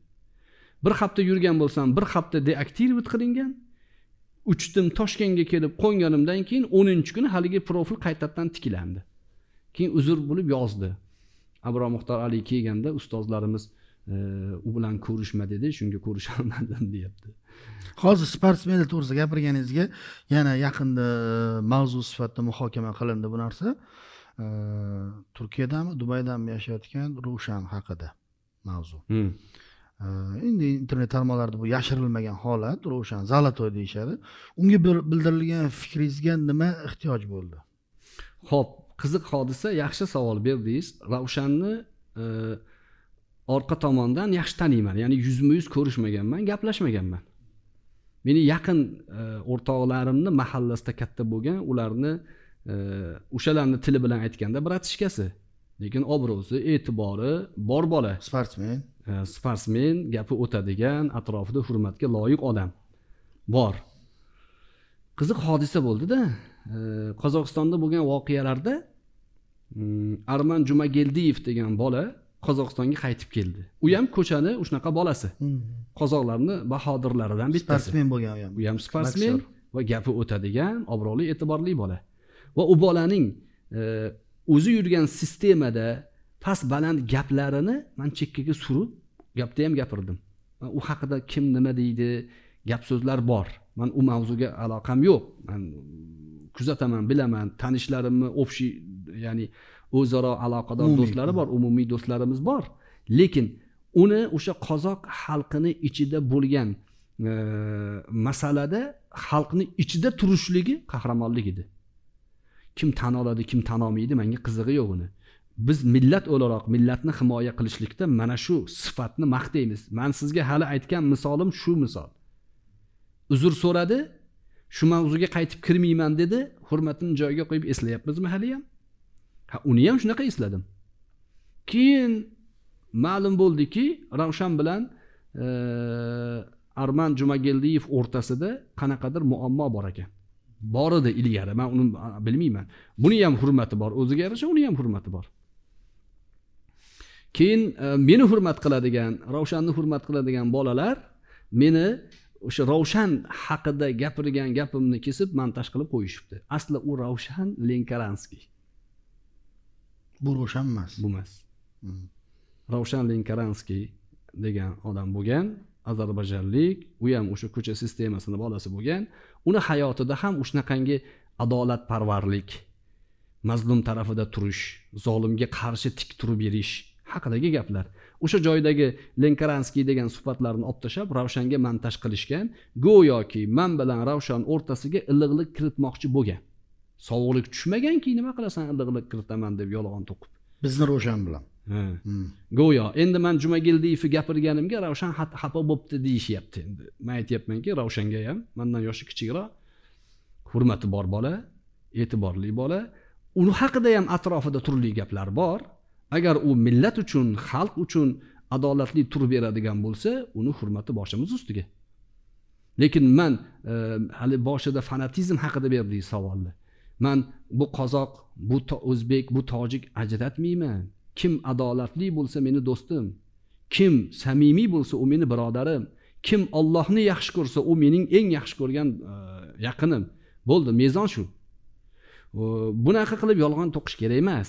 bir hafta yurgan bo'lsam bir hafta deaktivit qilingan uchdim toshkentga kelib qo'nganimdan keyin o'ninchi kuni haligi profil qaytadan tiklandi keyin uzr bo'lib yozdi abror muxtor ali kelganda ustozlarimiz e, u bilan ko'rishma dedi shunga ko'risholmadim deyapti hozir sportsmenlar to'g'risida gapirganingizga yana yaqinda e, mavzu sifatida muhokama qilindi bu narsa e, turkiyadami dubaydami yashayotgan ravshan haqida mavzu hmm. endi internet tarmoqlarida bu yashirilmagan holat ravshan zalatoy deyishadi unga bildirilgan fikringizga nima ehtiyoj bo'ldi ho'p qiziq hodisa yaxshi savol berdingiz va o'shani e, orqa tomondan yaxshi taniyman ya'ni yuzma yuz ko'rishmaganman gaplashmaganman meni yaqin e, o'rtoqlarimni mahallasida katta bo'lgan ularni e, o'shalarni tili bilan aytganda bratishkasi lekin obro'si e'tibori bor bola sportsmen e, sportsmen gapi o'tadigan atrofida hurmatga loyiq odam bor qiziq hodisa bo'ldida e, qozog'istonda bo'lgan voqealarda mm, arman jumageldiyev degan bola qozog'istonga qaytib keldi u ham ko'chani shunaqa bolasi qozoqlarni bahodirlaridan bittasi sportsmen bo'lgan u ham u ham sportsmen va gapi o'tadigan obro'li e'tiborli bola va u bolaning e, o'zi yurgan sistemada past baland gaplarini man chekkaga surib gapda ham gapirdim u haqida kim nima deydi gap so'zlar bor man u mavzuga aloqam yo'q man kuzataman bilaman tanishlarimni общий ya'ni o'zaro aloqador do'stlari bor umumiy do'stlarimiz bor lekin uni o'sha qozoq xalqini ichida bo'lgan e, masalada xalqni ichida turishligi qahramonlik edi kim tan oladi kim tan olmaydi manga qizig'i yo'q uni biz millat o'laroq millatni himoya qilishlikda mana shu sifatni maqtaymiz man sizga hali aytgan misolim shu misol uzr so'radi shu mavzuga qaytib kirmayman dedi hurmatini joyiga qo'yib eslayapmizmi haliyam ha uni ham shunaqa esladim keyin ma'lum bo'ldiki ravshan bilan e, arman jumageldiyev o'rtasida qanaqadir muammo bor ekan bor edi ilgari man uni bilmayman buni ham hurmati bor o'ziga yarasha uni ham hurmati bor keyin e, meni hurmat qiladigan ravshanni hurmat qiladigan bolalar meni o'sha ravshan haqida gapirgan gapimni kesib montaj qilib qo'yishibdi asli u ravshan lenkaranskiy bu ravshan emas bu emas hmm. ravshan lenkaranskiy degan odam bo'lgan ozarbayjonlik u ham o'sha ko'cha sistemasini bolasi bo'lgan uni hayotida ham shunaqangi adolatparvarlik mazlum tarafida turish zolimga qarshi tik turib yurish haqidagi gaplar o'sha joydagi lenkaranskiy degan suhbatlarni olib tashlab ravshanga montaj qilishgan go'yoki man bilan ravshan o'rtasiga iliqlik kiritmoqchi bo'lgan sovuqlik tushmaganki nima qilasan iliqlik kiritaman deb yolg'on to'qib bizni ravshan bilan Hmm. go'yo endi man jumagildiyevni gapirganimga ravshan xafa bo'libdi deyishyapti endi man aytyapmanki ravshanga ham mandan yoshi kichikroq hurmati bor bola e'tiborli bola uni haqida ham atrofida turli gaplar bor agar u millat uchun xalq uchun adolatli tur beradigan bo'lsa uni hurmati boshimiz ustiga lekin man e, hali boshida fanatizm haqida berdingiz savolni man bu qozoq bu o'zbek bu tojik ajratmayman kim adolatli bo'lsa meni do'stim kim samimiy bo'lsa u meni birodarim kim ollohni yaxshi ko'rsa u mening eng yaxshi ko'rgan e, yaqinim bo'ldi mezon shu bunaqa qilib yolg'on to'qish kerak emas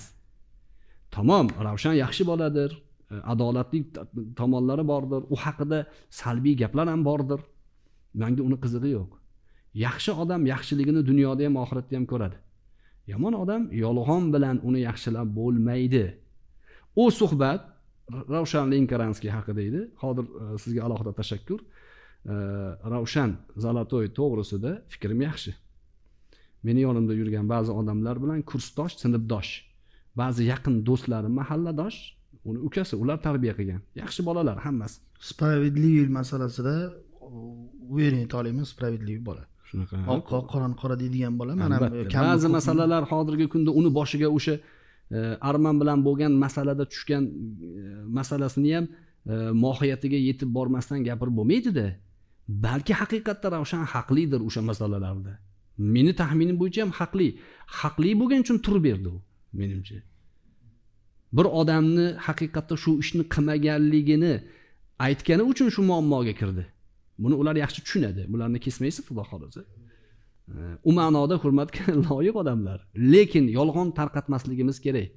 tamom ravshan yaxshi boladir e, adolatli tomonlari bordir u haqida salbiy gaplar ham bordir manga uni qizig'i yo'q yaxshi odam yaxshiligini dunyoda ham oxiratda ham ko'radi yomon odam yolg'on bilan uni yaxshilab bo'lmaydi u suhbat ravshan linkaranskiy haqida edi hozir e, sizga alohida tashakkur e, ravshan zolotoy to'g'risida fikrim yaxshi meni yonimda yurgan ba'zi odamlar bilan kursdosh sinfdosh ba'zi yaqin do'stlarim mahalladosh uni ukasi ular tarbiya qilgan yaxshi bolalar hammasi справедливый masalasida уверенный olamiz справедливый bola shunaqa oq qora qora deydigan bola mana ba'zi masalalar hozirgi kunda uni boshiga o'sha arman bilan bo'lgan masalada tushgan e, masalasini ham e, mohiyatiga yetib bormasdan gapirib bo'lmaydida balki haqiqatda ravshan haqlidir o'sha masalalarda meni taxminim bo'yicha ham haqli haqli bo'lgani uchun turib berdi u menimcha bir odamni haqiqatda shu ishni qilmaganligini aytgani uchun shu muammoga kirdi buni ular yaxshi tushunadi bularni kesmaysiz xudo xohlasa u ma'noda hurmatga loyiq odamlar lekin yolg'on tarqatmasligimiz kerak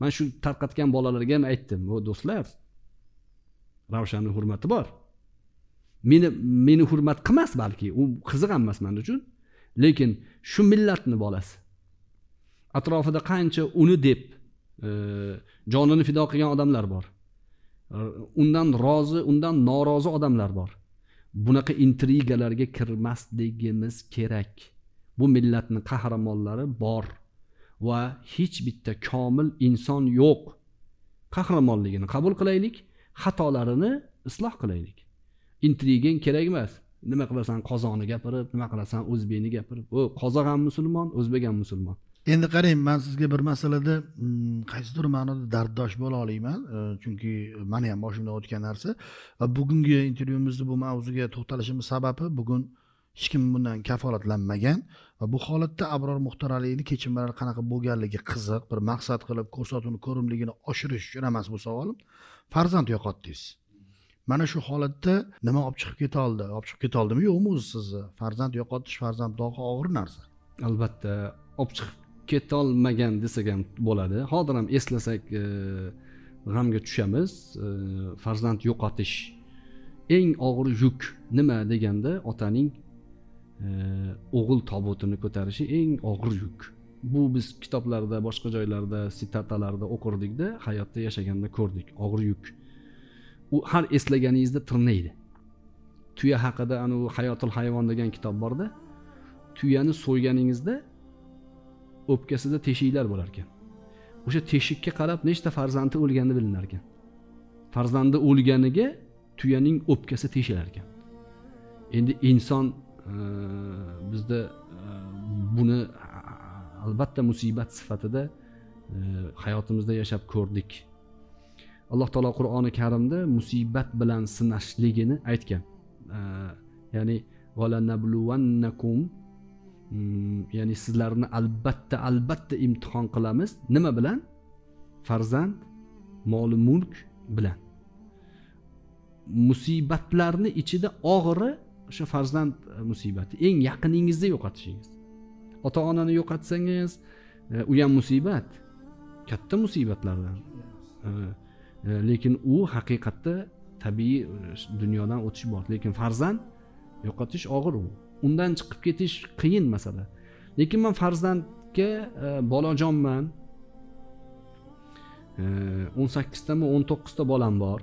man shu tarqatgan bolalarga ham aytdim o do'stlar ravshanni hurmati bor meni meni hurmat qilmas balki u qiziq ham emas man uchun lekin shu millatni bolasi atrofida qancha uni deb e, jonini fido qilgan odamlar bor undan rozi undan norozi odamlar bor bunaqa intrigalarga kirmasligimiz kerak bu millatni qahramonlari bor va hech bitta komil inson yo'q qahramonligini qabul qilaylik xatolarini isloh qilaylik intrigang kerak emas nima qilasan qozoni gapirib nima qilasan o'zbekni gapirib u qozoq ham musulmon o'zbek ham musulmon endi qarang man sizga bir masalada mm, qaysidir ma'noda darddosh bo'la olayman e, chunki mani ham boshimdan o'tgan narsa va bugungi intervyumizni bu mavzuga to'xtalishimiz sababi bugun hech kim bundan kafolatlanmagan va bu holatda abror aliyni kechinmalari qanaqa bo'lganligi qiziq bir maqsad qilib ko'rsatuvni ko'rimligini oshirish uchun emas bu savolim farzand yo'qotdingiz mana shu holatda nima olib chiqib keta oldi olib chiqib keta oldimi yo'qmi o'zi sizni farzand yo'qotish farzand dog'i og'ir narsa albatta olib chiqib ketolmagan desak ham bo'ladi hozir ham eslasak e, g'amga tushamiz e, farzand yo'qotish eng og'ir yuk nima deganda otaning e, o'g'il tobutini ko'tarishi eng og'ir yuk bu biz kitoblarda boshqa joylarda sitatalarda o'qirdikda hayotda yashaganda ko'rdik og'ir yuk u har eslaganingizda tirnaydi tuya haqida anavi hayotil hayvon degan kitob borda tuyani so'yganingizda o'pkasida teshiklar bo'lar ekan o'sha teshikka qarab nechta farzandi o'lgani bilinar ekan farzandi o'lganiga tuyaning o'pkasi teshilar ekan endi inson e, bizda e, buni albatta musibat sifatida e, hayotimizda yashab ko'rdik alloh taolo qur'oni karimda musibat bilan sinashligini aytgan e, ya'ni Mm, ya'ni sizlarni albatta albatta imtihon qilamiz nima bilan farzand moli mulk bilan musibatlarni ichida og'iri o'sha farzand e, musibati eng yaqiningizni yo'qotishingiz ota onani yo'qotsangiz e, u ham musibat katta musibatlardan e, lekin u haqiqatda tabiiy dunyodan o'tish bor lekin farzand yo'qotish og'ir u undan chiqib ketish qiyin masala lekin man farzandga e, bolajonman e, o'n sakkiztami o'n to'qqizta bolam bor e,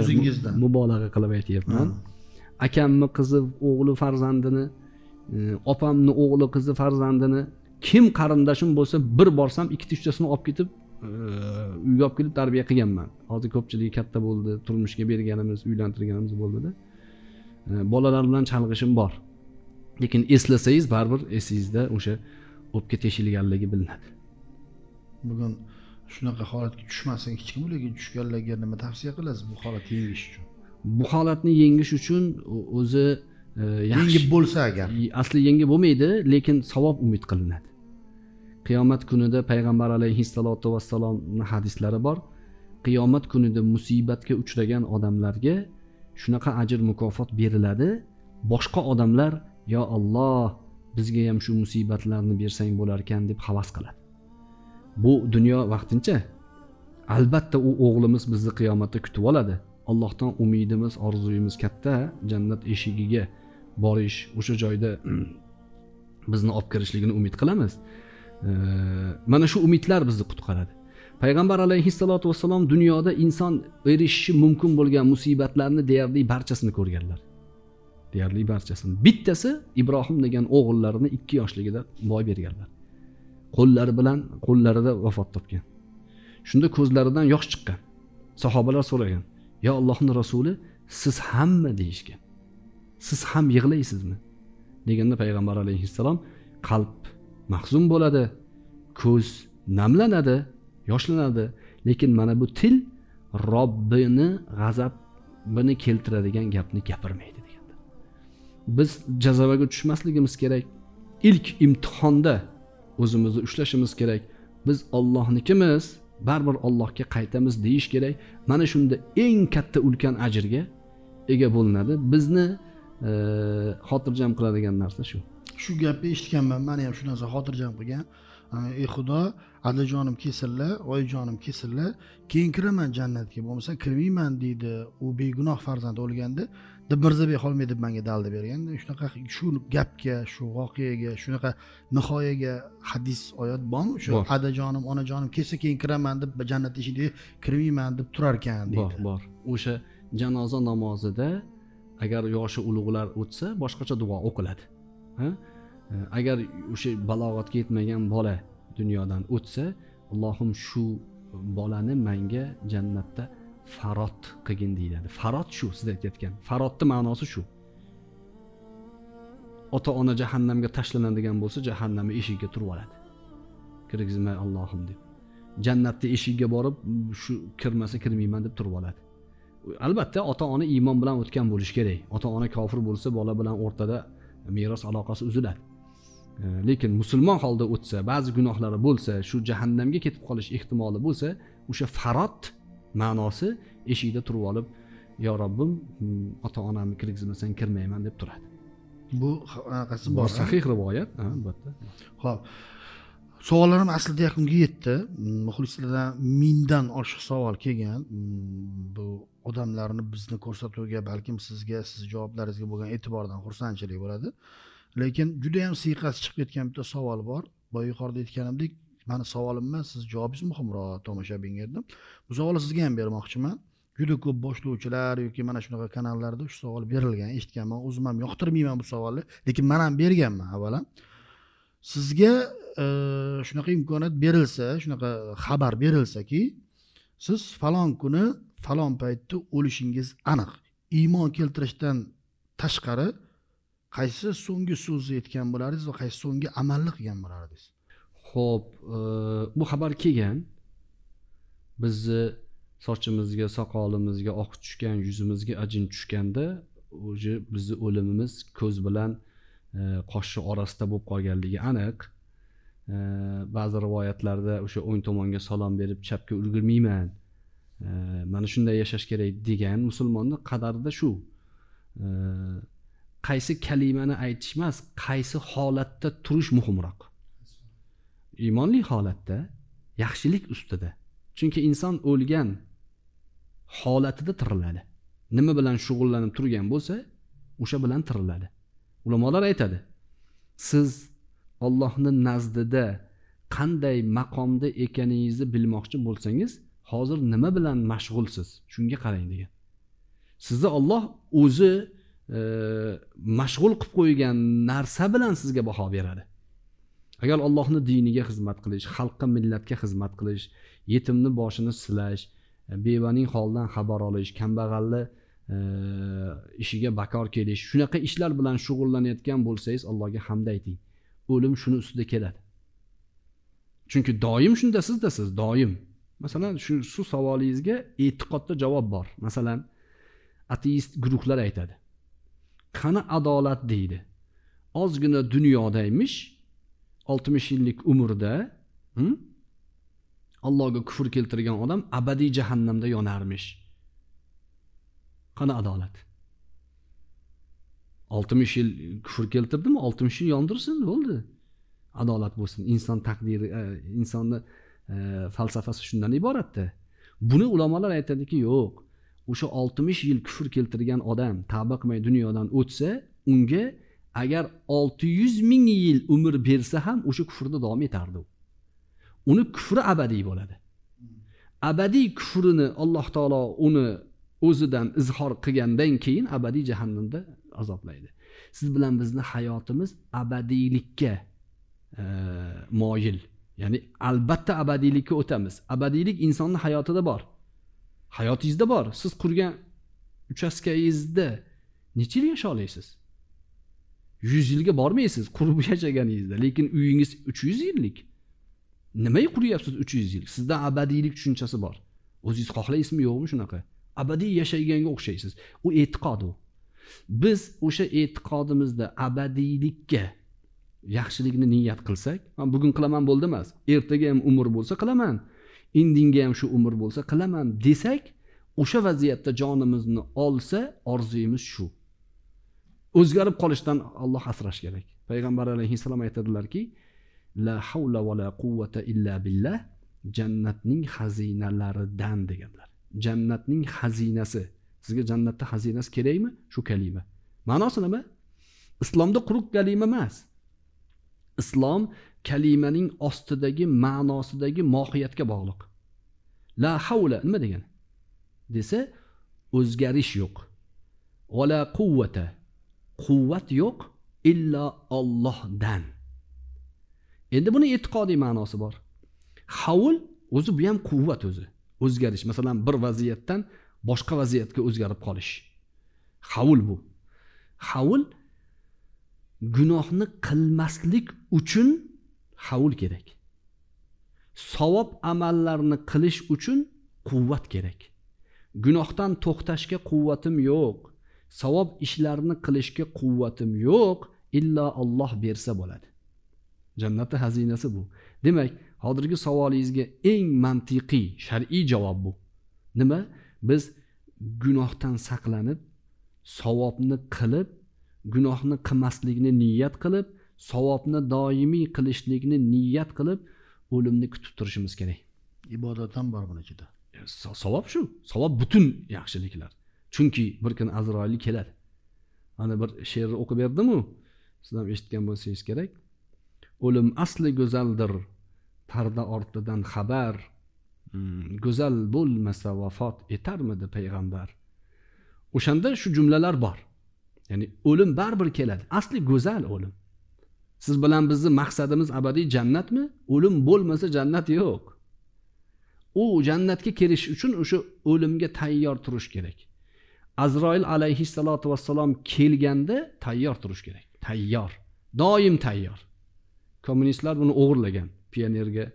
o'zingizdan mubolag'a qilib aytyapman akamni qizi o'g'li farzandini opamni o'g'li qizi farzandini kim qarindoshim bo'lsa bir borsam ikkita uchtasini olib ketib uyga olib kelib tarbiya qilganman hozir ko'pchiligi katta bo'ldi turmushga berganimiz uylantirganimiz bo'ldida bolalar bilan chalg'ishim bor lekin eslasangiz baribir esingizda o'sha o'pka teshilganligi bilinadi bugun shunaqa holatga tushmasin hech kim lekin tushganlarga nima tavsiya qilasiz bu holatni yengish uchun bu holatni yengish uchun o'zi e, yengib bo'lsa agar asli yengib bo'lmaydi lekin savob umid qilinadi qiyomat kunida payg'ambar alayhissalotu vassalomni hadislari bor qiyomat kunida musibatga uchragan odamlarga shunaqa ajr mukofot beriladi boshqa odamlar yo olloh bizga ham shu musibatlarni bersang bo'larkan deb havas qiladi bu dunyo vaqtincha albatta u o'g'limiz bizni qiyomatda kutib oladi allohdan umidimiz orzuyimiz katta jannat eshigiga borish o'sha joyda bizni olib kirishligini umid qilamiz mana shu umidlar bizni qutqaradi payg'ambar alayhissalotu vassalom dunyoda inson erishishi mumkin bo'lgan musibatlarni deyarli barchasini ko'rganlar deyarli barchasini bittasi ibrohim degan o'g'illarini ikki yoshligida boy berganlar qo'llari bilan qo'llarida vafot topgan shunda ko'zlaridan yosh chiqqan sahobalar so'ragan yo allohni rasuli siz hammi deyishgan siz ham yig'laysizmi deganda payg'ambar alayhissalom qalb mahzun bo'ladi ko'z namlanadi yoshlanadi lekin mana bu til robbini g'azabini keltiradigan gapni gapirmaydi deganda biz jazavaga tushmasligimiz kerak ilk imtihonda o'zimizni ushlashimiz kerak biz ollohnikimiz baribir ollohga qaytamiz deyish kerak mana shunda eng katta ulkan ajrga ega bo'linadi bizni e, xotirjam qiladigan narsa shu shu gapni eshitganman mani ham shu narsa xotirjam qilgan ey xudo adajonim kesinlar oyijonim kesinlar keyin kiraman jannatga bo'lmasa kirmayman deydi u begunoh farzand o'lganda deb mirzabek xolmay deb manga dalda berganda shunaqa shu gapga shu voqeaga shunaqa nihoyaga hadis oyat bormi o'sha adajonim onajonim kelsa keyin kiraman deb jannatni eshigiga kirmayman deb turarkan deydi bor bor o'sha janoza namozida agar yoshi ulug'lar o'tsa boshqacha duo o'qiladi agar o'sha balog'atga yetmagan bola dunyodan o'tsa allohim shu bolani manga jannatda farot qilgin deyiladi farot shu siz aytayotgan farotni ma'nosi shu ota ona jahannamga tashlanadigan bo'lsa jahannamni eshigiga turib oladi kirgizmay allohim deb jannatni eshigiga borib shu kirmasa kirmayman deb turib oladi albatta ota ona iymon bilan o'tgan bo'lishi kerak ota ona kofir bo'lsa bola bilan o'rtada meros aloqasi uziladi Э, lekin musulmon holda o'tsa ba'zi gunohlari bo'lsa shu jahannamga ketib qolish ehtimoli bo'lsa o'sha farot ma'nosi eshikda turib olib yo robbim mm, ota onamni kirgizmasan kirmayman deb turadi bu anaqasi bor sahih rivoyat albatta ho'p savollarim aslida yakunga yetdi mm, muxlislardan mingdan oshiq savol kelgan mm, bu odamlarni bizni ko'rsatuvga balkim sizga sizni javoblaringizga bo'lgan e'tibordan xursandchilik bo'ladi lekin juda yam siyqasi chiqib ketgan bitta savol bor boya yuqorida aytganimdek mani savolim emas siz javobingiz muhimroq tomoshabinga dedim bu savolni sizga ham bermoqchiman juda ko'p boshlovchilar yoki mana shunaqa kanallarda shu savol berilgan eshitganman o'zim ham yoqtirmayman bu savolni lekin man ham berganman avvalam sizga e, shunaqa imkoniyat berilsa shunaqa xabar berilsaki siz falon kuni falon paytda o'lishingiz aniq iymon keltirishdan tashqari qaysi so'nggi so'zni aytgan bo'lardingiz va qaysi so'nggi amalni qilgan bo'lardingiz ho'p e, bu xabar kelgan bizni e, sochimizga soqolimizga oq tushgan yuzimizga ajin tushganda уже bizni o'limimiz ko'z bilan e, qoshi orasida bo'lib qolganligi aniq ba'zi rivoyatlarda o'sha o'ng tomonga salom berib chapga ulgurmayman mana shunday yashash kerak degan musulmonni qadarida shu qaysi kalimani aytish emas qaysi holatda turish muhimroq iymonli holatda yaxshilik ustida chunki inson o'lgan holatida tiriladi nima bilan shug'ullanib turgan bo'lsa o'sha bilan tiriladi ulamolar aytadi siz ollohni nazdida qanday maqomda ekaningizni bilmoqchi bo'lsangiz hozir nima bilan mashg'ulsiz shunga qarang degan sizni olloh o'zi mashg'ul qilib qo'ygan narsa bilan sizga baho beradi agar allohni diniga xizmat qilish xalqqa millatga xizmat qilish yetimni boshini silash e, bevaning holidan xabar olish kambag'alni e, ishiga bakor kelish shunaqa ishlar bilan shug'ullanayotgan bo'lsangiz allohga hamd ayting o'lim shuni ustida keladi chunki doim shunda sizdasiz doim masalan shu shu savolingizga e'tiqodda javob bor masalan ateist guruhlar aytadi qani adolat deydi ozgina dunyoda emish oltmish yillik umrda allohga kufr keltirgan odam abadiy jahannamda yonarmish qani adolat oltmish yil kufr keltirdimi oltmish yil yondirsin bo'ldi adolat bo'lsin inson taqdiri e, insonni e, falsafasi shundan iboratda buni ulamolar aytadiki yo'q o'sha oltmish yil kufr keltirgan odam tavba qilmay dunyodan o'tsa unga agar olti yuz ming yil umr bersa ham o'sha kufrda davom etardi u uni kufri abadiy bo'ladi abadiy kufrini alloh taolo uni o'zidan izhor qilgandan keyin abadiy jahannamda azoblaydi siz bilan bizni hayotimiz abadiylikka e, moyil ya'ni albatta abadiylikka o'tamiz abadiylik insonni hayotida bor hayotingizda bor siz qurgan uchastkangizda necha yil yasha olasiz yuz yilga bormaysiz qurib yashaganingizda lekin uyingiz uch yuz yillik nimaga quryapsiz uch yuz yil sizda abadiylik tushunchasi bor o'zingiz xohlaysizmi yo'qmi shunaqa abadiy yashayganga o'xshaysiz u e'tiqod u biz o'sha e'tiqodimizda abadiylikka yaxshilikni niyat qilsak man bugun qilaman bo'ldi emas ertaga ham umr bo'lsa qilaman endingi ham shu umr bo'lsa qilaman desak o'sha vaziyatda jonimizni olsa orzuyimiz shu o'zgarib qolishdan olloh asrash kerak payg'ambar alayhissalom aytadilarki la havla va la quvvata illa billah jannatning xazinalaridan deganlar jannatning xazinasi sizga jannatda xazinasi kerakmi shu kalima ma'nosi nima islomda quruq kalima emas islom kalimaning ostidagi ma'nosidagi mohiyatga bog'liq la havla nima degani desa o'zgarish yo'q vala quvvata quvvat yo'q illo ollohdan endi buni e'tiqodiy ma'nosi bor havl o'zi bu ham quvvat o'zi o'zgarish masalan bir vaziyatdan boshqa vaziyatga o'zgarib qolish havl bu havl gunohni qilmaslik uchun havul kerak savob amallarni qilish uchun quvvat kerak gunohdan to'xtashga quvvatim yo'q savob ishlarni qilishga quvvatim yo'q illo olloh bersa bo'ladi jannatni xazinasi bu demak hozirgi savolingizga eng mantiqiy shar'iy javob bu nima biz gunohdan saqlanib savobni qilib gunohni qilmaslikni niyat qilib savobni doimiy qilishlikni niyat qilib o'limni kutib turishimiz kerak ibodat ham bor buni ichida e, savob shu savob butun yaxshiliklar chunki bir kun azroil keladi ana bir she'rni o'qib berdimu siz ham eshitgan bo'lsangiz kerak o'lim asli go'zaldir parda ortidan xabar hmm, go'zal bo'lmasa vafot etarmidi payg'ambar o'shanda shu jumlalar bor ya'ni o'lim baribir keladi asli go'zal o'lim siz bilan bizni maqsadimiz abadiy jannatmi o'lim bo'lmasa jannat yo'q u jannatga kirish uchun o'sha o'limga tayyor turish kerak azroil alayhissalotu vassalom kelganda tayyor turish kerak tayyor doim tayyor kommunistlar buni o'g'irlagan pionerga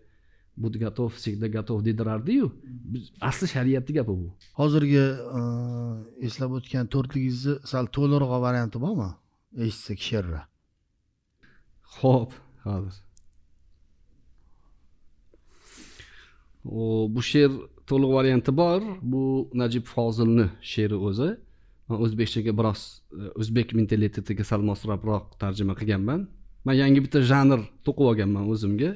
буд готов всегда готов dedilardiyu asli shariatni gapi bu hozirgi eslab o'tgan to'rtligingizni sal to'liqroq varianti bormi eshitsa sherra ho'p hozir bu she'r to'liq varianti bor bu najib fozilni she'ri o'zi man o'zbekchaga biroz e, o'zbek mentalitetiga sal mosrabroq tarjima qilganman man yangi bitta janr to'qib olganman o'zimga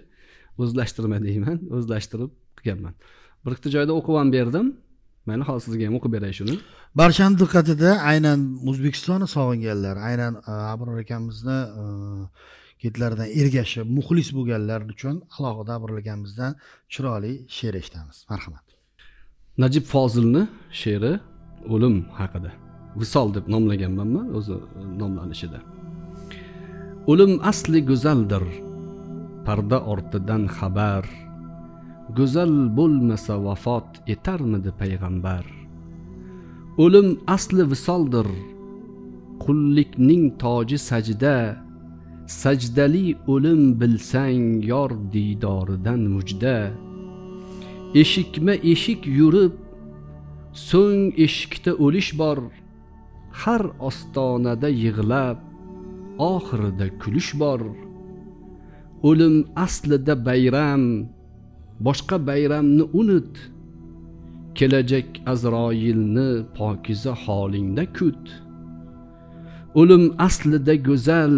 o'zlashtirma deyman o'zlashtirib qilganman bir ikkita joyda o'qib ham berdim mayli hozir sizga ham o'qib beray shuni barchani diqqatida aynan o'zbekistonni sog'inganlar aynan e, abror akamizni e, yigitlardan ergashib muxlis bo'lganlar uchun alohida abrlaganimizdan chiroyli she'r eshitamiz marhamat najib fozilni she'ri o'lim haqida visol deb nomlaganmanman o'zi nomlanishida o'lim asli go'zaldir parda ortidan xabar go'zal bo'lmasa vafot etarmidi payg'ambar o'lim asli visoldir qullikning toji sajda sajdali o'lim bilsang yor diydoridan mujda eshikma eshik yurib so'ng eshikda o'lish bor har ostonada yig'lab oxirida kulish bor o'lim aslida bayram boshqa bayramni unut kelajak azroilni pokiza holingda kut o'lim aslida go'zal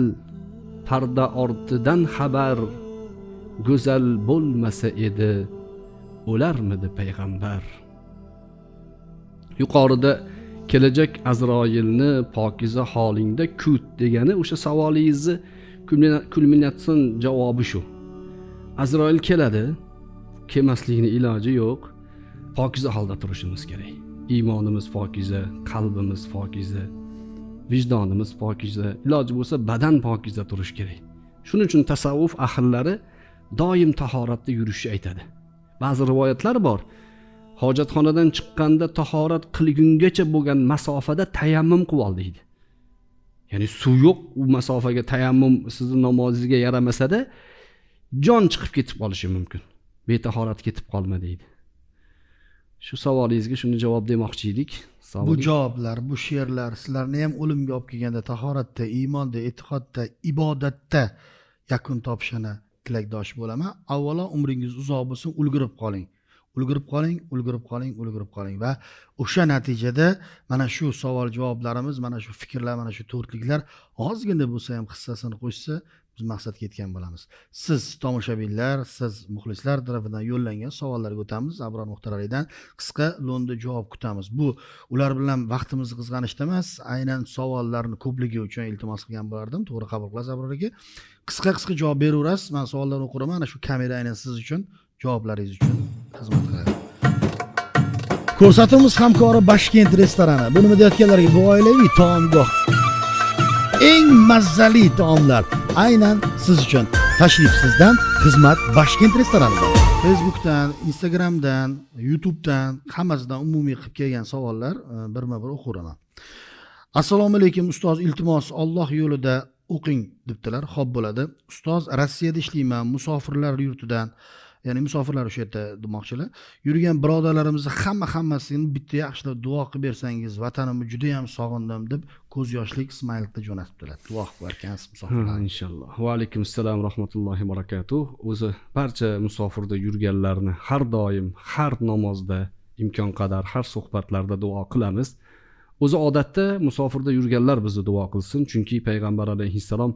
parda ortidan xabar go'zal bo'lmasa edi o'larmidi payg'ambar yuqorida kelajak azroilni pokiza holingda kut degani o'sha savolingizni kulminatsion javobi shu azroil keladi kelmaslikni iloji yo'q pokiza holda turishimiz kerak iymonimiz pokiza qalbimiz pokiza vijdonimiz pokiza iloji bo'lsa badan pokiza turishi kerak shuning uchun tasavvuf ahllari doim tahoratda yurishni aytadi ba'zi rivoyatlar bor hojatxonadan chiqqanda tahorat qilgungacha bo'lgan masofada tayammum qilib ol deydi ya'ni suv yo'q u masofaga tayammum sizni namozingizga yaramasada jon chiqib ketib qolishi mumkin betahorat ketib qolma deydi shu savolingizga shuni javob demoqchi edik bu javoblar bu she'rlar sizlarni ham o'limga olib kelganda tahoratda iymonda e'tiqodda ibodatda yakun topishini tilakdosh bo'laman avvalo umringiz uzoq bo'lsin ulgurib qoling ulgurib qoling ulgurib qoling ulgurib qoling va o'sha natijada mana shu savol javoblarimiz mana shu fikrlar mana shu to'rtliklar ozgina bo'lsa ham hissasini qo'shsa biz maqsadga yetgan bo'lamiz siz tomoshabinlar siz muxlislar tarafidan yo'llangan savollarga o'tamiz abror muxtaralidan qisqa lo'nda javob kutamiz bu ular bilan vaqtimizni qizg'anishda emas aynan savollarni ko'pligi uchun iltimos qilgan bo'lardim to'g'ri qabul qilasiz abror aka qisqa qisqa javob beraverasiz man savollarni o'qiraman ana shu kamera aynan siz uchun javoblaringiz uchun xizmat qiladi ko'rsatuvimiz hamkori bashkent restorani buni deyotganlarga bu oilaviy taomgoh eng mazali taomlar aynan siz uchun tashrif sizdan xizmat Bashkent restoranida facebookdan instagramdan youtubedan hammasidan umumiy qilib kelgan savollar e, birma bir o'qiveraman assalomu alaykum ustoz iltimos olloh yo'lida o'qing debdilar ho'p bo'ladi ustoz rossiyada ishlayman musofirlar yurtidan ya'ni musofirlar o'sha yerda demoqchilar yurgan birodarlarimizni hamma hammasini bitta yaxshilab duo qilib bersangiz vatanimni judayam sog'indim deb ko'z yoshlik ismayilda jo'natibdilar duo qilib yuborkansiz musofirlar hmm, inshaalloh va alaykum assalom rahmatullohi barakatuh o'zi barcha musofirda yurganlarni har doim har namozda imkon qadar har suhbatlarda duo qilamiz o'zi odatda musofirda yurganlar bizni duo qilsin chunki payg'ambar alayhissalom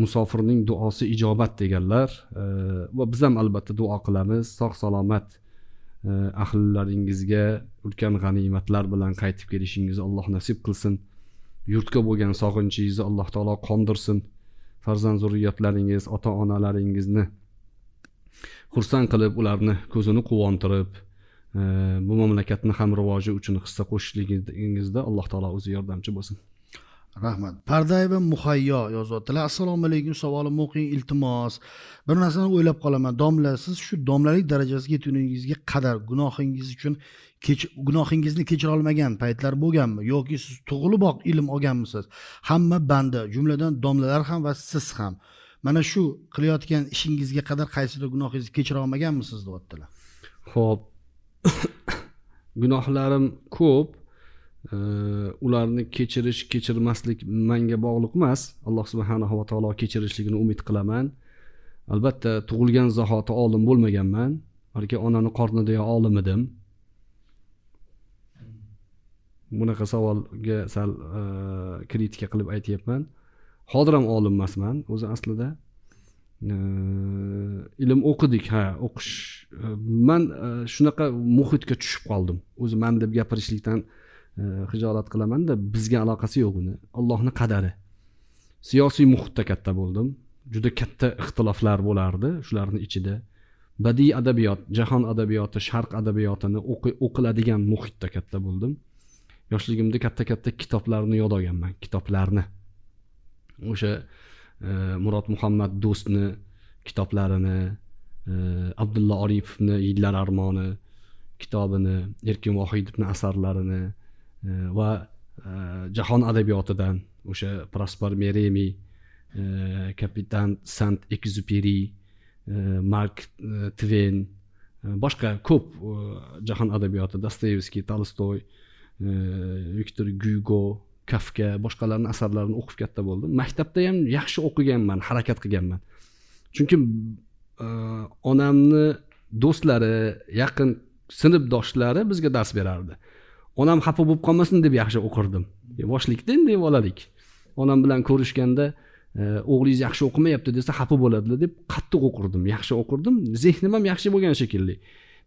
musofirning duosi ijobat deganlar e, va biz ham albatta duo qilamiz sog' salomat e, ahllaringizga ulkan g'animatlar bilan qaytib kelishingizni alloh nasib qilsin yurtga bo'lgan sog'inchingizni alloh taolo qondirsin farzand zurriyotlaringiz ota onalaringizni xursand qilib ularni ko'zini quvontirib e, bu mamlakatni ham rivoji uchun hissa qo'shishligingizda alloh taolo o'zi yordamchi bo'lsin rahmat pardayeva muhayyo yozyaptilar assalomu alaykum savolimni o'qing iltimos bir narsani o'ylab qolaman domla siz shu domlalik darajasiga yetguningizga qadar gunohingiz uchun kech gunohingizni kechira olmagan paytlar bo'lganmi yoki siz tug'iliboq ilm olganmisiz hamma banda jumladan domlalar ham va siz ham mana shu qilayotgan ishingizga qadar qaysidir gunohingizni kechira olmaganmisiz deyaptilar ho'p gunohlarim ko'p ularni kechirish kechirmaslik manga bog'liq emas alloh subhanahu va taolo kechirishligini umid qilaman albatta tug'ilgan zahoti olim bo'lmaganman balki onani qornidayo olim edim bunaqa savolga sal e, kritika qilib aytyapman hozir ham olim emasman o'zi aslida ilm o'qidik ha o'qish man e, shunaqa muhitga tushib qoldim o'zi man deb gapirishlikdan hijolat э, qilamanda bizga aloqasi yo'q uni allohni qadari siyosiy muhitda katta bo'ldim juda katta ixtiloflar bo'lardi shularni ichida badiiy adabiyot jahon adabiyoti sharq adabiyotini o'qiladigan muhitda katta bo'ldim yoshligimda katta katta kitoblarni yod olganman kitoblarni o'sha e, murod muhammad do'stni kitoblarini e, abdulla oripovni yillar armoni kitobini erkin vohidovni asarlarini E, va e, jahon adabiyotidan o'sha prospar meremi e, kapitan sant ekzuperi mark tven boshqa ko'p jahon adabiyoti dostoyevskiy tolstoy viktor gugo kafka boshqalarni asarlarini o'qib katta bo'ldim maktabda ham yaxshi o'qiganman harakat qilganman chunki onamni do'stlari yaqin sinfdoshlari bizga dars berardi onam xafa bo'lib qolmasin deb yaxshi o'qirdim yoshlikda e, endi bolalik onam bilan ko'rishganda e, o'g'lingiz yaxshi o'qimayapti desa xafa bo'ladilar deb qattiq o'qirdim yaxshi o'qirdim zehnim ham yaxshi bo'lgan shekilli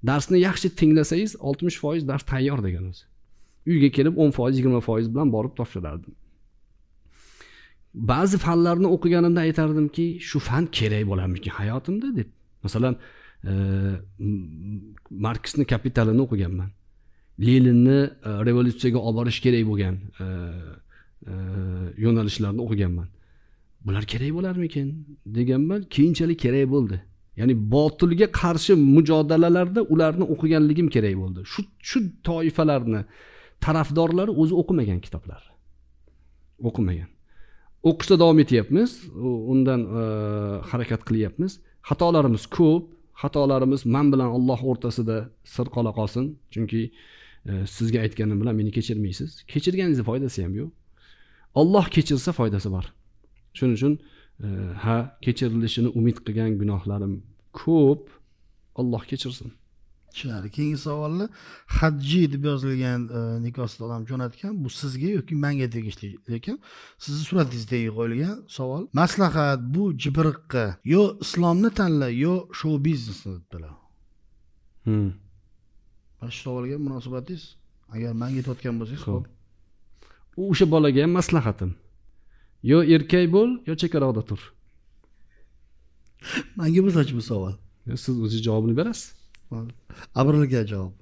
darsni yaxshi tinglasangiz oltmish foiz dars tayyor degan o'zi uyga kelib o'n foiz yigirma foiz bilan borib topshirardim ba'zi fanlarni o'qiganimda aytardimki shu fan kerak bo'larmikin hayotimda deb masalan e, marksni kapitalini o'qiganman leninni e, revolyutsiyaga olib borish kerak bo'lgan e, e, yo'nalishlarni o'qiganman bular kerak bo'larmikin deganman keyinchalik kerak bo'ldi ya'ni botilga qarshi mujodalalarda ularni o'qiganligim kerak bo'ldi shu shu toifalarni tarafdorlari o'zi o'qimagan kitoblar o'qimagan o'qishda davom etyapmiz undan e, harakat qilyapmiz xatolarimiz ko'p xatolarimiz man bilan olloh o'rtasida sir qola qolsin chunki E, sizga aytganim bilan meni kechirmaysiz kechirganingizda foydasi ham yo'q olloh kechirsa foydasi bor shuning uchun e, ha kechirilishini umid qilgan gunohlarim ko'p olloh kechirsin tushunarli keyingi savolni hajji deb yozilgan e, nikohsiz odam jo'natgan bu sizga yoki manga tegishli lekin sizni suratingiz tagiga qo'yilgan savol maslahat bu jibriqqa yo islomni tanla yo shou biznesni debdilar mana shu savolga munosabatingiz agar manga aytayotgan bo'lsangiz ho'p u o'sha bolaga ham maslahatim yo erkak bo'l yo chekaroqda tur manga bo'lsachi bu savol siz o'zingiz javobini berasiz abror aka javob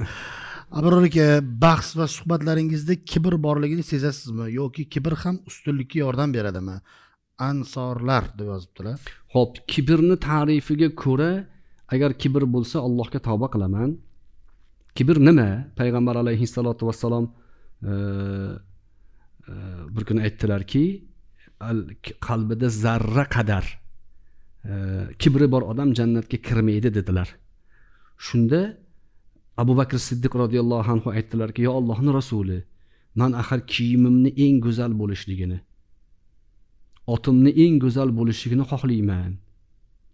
abror aka bahs va suhbatlaringizda kibr borligini sezasizmi yoki kibr ham ustunlikka yordam beradimi ansorlar deb yozibdilar ho'p kibrni tarifiga ko'ra agar kibr bo'lsa allohga tavba qilaman kibr nima payg'ambar alayhissalotu vassalom e, e, bir kuni aytdilarki qalbida zarra qadar e, kibri bor odam jannatga kirmaydi dedilar shunda abu bakr siddiq roziyallohu anhu aytdilarki yo allohni rasuli man axir kiyimimni eng go'zal bo'lishligini otimni eng go'zal bo'lishligini xohlayman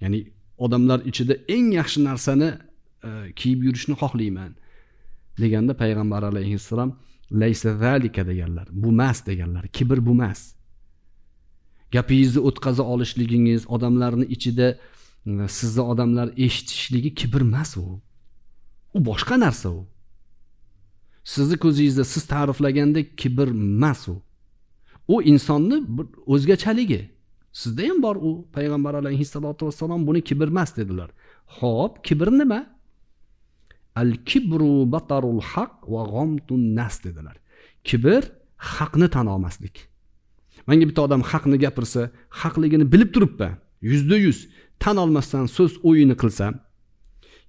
ya'ni odamlar ichida eng yaxshi narsani e, kiyib yurishni xohlayman deganda payg'ambar alayhissalom laysa zalika deganlar bu emas deganlar kibr bu emas gapingizni o'tkaza olishligingiz odamlarni ichida e, sizni odamlar eshitishligi kibr emas u u boshqa narsa u sizni ko'zingizda siz ta'riflagandek kibr emas u u insonni bir o'zgachaligi sizda ham bor u payg'ambar alayhissalotu vassalom buni kibr emas dedilar ho'p kibr nima al kibru batarul haq va g'omtun nas dedilar kibr haqni tan olmaslik manga bitta odam haqni gapirsa haqligini bilib turibman yuzda yuz tan olmasdan so'z o'yini qilsam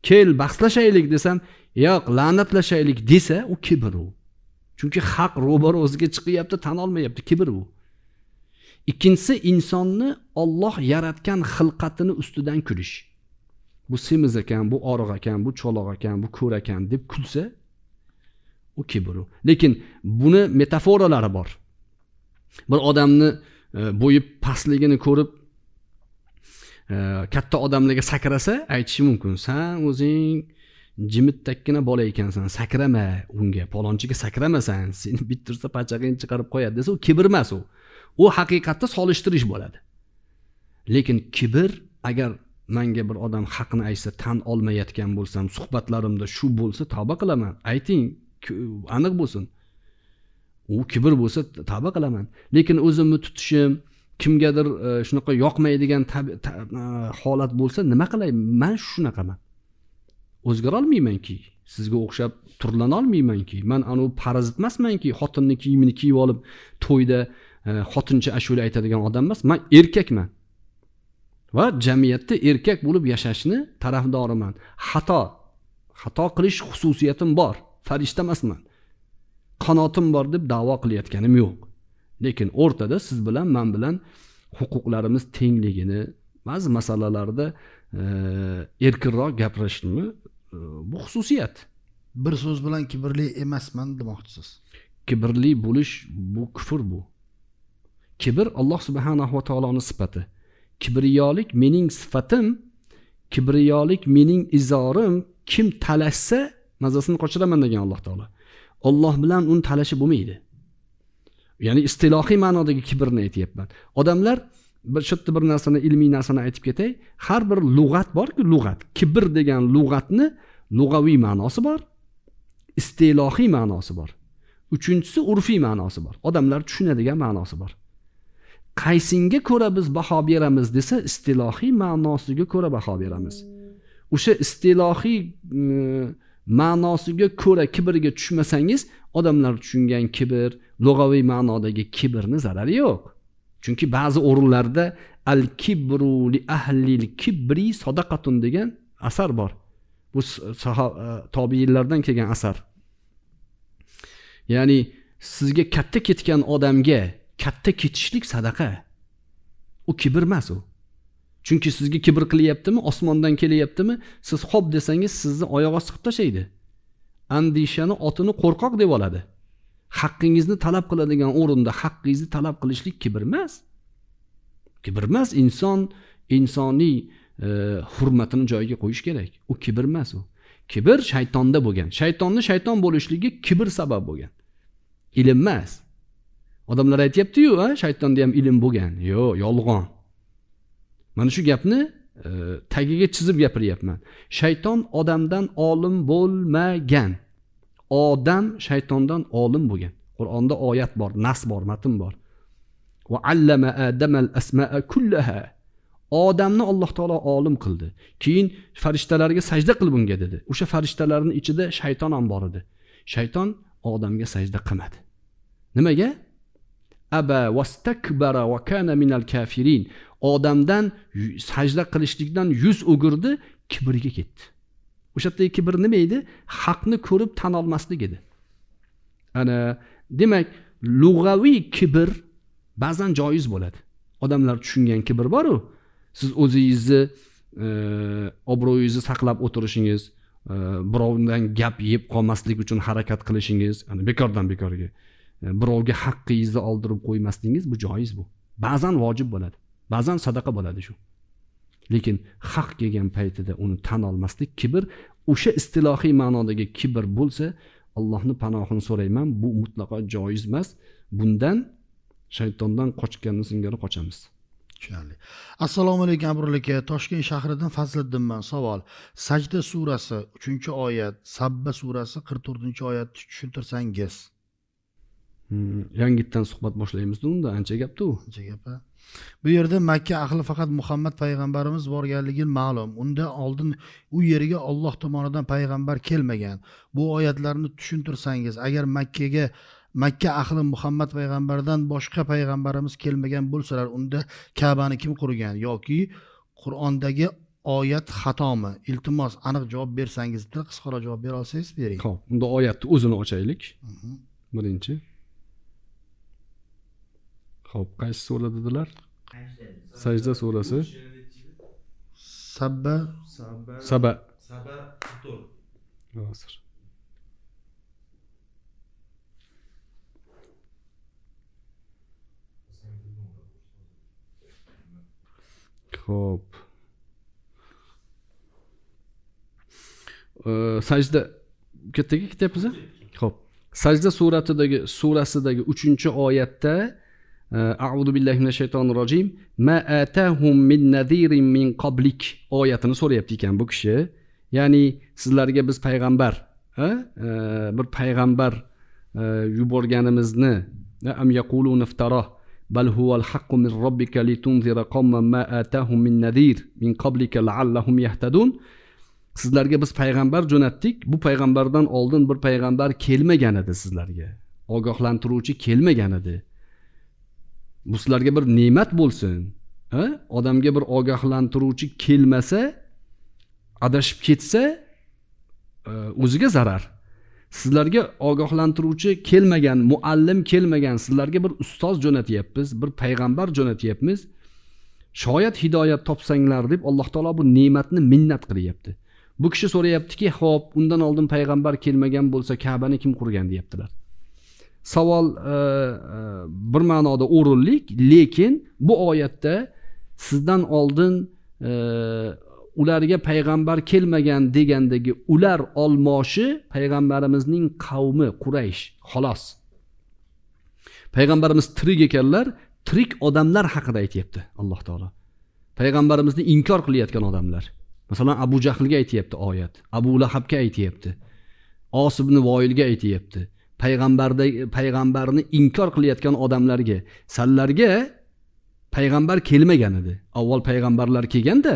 kel bahslashaylik desam yo'q la'natlashaylik desa u kibr u chunki haq ro'bara o'ziga chiqyapti tan olmayapti kibr u ikkinchisi insonni olloh yaratgan xilqatini ustidan kulish bu semiz ekan bu oriq ekan bu cho'loq ekan bu ko'r ekan deb kulsa u kibru lekin buni metaforalari bor bir odamni e, bo'yi pastligini ko'rib e, katta odamlarga sakrasa aytishi mumkin san o'zing jimittakkina bola ekansan sakrama unga palonchiga sakramasan seni bittirsa pachag'ingni chiqarib qo'yadi desa u kibr emas u u haqiqatda solishtirish bo'ladi lekin kibr agar manga bir odam haqni aytsa tan olmayotgan bo'lsam suhbatlarimda shu bo'lsa tavba qilaman ayting aniq bo'lsin u kibr bo'lsa tavba qilaman lekin o'zimni tutishim kimgadir e, shunaqa yoqmaydigan e, holat bo'lsa nima qilay man shunaqaman o'zgara olmaymanki sizga o'xshab turlana olmaymanki man anavi parazit emasmanki xotinni kiyimini kiyib olib to'yda e, xotincha ashula aytadigan odam emas man erkakman va jamiyatda erkak bo'lib yashashni tarafdoriman xato xato qilish xususiyatim bor farishta emasman qanotim bor deb davo qilayotganim yo'q lekin o'rtada siz bilan man bilan huquqlarimiz tengligini ba'zi masalalarda e, erkinroq gapirishni e, bu xususiyat bir so'z bilan kibrli emasman demoqchisiz kibrli bo'lish bu kufr bu kibr alloh subhanava taoloni sifati kibriyolik mening sifatim kibriyolik mening izorim kim talashsa mazasini qochiraman degan alloh taolo olloh bilan uni talashi bo'lmaydi ya'ni istilohiy ma'nodagi kibrni aytyapman odamlar bir shu yerda bir narsani ilmiy narsani aytib ketay har bir lug'at borku lug'at kibr degan lug'atni lug'aviy ma'nosi bor istilohiy ma'nosi bor uchinchisi urfiy ma'nosi bor odamlar tushunadigan ma'nosi bor qaysinga ko'ra biz baho beramiz desa istilohiy ma'nosiga ko'ra baho beramiz o'sha istilohiy e, ma'nosiga ko'ra kibrga tushmasangiz odamlar tushungan kibr lug'aviy ma'nodagi kibrni zarari yo'q chunki ba'zi o'rinlarda al kibru li ahlil kibri sadaqatun degan asar bor bu e, tobiinlardan kelgan asar ya'ni sizga katta ketgan odamga katta ketishlik sadaqa u kibr emas u chunki sizga kibr qilyaptimi osmondan kelyaptimi siz xo'p desangiz sizni oyoq osti qilib tashlaydi andishani otini qo'rqoq deb oladi haqqingizni talab qiladigan o'rinda haqqingizni talab qilishlik kibr emas kibr emas inson insoniy e, hurmatini joyiga qo'yish kerak u kibr emas u kibr shaytonda bo'lgan shaytonni shayton bo'lishligi kibr sabab bo'lgan ilm emas odamlar aytyaptiyu a shaytonda ham ilm bo'lgan yo'q yolg'on mana shu gapni e, tagiga chizib gapiryapman shayton odamdan olim bo'lmagan odam shaytondan olim bo'lgan qur'onda oyat bor nas bor matn bor allama asmaa kullaha odamni alloh taolo olim qildi keyin farishtalarga sajda qil bunga dedi o'sha farishtalarni ichida shayton ham bor edi shayton odamga sajda qilmadi nimaga aba vastakbara va kana minal kafirin odamdan sajda qilishlikdan yuz o'girdi kibrga ketdi o'sha yerdagi kibr nima edi haqni ko'rib tan olmaslik edi ana demak lug'aviy kibr ba'zan joiz bo'ladi odamlar tushungan kibr boru siz o'zingizni e, obro'yingizni saqlab o'tirishingiz e, birovdan gap yeb qolmaslik uchun harakat qilishingiz bekordan bekorga E, birovga haqqingizni oldirib qo'ymasligingiz bu joiz bu ba'zan vojib bo'ladi ba'zan sadaqa bo'ladi shu lekin haq kelgan paytida uni tan olmaslik kibr o'sha istilohiy ma'nodagi kibr bo'lsa allohni panohini so'rayman bu mutlaqo joiz emas bundan shaytondan qochganni singari qochamiz tushunarli assalomu alaykum abrul aka toshkent shahridan fazliddinman savol sajda surasi uchinchi oyat sabba surasi qirq to'rtinchi oyatni tushuntirsangiz Hmm, yangitdan suhbat boshlaymiz unda ancha gapda u ancha gap bu yerda makka ahli faqat muhammad payg'ambarimiz borganligi ma'lum unda oldin u yerga olloh tomonidan payg'ambar kelmagan bu oyatlarni tushuntirsangiz agar makkaga makka ahli muhammad payg'ambardan boshqa payg'ambarimiz kelmagan bo'lsalar unda kabani kim qurgan yoki qur'ondagi oyat xatomi iltimos aniq javob bersangizda qisqaroq javob bera olsangiz bering ho'p unda oyatni o'zini ochaylik mhm. birinchi ho'p qaysi sura dedilar sajda surasi sabba saba saba hozir ho'p sajda kattaga ketyapmiz ho'p sajda suratidagi surasidagi uchinchi oyatda audu billahi minash shaytonir rojim ma atahum min nadirin min qablik oyatini so'rayapti ekan bu kishi ya'ni sizlarga biz payg'ambar e, bir payg'ambar e, yuborganimizni e, am yaquluna iftara bal huval haqqu min robbika litunzira qawman ma atahum min nadir min qablika la'allahum yahtadun sizlarga biz payg'ambar jo'natdik bu payg'ambardan oldin bir payg'ambar kelmagan edi sizlarga ogohlantiruvchi kelmagan edi bu sizlarga bir ne'mat bo'lsin Ha? odamga bir ogohlantiruvchi kelmasa adashib ketsa e, o'ziga zarar sizlarga ogohlantiruvchi kelmagan muallim kelmagan sizlarga bir ustoz jo'natyapmiz bir payg'ambar jo'natyapmiz shoyat hidoyat topsanglar deb alloh taolo bu ne'matni minnat qilyapti bu kishi so'rayaptiki ho'p undan oldin payg'ambar kelmagan bo'lsa kabani kim qurgan deyaptilar savol e, e, bir ma'noda o'rinli lekin bu oyatda sizdan oldin e, ularga payg'ambar kelmagan degandagi ular olmoshi payg'ambarimizning qavmi quraysh xolos payg'ambarimiz tirik ekanlar tirik odamlar haqida aytyapti alloh taolo payg'ambarimizni inkor qilayotgan odamlar masalan abu jahlga aytyapti oyat abu lahabga aytyapti osibni ibn voilga aytyapti payg'ambarda payg'ambarni inkor qilayotgan odamlarga sanlarga payg'ambar kelmagan edi avval payg'ambarlar kelganda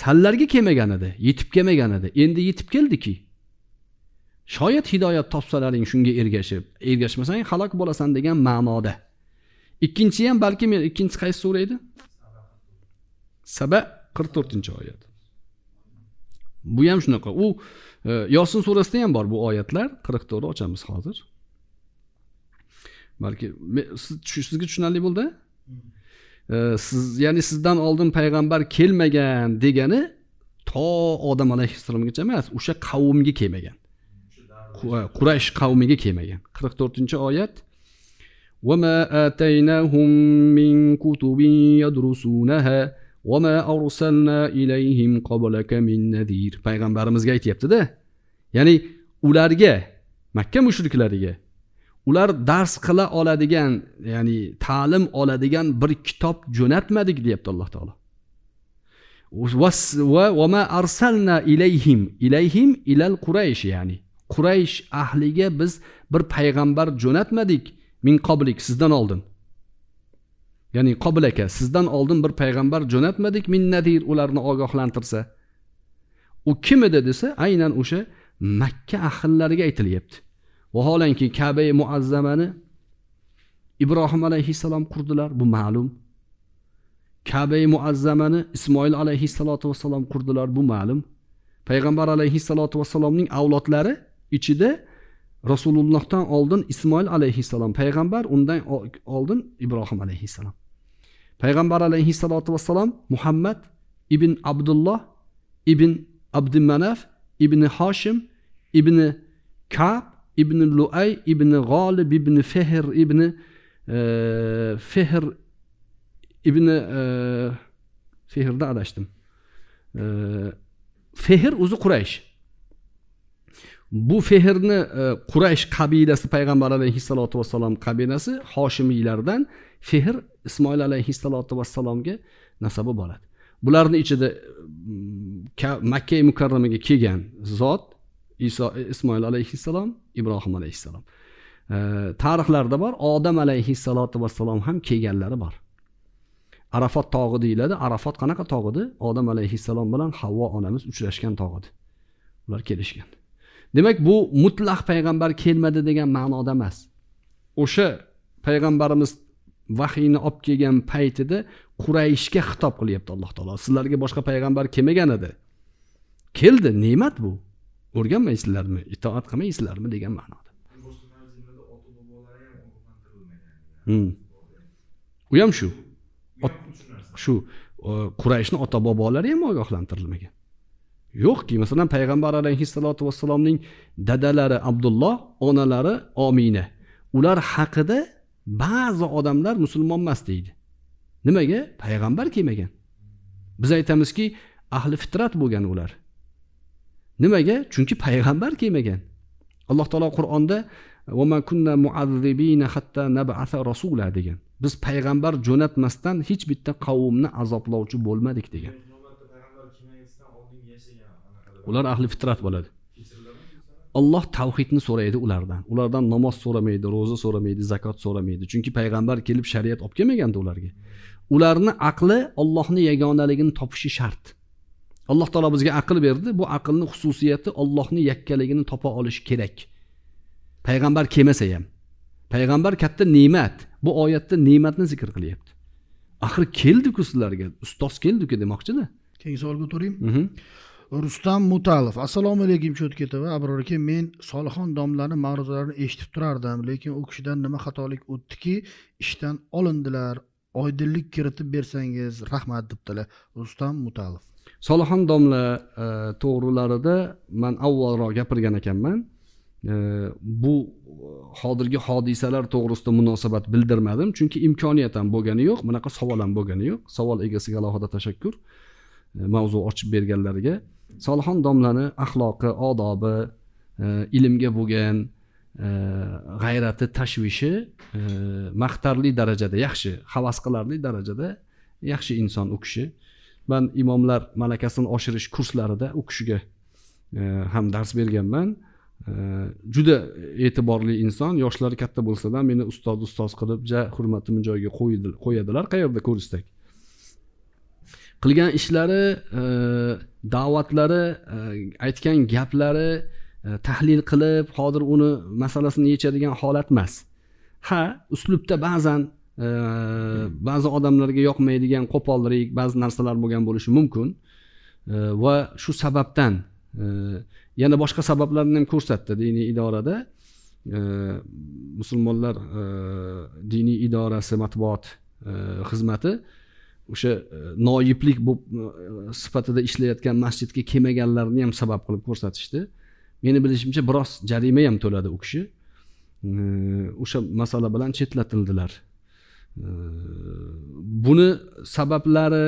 sanlarga kelmagan edi yetib kelmagan edi endi yetib keldiki shoyat hidoyat topsalaring shunga ergashib ergashmasang halok bo'lasan degan ma'noda ikkinchi ham balki men ikkinchi qaysi sura edi saba qirq to'rtinchi oyat bu ham shunaqa u yosin surasida ham bor bu oyatlar qirq to'rt ochamiz hozir balki siz sizga tushunarli bo'ldi siz ya'ni sizdan oldin payg'ambar kelmagan degani to odam alayhissalomgacha emas o'sha qavmga kelmagan e, quraysh qavmiga kelmagan qirq to'rtinchi oyat وما آتيناهم من كتب يدرسونها payg'ambarimizga aytyaptida ya'ni ularga makka mushriklariga ular dars qila oladigan ya'ni ta'lim oladigan bir kitob jo'natmadik deyapti alloh taolo va arsalna ilayhim ilayhim ilal quraysh ya'ni quraysh ahliga biz bir payg'ambar jo'natmadik min qoblik sizdan oldin ya'ni qobil aka sizdan oldin bir payg'ambar jo'natmadik min nadir ularni ogohlantirsa u kim edi desa aynan o'sha makka ahillariga aytilyapti vaholanki kabai muazzamani ibrohim alayhissalom qurdilar bu ma'lum kabai muazzamani ismoil alayhissalotu vassalom qurdilar bu ma'lum payg'ambar alayhissalotu vassalomning avlodlari ichida rasulullohdan oldin ismoil alayhissalom payg'ambar undan oldin ibrohim alayhissalom Peygamber aleyhissalatü vesselam Muhammed İbn Abdullah İbn Abdümenef İbni Haşim İbni Ka'b İbni Lu'ay İbni Galib İbni Fehr İbni e, Fehr İbni e, Fehir'de araştım. E, Fehir Uzu Kureyş bu fehrni e, quraysh qabilasi payg'ambar alayhissalotu vassalom qabilasi hoshimiylardan fehr ismoil alayhissalotu vassalomga nasabi bo'ladi bularni ichida mm, makka mukarramaga kelgan zot iso ismoil alayhissalom ibrohim alayhissalom e, tarixlarda bor odam alayhissalotu vassalom ham kelganlari bor arafat tog'i deyiladi arafat qanaqa tog' edi odam alayhissalom bilan havvo onamiz uchrashgan tog' edi ular kelishgan demak bu mutlaq payg'ambar kelmadi degan ma'noda emas o'sha payg'ambarimiz vahiyni olib kelgan paytida qurayishga xitob qilyapti alloh taolo sizlarga boshqa payg'ambar kelmagan edi keldi ne'mat bu o'rganmaysizlarmi itoat qilmaysizlarmi degan ma'noda hmm. u ham shu shu qurayishni ota bobolari ham ogohlantirilmagan yo'qki masalan payg'ambar alayhissalotu vassalomning dadalari abdulloh onalari omina ular haqida ba'zi odamlar musulmon emas deydi nimaga payg'ambar kelmagan biz aytamizki ahli fitrat bo'lgan ular nimaga chunki payg'ambar kelmagan alloh taolo qur'onda rasula degan biz payg'ambar jo'natmasdan hech bitta qavmni azoblovchi bo'lmadik degan ular ahli fitrat bo'ladi olloh tavhidni so'raydi ulardan ulardan namoz so'ramaydi ro'za so'ramaydi zakot so'ramaydi chunki payg'ambar kelib shariat olib kelmaganda ularga ularni aqli ollohni yagonaligini topishi shart alloh taolo bizga aql berdi bu aqlni xususiyati ollohni yakkaligini topa olish kerak payg'ambar kelmasa ham payg'ambar katta ne'mat bu oyatda ne'matni zikr qilyapti axir keldiku sizlarga ustoz keldiku demoqchida keyingi savolga o'tavering mhm. rustam mutalov assalomu alaykum cho'tka tv abror aka men solixon domlani ma'ruzalarini eshitib turardim lekin u kishidan nima xatolik o'tdiki ishdan olindilar oydinlik kiritib bersangiz rahmat debdilar rustam mutalov solixon domla e, to'g'rilarida man avvalroq gapirgan ekanman e, bu hozirgi hodisalar to'g'risida munosabat bildirmadim chunki imkoniyat ham bo'lgani yo'q bunaqa savol ham bo'lgani yo'q savol egasiga alohida tashakkur e, mavzu ochib berganlariga solixon domlani axloqi odobi e, ilmga bo'lgan e, g'ayrati tashvishi e, maqtarli darajada yaxshi havas qilarli darajada yaxshi inson u kishi man imomlar malakasini oshirish kurslarida u kishiga ham dars berganman juda e'tiborli inson yoshlari katta bo'lsada meni ustoz ustoz qilib ja hurmatimni joyiga qo'yadilar qayerda ko'rishsak qilgan ishlari e, da'vatlari e, aytgan gaplari e, tahlil qilib hozir uni masalasini yechadigan holat emas ha uslubda ba'zan ba'zi odamlarga yoqmaydigan qo'pollik ba'zi narsalar bo'lgan bo'lishi mumkin va shu sababdan yana boshqa sabablarni ham ko'rsatdi diniy idorada musulmonlar diniy idorasi matbuot xizmati o'sha e, noyiblik bo'lib e, sifatida ishlayotgan masjidga kelmaganlarni ham sabab qilib ko'rsatishdi meni bilishimcha biroz jarima ham to'ladi u kishi e, o'sha masala bilan chetlatildilar buni sabablari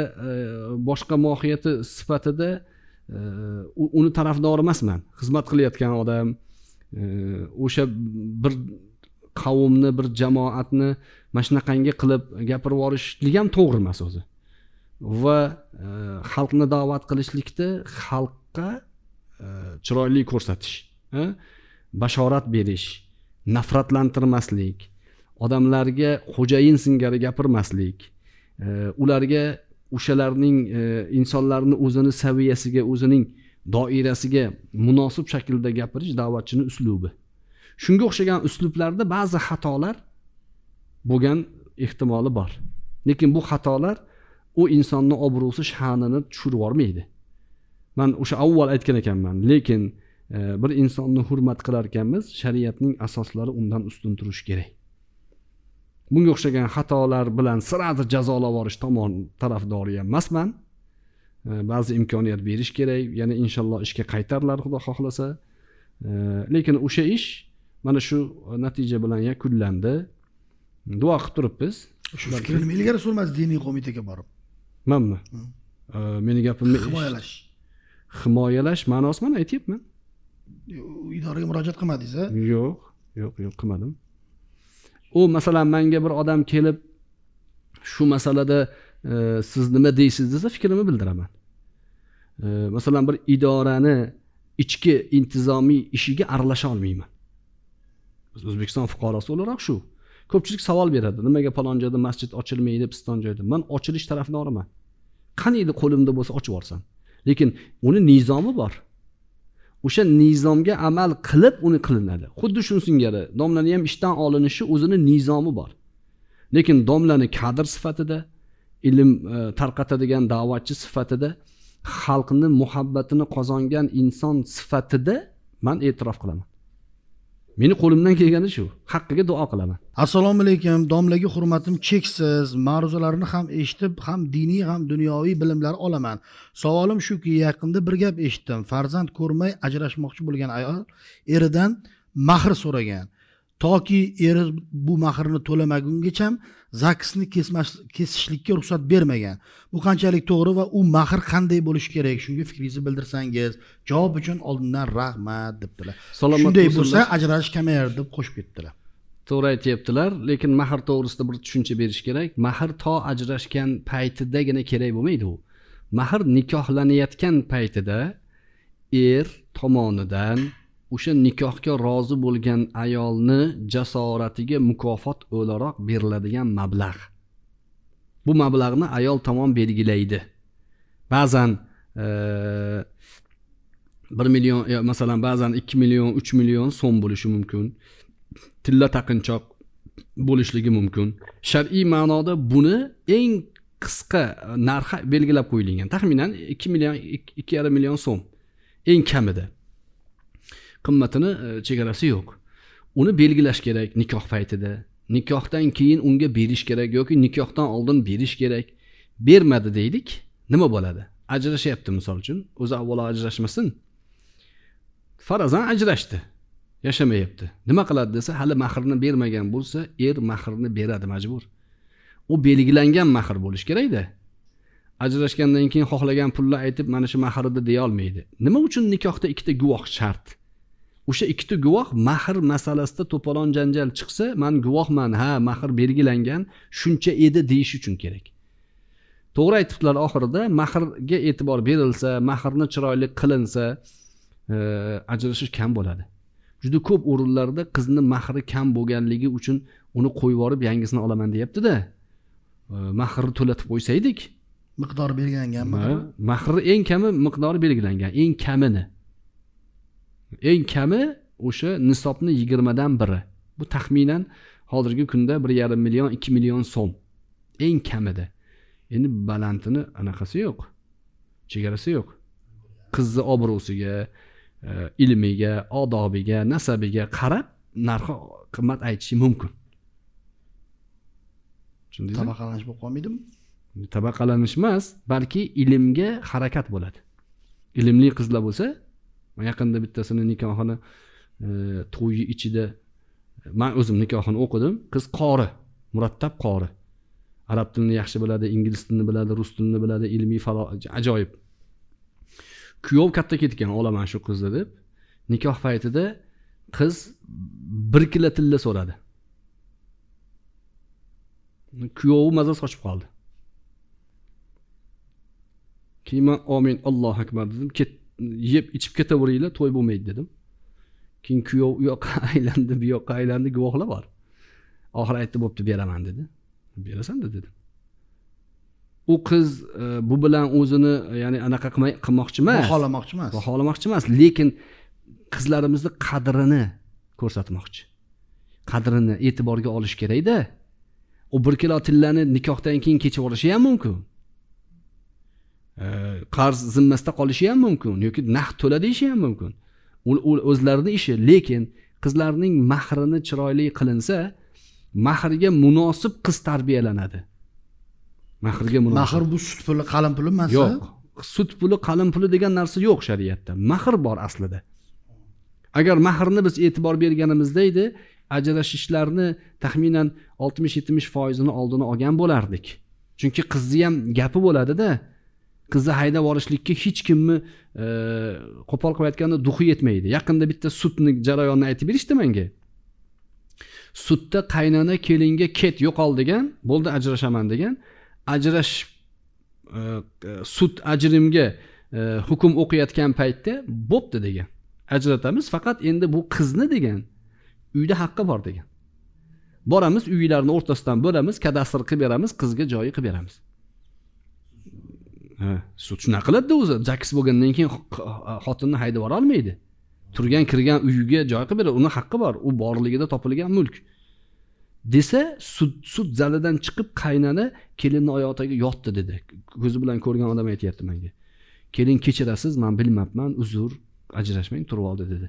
boshqa mohiyati sifatida uni tarafdori emasman xizmat qilayotgan odam o'sha bir qavmni bir jamoatni mana shunaqangi qilib gapirib yuborishlik ham to'g'ri emas o'zi va e, xalqni da'vat qilishlikda xalqqa e, chiroyli ko'rsatish e, bashorat berish nafratlantirmaslik odamlarga xo'jayin singari gapirmaslik ularga o'shalarning insonlarni o'zini saviyasiga o'zining doirasiga munosib shaklda gapirish da'vatchini uslubi shunga o'xshagan uslublarda ba'zi xatolar bo'lgan ehtimoli bor lekin bu xatolar u insonni obro'si sha'nini tushirib yubormaydi man o'sha avval aytgan ekanman lekin e, bir insonni hurmat qilar ekanmiz shariatning asoslari undan ustun turishi kerak bunga o'xshagan xatolar bilan sirati jazolab yuborish tomon tarafdori ham emasman e, ba'zi imkoniyat berish kerak yana inshaalloh ishga qaytarlar xudo xohlasa e, lekin o'sha ish mana shu e, natija bilan yakunlandi duo qilib turibmiz shu fikrni nima ilgari surmasiz diniy qo'mitaga borib manmi hmm. e, meni gapimni himoyalash himoyalash ma'nosi mana aytyapman idoraga murojaat qilmadingiz a yo'q yo'q yo'q qilmadim u masalan manga bir odam kelib shu masalada e, siz nima deysiz desa fikrimni bildiraman masalan bir idorani ichki intizomiy ishiga aralasha olmayman o'zbekiston fuqarosi o'laroq shu ko'pchilik savol beradi nimaga palon joyda masjid ochilmaydi piston joyda man ochilish tarafdoriman qaniydi qo'limda bo'lsa ochib yuborsam lekin uni nizomi bor o'sha nizomga amal qilib uni qilinadi xuddi shuni singari domlani ham ishdan olinishi o'zini nizomi bor lekin domlani kadr sifatida ilm e, tarqatadigan da'vatchi sifatida xalqni muhabbatini qozongan inson sifatida man e'tirof qilaman meni qo'limdan kelgani shu haqqiga duo qilaman assalomu alaykum domlaga hurmatim cheksiz ma'ruzalarini ham eshitib ham diniy ham dunyoviy bilimlar olaman savolim shuki yaqinda bir gap eshitdim farzand ko'rmay ajrashmoqchi bo'lgan ayol eridan mahr so'ragan toki eri bu mahrni to'lamagungacha ham zaksni kesishlikka ruxsat bermagan bu qanchalik to'g'ri va u mahr qanday bo'lishi kerak shunga fikringizni bildirsangiz javob uchun oldindan rahmat debdilar shunday bo'lsa ajralish kamayadi deb qo'shib ketdilar to'g'ri aytyaptilar lekin mahr to'g'risida bir tushuncha berish kerak mahr to ajrashgan paytidagina kerak bo'lmaydi u mahr nikohlanayotgan paytida er tomonidan o'sha nikohga rozi bo'lgan ayolni jasoratiga mukofot o'laroq beriladigan mablag' bu mablag'ni ayol tomon belgilaydi ba'zan e, bir million masalan ba'zan ikki million uch million so'm bo'lishi mumkin tilla taqinchoq bo'lishligi mumkin shar'iy ma'noda buni eng qisqa narxi belgilab qo'yilgan taxminan ikki million ikki yarim million so'm eng kamida qimmatini e, chegarasi yo'q uni belgilash kerak nikoh paytida nikohdan keyin unga berish kerak yoki nikohdan oldin berish kerak bermadi deylik nima bo'ladi ajrashyapti misol uchun o'zi avvalo ajrashmasin farazan ajrashdi yashamayapti nima qiladi desa hali mahrni bermagan bo'lsa er mahrni beradi majbur u belgilangan mahr bo'lishi kerakda ajrashgandan keyin xohlagan pulni aytib mana shu mahrida deyolmaydi nima uchun nikohda ikkita guvoh shart o'sha ikkita guvoh mahr masalasida to'polon janjal chiqsa man guvohman ha mahr belgilangan shuncha edi deyish uchun kerak to'g'ri aytibdilar oxirida mahrga e'tibor berilsa mahrni chiroyli qilinsa e, ajrashish kam bo'ladi juda ko'p o'rinlarda qizni mahri kam bo'lganligi uchun uni qo'yib yuborib yangisini olaman deyaptida e, mahrni to'latib qo'ysa edik miqdori belgilangan mahri eng kami miqdori belgilangan eng kamini eng kami o'sha nisobni yigirmadan biri bu taxminan hozirgi kunda bir yarim million ikki million so'm eng kamida endi balandini anaqasi yo'q chegarasi yo'q qizni obro'siga e, ilmiga odobiga nasabiga qarab narxi qimmat aytishi mumkin tushundingizmi tabaqalanish bo'lib qolmaydimi tabaqalanish emas balki ilmga harakat bo'ladi ilmli qizlar bo'lsa yaqinda bittasini nikohini e, to'yi ichida e, man o'zim nikohini o'qidim qiz qori murattab qori arab tilini yaxshi biladi ingliz tilini biladi rus tilini biladi ilmiy falo ajoyib kuyov katta ketgan olaman shu qizni deb nikoh paytida qiz bir kila tilla so'radi kuyovi mazasi qochib qoldi keyin man omin allohu akbar dedim ketdi yeb ichib ketaveringlar to'y bo'lmaydi dedim keyin kuyov u yoqqa aylandi bu yoqqa aylandi guvohlar bor oxiri aytdi bo'pti beraman dedi berasan dedi u qiz e, bu bilan o'zini e, ya'ni anaqa qilmay qilmoqchi emas baholamoqchi emas baholamoqchi emas lekin qizlarimizni qadrini ko'rsatmoqchi qadrini e'tiborga olish kerakda u bir kilo tillani nikohdan keyin kechib olishi ham mumkin qarz zimmasida qolishi ham mumkin yoki naqd to'la deyishi ham mumkin u o'zlarini ishi lekin qizlarning mahrini chiroyli qilinsa mahrga munosib qiz tarbiyalanadi mahrga munosib mahr bu sut puli qalin puli emas yo'q sut puli qalin puli degan narsa yo'q shariatda mahr bor aslida agar mahrni biz e'tibor berganimizda edi ajrashishlarni taxminan oltmish yetmish foizini oldini olgan bo'lardik chunki qizni ham gapi bo'ladida qizni haydab olishlikka hech kimni e, qo'pol qilib aytganda duxi yetmaydi yaqinda bitta sudni jarayonini aytib berishdi menga sudda qaynona kelinga ket yo'qol degan bo'ldi ajrashaman degan ajrash e, e, sud ajrimga hukm o'qiyotgan paytda bo'pti degan ajratamiz faqat endi bu qizni degan uyda haqqi bor degan boramiz uylarni o'rtasidan bo'lamiz kadastr qilib beramiz qizga joyi qilib beramiz sud shunaqa qiladida o'zi zakis bo'lgandan keyin xotinni haydab yuborolmaydi olmaydi turgan kirgan uyiga joy qilib beradi uni haqqi bor u borligida topilgan mulk desa sud sud zalidan chiqib qaynana kelinni tagiga yotdi dedi ko'zi bilan ko'rgan odam aytyapti manga keling kechirasiz man bilmabman uzr ajrashmang turib oldi dedi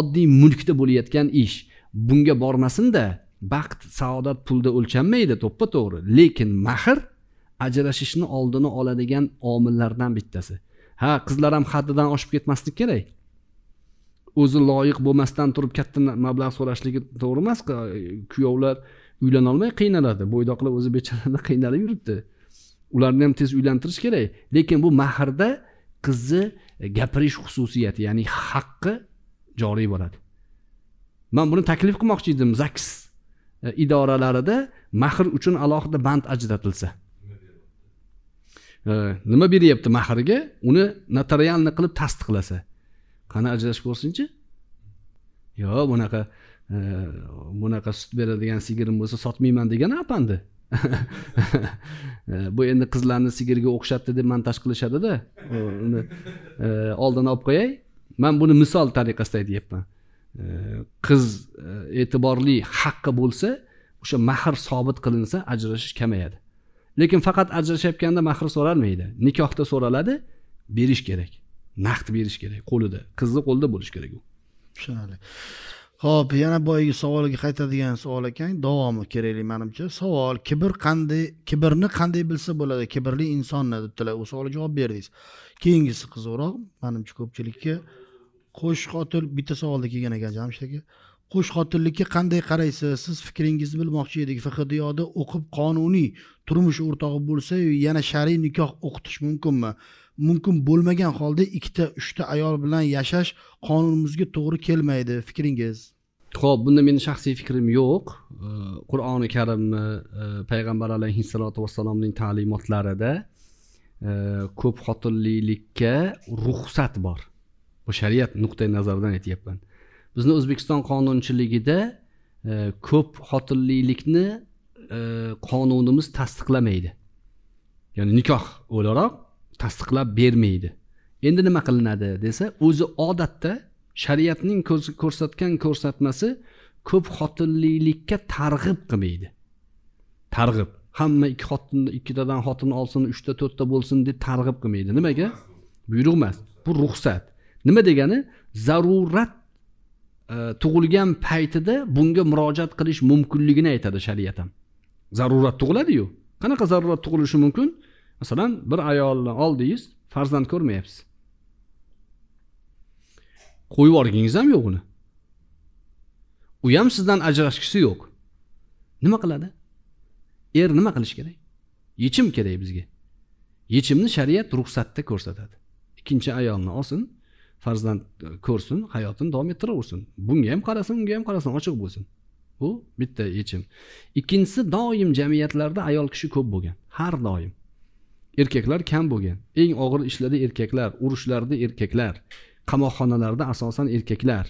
oddiy mulkda bo'layotgan ish bunga bormasinda baxt saodat pulda o'lchanmaydi to'ppa to'g'ri lekin mahr ajrashishni oldini oladigan omillardan bittasi ha qizlar ham haddidan oshib ketmaslik kerak o'zi loyiq bo'lmasdan turib katta mablag' so'rashligi to'g'ri emas kuyovlar uylanolmay qiynaladi bo'ydoqlar o'zi bechoralar qiynalib yuribdi ularni ham tez uylantirish kerak lekin bu mahrda qizni gapirish xususiyati ya'ni haqqi joriy bo'ladi man buni taklif qilmoqchi edim zaks e, idoralarida mahr uchun alohida band ajratilsa Э, nima beryapti mahrga uni notarialni qilib tasdiqlasa qani ajrashib ko'rsinchi yo'q bunaqa e, bunaqa sut beradigan sigirim bo'lsa sotmayman degan apandi e, bu endi qizlarni sigirga o'xshatdi deb montaj qilishadida uni e, oldini olib qo'yay man buni misol tariqasida aytyapman qiz e'tiborli haqqi bo'lsa o'sha mahr sobit qilinsa ajrashish kamayadi lekin faqat ajrashayotganda mahr so'ralmaydi nikohda so'raladi berish kerak naqd berish kerak qo'lida qizni qo'lida bo'lishi kerak u tushunarli ho'p yana boyagi savolga qaytadigan savol ekan davomi kerakli manimcha savol kibr qanday kibrni qanday bilsa bo'ladi kibrli insonni debdilar u savolga javob berdingiz keyingisi qiziqroq manimcha ko'pchilikka qo'sh otil bitta savolda kelgan ekan jamshid aka qo'sh xotinlikka qanday qaraysiz siz fikringizni bilmoqchi edik fqdoda o'qib qonuniy turmush o'rtog'i bo'lsayu yana shar'iy nikoh o'qitish mumkinmi mumkin bo'lmagan holda ikkita uchta ayol bilan yashash qonunimizga to'g'ri kelmaydi fikringiz ho'p bunda meni shaxsiy fikrim yo'q qur'oni karimni e, payg'ambar alayhissalotu vassalomning ta'limotlarida e, ko'p xotinlilikka ruxsat bor bu shariat nuqtai nazaridan aytyapman bizni o'zbekiston qonunchiligida e, ko'p xotinlilikni e, qonunimiz tasdiqlamaydi ya'ni nikoh o'laroq tasdiqlab bermaydi endi nima qilinadi desa o'zi odatda shariatning ko'rsatgan ko'rsatmasi ko'p xotinlilikka targ'ib qilmaydi targ'ib hamma ikki xotinni ikkitadan xotin olsin uchta to'rtta bo'lsin deb targ'ib qilmaydi nimaga buyruq emas bu ruxsat nima degani zarurat Э, tug'ilgan paytida bunga murojaat qilish mumkinligini aytadi shariat ham zarurat tug'iladiyu qanaqa zarurat tug'ilishi mumkin masalan bir ayolni oldingiz farzand ko'rmayapsiz qo'yib yuborgingiz ham yo'q uni u ham sizdan ajrashgisi yo'q nima qiladi er nima qilishi kerak yechim kerak bizga yechimni shariat ruxsatda ko'rsatadi ikkinchi ayolni olsin farzand e, ko'rsin hayotini davom ettiraversin bunga ham qarasin unga ham qarasin ochiq bo'lsin bu bitta yechim ikkinchisi doim jamiyatlarda ayol kishi ko'p bo'lgan har doim erkaklar kam bo'lgan eng og'ir ishlarda erkaklar urushlarda erkaklar qamoqxonalarda asosan erkaklar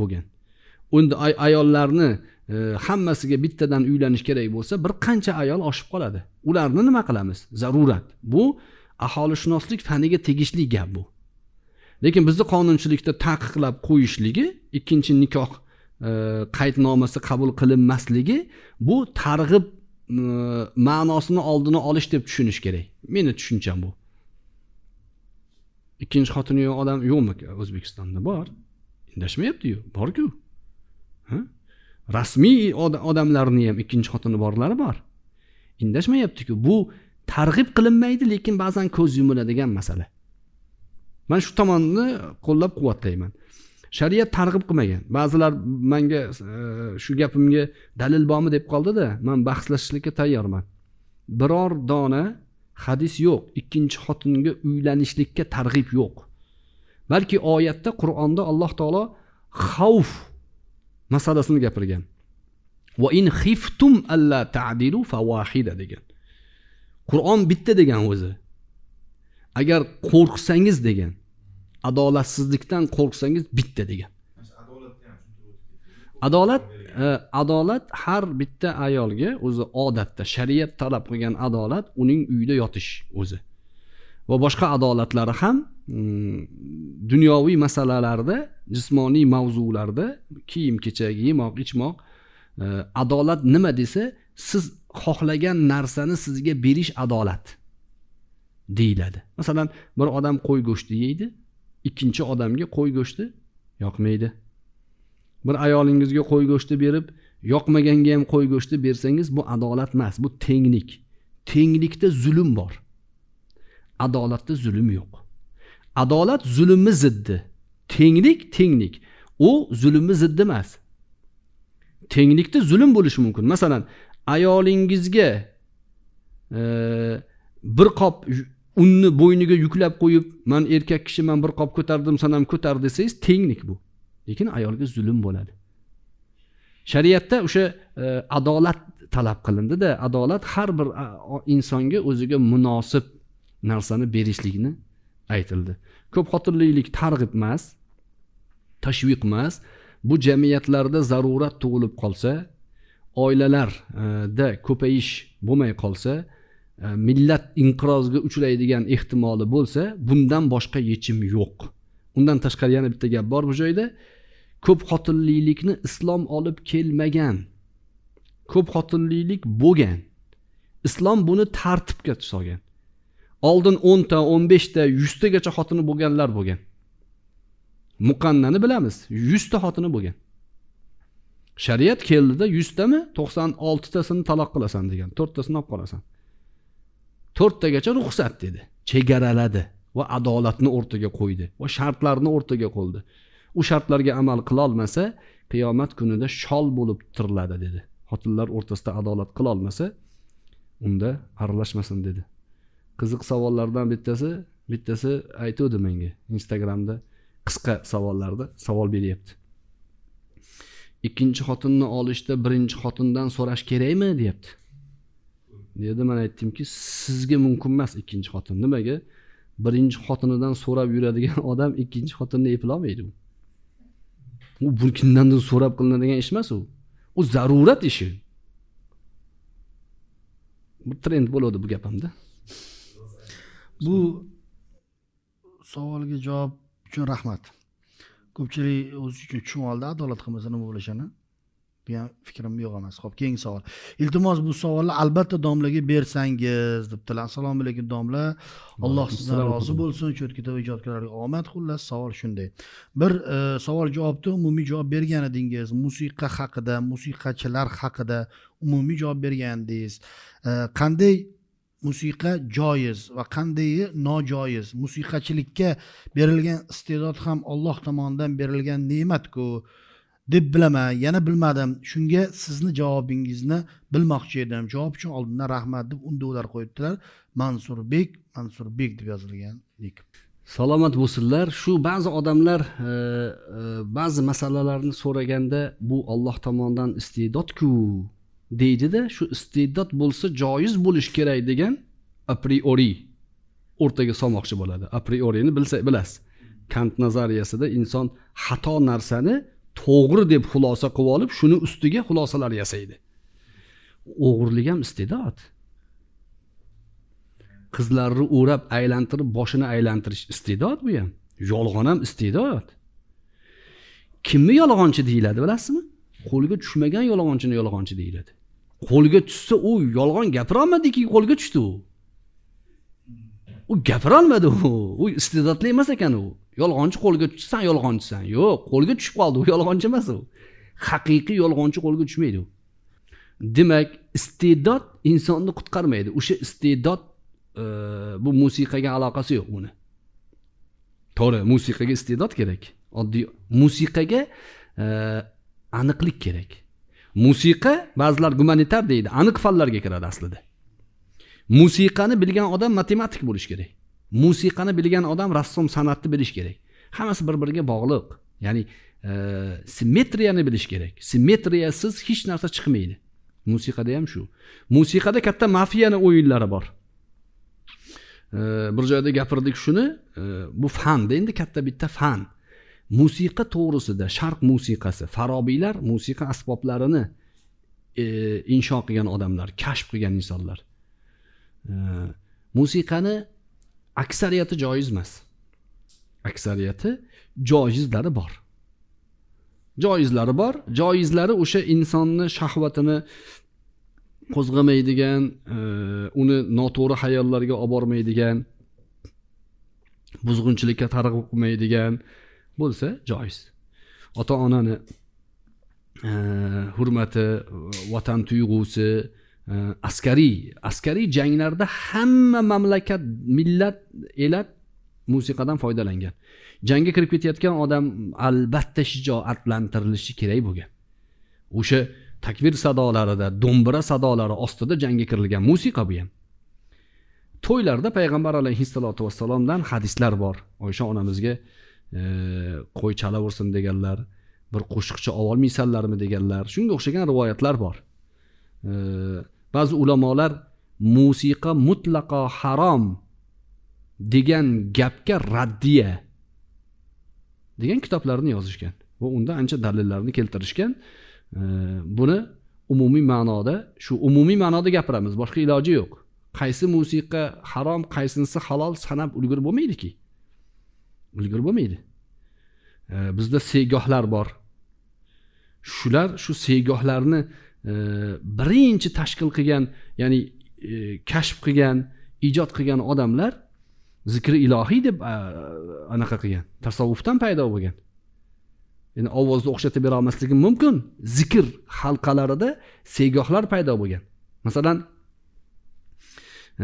bo'lgan unda ay ayollarni e, hammasiga bittadan uylanish kerak bo'lsa bir qancha ayol oshib qoladi ularni nima qilamiz zarurat bu aholishunoslik faniga tegishli gap bu lekin bizni qonunchilikda taqiqlab qo'yishligi ikkinchi nikoh e, qaydnomasi qabul qilinmasligi bu targ'ib e, ma'nosini oldini olish deb tushunish kerak meni tushuncham bu ikkinchi xotini yo'q odam yo'qmi o'zbekistonda bor indashmayaptiyu borku rasmiy odamlarni ham ikkinchi xotini borlari bor indashmayaptiku bu targ'ib qilinmaydi lekin ba'zan ko'z yumiladigan masala man shu tomonni qo'llab quvvatlayman shariat targ'ib qilmagan ba'zilar manga e, shu gapimga dalil bormi deb qoldida man bahslashishlikka tayyorman biror dona hadis yo'q ikkinchi xotinga uylanishlikka targ'ib yo'q balki oyatda qur'onda alloh taolo xavf masalasini gapirgan va in xiftum alla tadilu fawahida degan qur'on bitta degan o'zi agar qo'rqsangiz degan adolatsizlikdan qo'rqsangiz bitta degan adolat e, adolat har bitta ayolga o'zi odatda shariat talab qilgan adolat uning uyida yotish o'zi va boshqa adolatlari ham mm, dunyoviy masalalarda jismoniy mavzularda kiyim kechak yemoq ichmoq e, adolat nima desa siz xohlagan narsani sizga berish adolat deyiladi masalan bir odam qo'y go'shti yeydi ikkinchi odamga qo'y go'shti yoqmaydi bir ayolingizga qo'y go'shti berib yoqmaganga ham qo'y go'shti bersangiz bu adolat emas bu tenglik tenglikda zulm bor adolatda zulm yo'q adolat zulmni ziddi tenglik tenglik u zulmni ziddi emas tenglikda zulm bo'lishi mumkin masalan ayolingizga e, bir qop unni bo'yniga yuklab qo'yib man erkak kishiman bir qop ko'tardim san ham ko'tar desangiz tenglik bu lekin ayolga zulm bo'ladi shariatda o'sha e, adolat talab qilindida adolat har bir insonga o'ziga munosib narsani berishlikni aytildi ko'p xotinlilik targ'ib emas tashviq emas bu jamiyatlarda zarurat tug'ilib qolsa oilalarda ko'payish bo'lmay qolsa Э, millat inqirozga uchraydigan ehtimoli bo'lsa bundan boshqa yechim yo'q undan tashqari yana bitta gap bor bu joyda ko'p xotinlilikni islom olib kelmagan ko'p xotinlilik bo'lgan islom buni tartibga solgan oldin o'nta o'n beshta yuztagacha xotini bo'lganlar bo'lgan muqannani bilamiz yuzta xotini bo'lgan shariat keldida yuztami to'qson oltitasini taloq qilasan degan to'rttasini olib qolasan to'rttagacha ruxsat dedi chegaraladi va adolatni o'rtaga qo'ydi va shartlarni o'rtaga qo'ydi u shartlarga amal qilolmasa qiyomat kunida shol bo'lib tiriladi dedi xotinlar o'rtasida adolat qilolmasa unda aralashmasin dedi qiziq savollardan bittasi bittasi aytuvdi menga instagramda qisqa savollarda savol beryapti ikkinchi xotinni olishda birinchi xotindan so'rash kerakmi deyapti dedi man aytdimki sizga mumkin emas ikkinchi xotin nimaga birinchi xotinidan so'rab yuradigan odam ikkinchi xotinni eplolmaydi u u bir kimdandir so'rab qilinadigan ish emas u u zarurat ishi bu trend bo'ladi bu gapimda bu savolga javob uchun rahmat ko'pchilik o'zi uchun tushunib oldi adolat qilmasa nima bo'lishini bu ham fikrim yo'q emas ho'p keyingi savol iltimos bu savolni albatta domlaga bersangiz debdilar assalomu alaykum domla alloh sizdan rozi bo'lsin chetki va ijodkorlarga omad xullas savol shunday bir e, savol javobni umumiy javob bergan edingiz musiqa haqida musiqachilar haqida umumiy javob bergan edingiz e, qanday musiqa joiz va qandayi nojoiz musiqachilikka berilgan iste'dod ham olloh tomonidan berilgan ne'matku deb bilaman yana bilmadim shunga sizni javobingizni bilmoqchi edim javob uchun oldindan rahmat deb undovlar qo'yibdilar mansurbek mansurbek deb yozilgan salomat bo'lsinlar shu ba'zi odamlar e, e, ba'zi masalalarni so'raganda bu olloh tomonidan iste'dodku deydida de, shu iste'dod bo'lsa joiz bo'lishi kerak degan a priori o'rtaga solmoqchi bo'ladi a bilsa bilasiz kant nazariyasida inson xato narsani to'g'ri deb xulosa qilib olib shuni ustiga xulosalar yasaydi o'g'irlik ham iste'dod qizlarni o'rab aylantirib boshini aylantirish iste'dod bu ham yolg'on ham iste'dod kimni yolg'onchi deyiladi bilasizmi qo'lga tushmagan yolg'onchini yolg'onchi deyiladi qo'lga tushsa u yolg'on gapirolmadiki qo'lga tushdi u u gapirolmadi u u iste'dodli emas ekan u yolg'onchi qo'lga tushsan yolg'onchisan yo'q qo'lga tushib qoldi u yolg'onchi emas u haqiqiy yolg'onchi qo'lga tushmaydi u demak iste'dod insonni qutqarmaydi o'sha iste'dod e, bu musiqaga aloqasi yo'q uni to'g'ri musiqaga iste'dod kerak oddiy musiqaga e, aniqlik kerak musiqa ba'zilar gumanitar deydi aniq fanlarga kiradi aslida musiqani bilgan odam matematik bo'lishi kerak musiqani bilgan odam rassom san'atni bilishi kerak hammasi bir biriga bog'liq ya'ni e, simmetriyani bilish kerak simmetriyasiz hech narsa chiqmaydi musiqada ham shu musiqada katta mafiyani o'yinlari bor e, bir joyda gapirdik shuni e, bu fanda endi katta bitta fan musiqa to'g'risida sharq musiqasi farobiylar musiqa asboblarini e, insho qilgan odamlar kashf qilgan insonlar e, musiqani aksariyati joiz emas aksariyati joizlari bor joizlari bor joizlari o'sha insonni shahvatini qo'zg'amaydigan e, uni noto'g'ri hayollarga olib bormaydigan buzg'unchilikka targ'ib qilmaydigan bo'lsa joiz ota onani e, hurmati vatan tuyg'usi askariy э, askariy janglarda hamma mamlakat millat elat musiqadan foydalangan jangga kirib ketayotgan odam albatta shijoatlantirilishi kerak bo'lgan o'sha takbir sadolarida do'mbira sadolari ostida jangga kirilgan musiqa bu ham to'ylarda payg'ambar alayhissalotu vassalomdan hadislar bor oysha onamizga e, qo'y chalaversin deganlar bir qo'shiqcha ololmaysanlarmi deganlar shunga o'xshagan rivoyatlar bor ba'zi ulamolar musiqa mutlaqo harom degan gapga raddiya degan kitoblarni yozishgan va unda ancha dalillarni keltirishgan buni umumiy ma'noda shu umumiy ma'noda gapiramiz boshqa iloji yo'q qaysi musiqa harom qaysinisi halol sanab ulgurib bo'lmaydiki ulgurib bo'lmaydi bizda segohlar bor shular shu segohlarni birinchi tashkil qilgan ya'ni e, kashf qilgan ijod qilgan odamlar zikri ilohiy deb anaqa qilgan tasavvufdan paydo bo'lgan endi ovozni o'xshatib bera olmasligim mumkin zikr halqalarida segohlar paydo bo'lgan masalan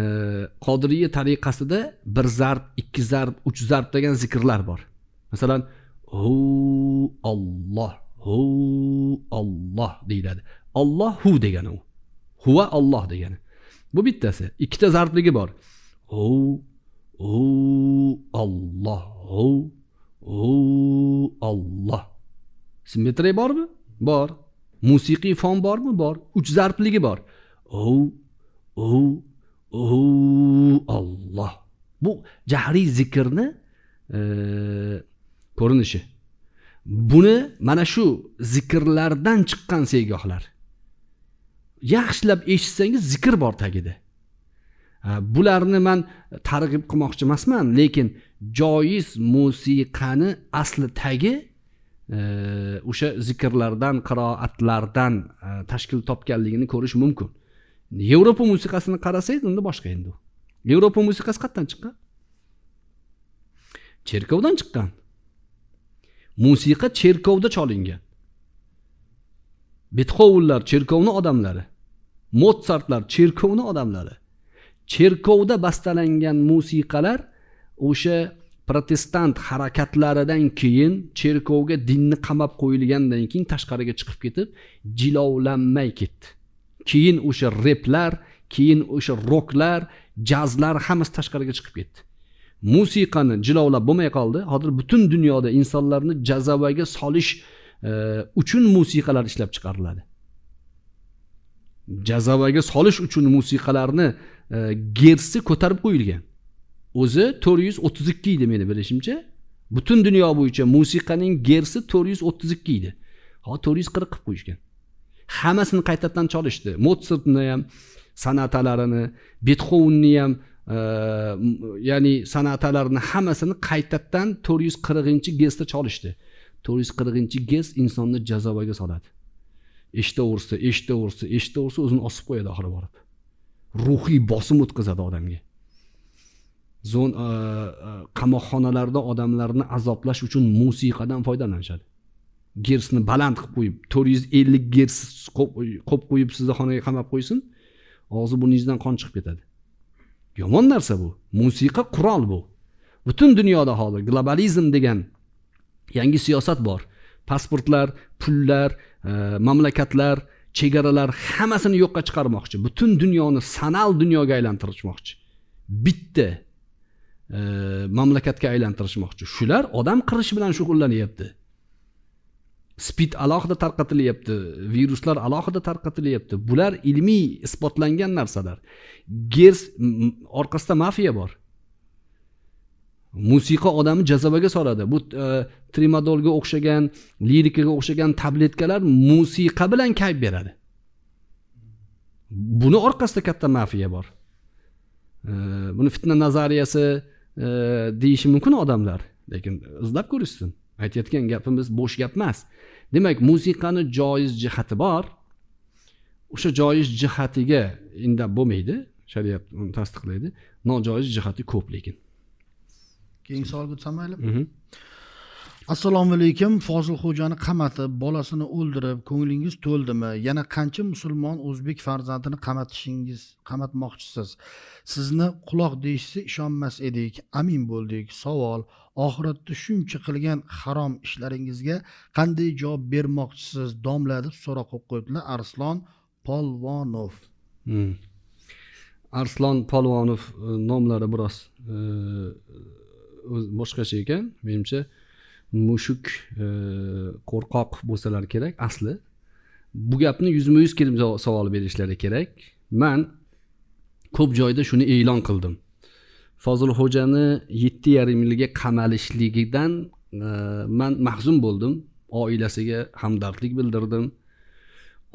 e, qodiriya tariqasida bir zarb ikki zarb uch zarb degan zikrlar bor masalan hu olloh hu olloh deyiladi olloh hu degani u huva olloh degani bu bittasi ikkita zarbligi bor u u olloh u u olloh simmetriya bormi bor musiqiy fon bormi bor uch zarbligi bor u u u olloh bu jahriy zikrni e, ko'rinishi buni mana shu zikrlardan chiqqan sevgohlar yaxshilab eshitsangiz zikr bor tagida bularni man targ'ib qilmoqchi emasman lekin joiz musiqani asli tagi e, o'sha zikrlardan qiroatlardan e, tashkil topganligini ko'rish mumkin yevropa musiqasini qarasangiz unda boshqa endi u yevropa musiqasi qayerdan chiqqan cherkovdan chiqqan musiqa cherkovda cholingan betxovenlar cherkovni odamlari motsartlar cherkovni odamlari cherkovda bastalangan musiqalar o'sha protestant harakatlaridan keyin cherkovga dinni qamab qo'yilgandan keyin tashqariga chiqib ketib jilovlanmay ketdi keyin o'sha replar keyin o'sha roklar jazlar hammasi tashqariga chiqib ketdi musiqani jilovlab bo'lmay qoldi hozir butun dunyoda insonlarni jazavaga solish uchun musiqalar ishlab chiqariladi jazavaga solish uchun musiqalarni e, gersi ko'tarib qo'yilgan o'zi to'rt yuz o'ttiz ikki edi meni bilishimcha butun dunyo bo'yicha musiqaning gersi to'rt yuz o'ttiz ikki edi ho to'rt yuz qirq qilib qo'yishgan hammasini qaytadan cholishdi motsertni ham san'atalarini betxovenni ham e, ya'ni san'atalarini hammasini qaytadan to'rt yuz qirqinchi gersda cholishdi to'rt yuz qirqinchi gez insonni jazovaga soladi eshitaversa eshitaversa eshitaversa o'zini osib qo'yadi oxiri borib ruhiy bosim o'tkazadi odamga zon qamoqxonalarda odamlarni azoblash uchun musiqadan foydalanishadi gersni baland qilib qo'yib to'rt yuz ellik gers qo'yib qo'yib sizni xonaga qamab qo'ysin og'zi burningizdan qon chiqib ketadi yomon narsa bu musiqa qurol bu butun dunyoda hozir globalizm degan yangi siyosat bor pasportlar pullar e, mamlakatlar chegaralar hammasini yo'qqa chiqarmoqchi butun dunyoni sanal dunyoga aylantirishmoqchi bitta e, mamlakatga aylantirishmoqchi shular odam qirishi bilan shug'ullanyapti spid alohida tarqatilyapti viruslar alohida tarqatilyapti bular ilmiy isbotlangan narsalar gers orqasida mafiya bor musiqa odamni jazavaga soladi bu e, trimadolga o'xshagan lirikaga o'xshagan tabletkalar musiqa bilan kayf beradi buni orqasida katta mafiya bor e, buni fitna nazariyasi e, deyishi mumkin odamlar lekin izlab ko'rishsin aytayotgan gapimiz bo'sh gap emas demak musiqani joiz jihati bor o'sha joiz jihatiga indab bo'lmaydi shariat uni tasdiqlaydi nojoiz jihati ko'p lekin keyingi savolga o'tsam mayli mhm. assalomu alaykum fozilxo'jani qamatib bolasini o'ldirib ko'nglingiz to'ldimi yana qancha musulmon o'zbek farzandini qamatishingiz qamatmoqchisiz sizni quloq deyishsa ishonmas edik amin bo'ldik savol oxiratda shuncha qilgan harom ishlaringizga qanday javob bermoqchisiz domla deb so'roq qo'yib qo'yibdilar arslon polvonov hmm. arslon polvonov e, nomlari biroz e, boshqacha ekan menimcha mushuk e, qo'rqoq bo'lsalar kerak asli bu gapni yuzma yuz kelib savol berishlari kerak man ko'p joyda shuni e'lon qildim fozilxo'jani yetti yarim yilga qamalishligidan e, man mahzun bo'ldim oilasiga hamdardlik bildirdim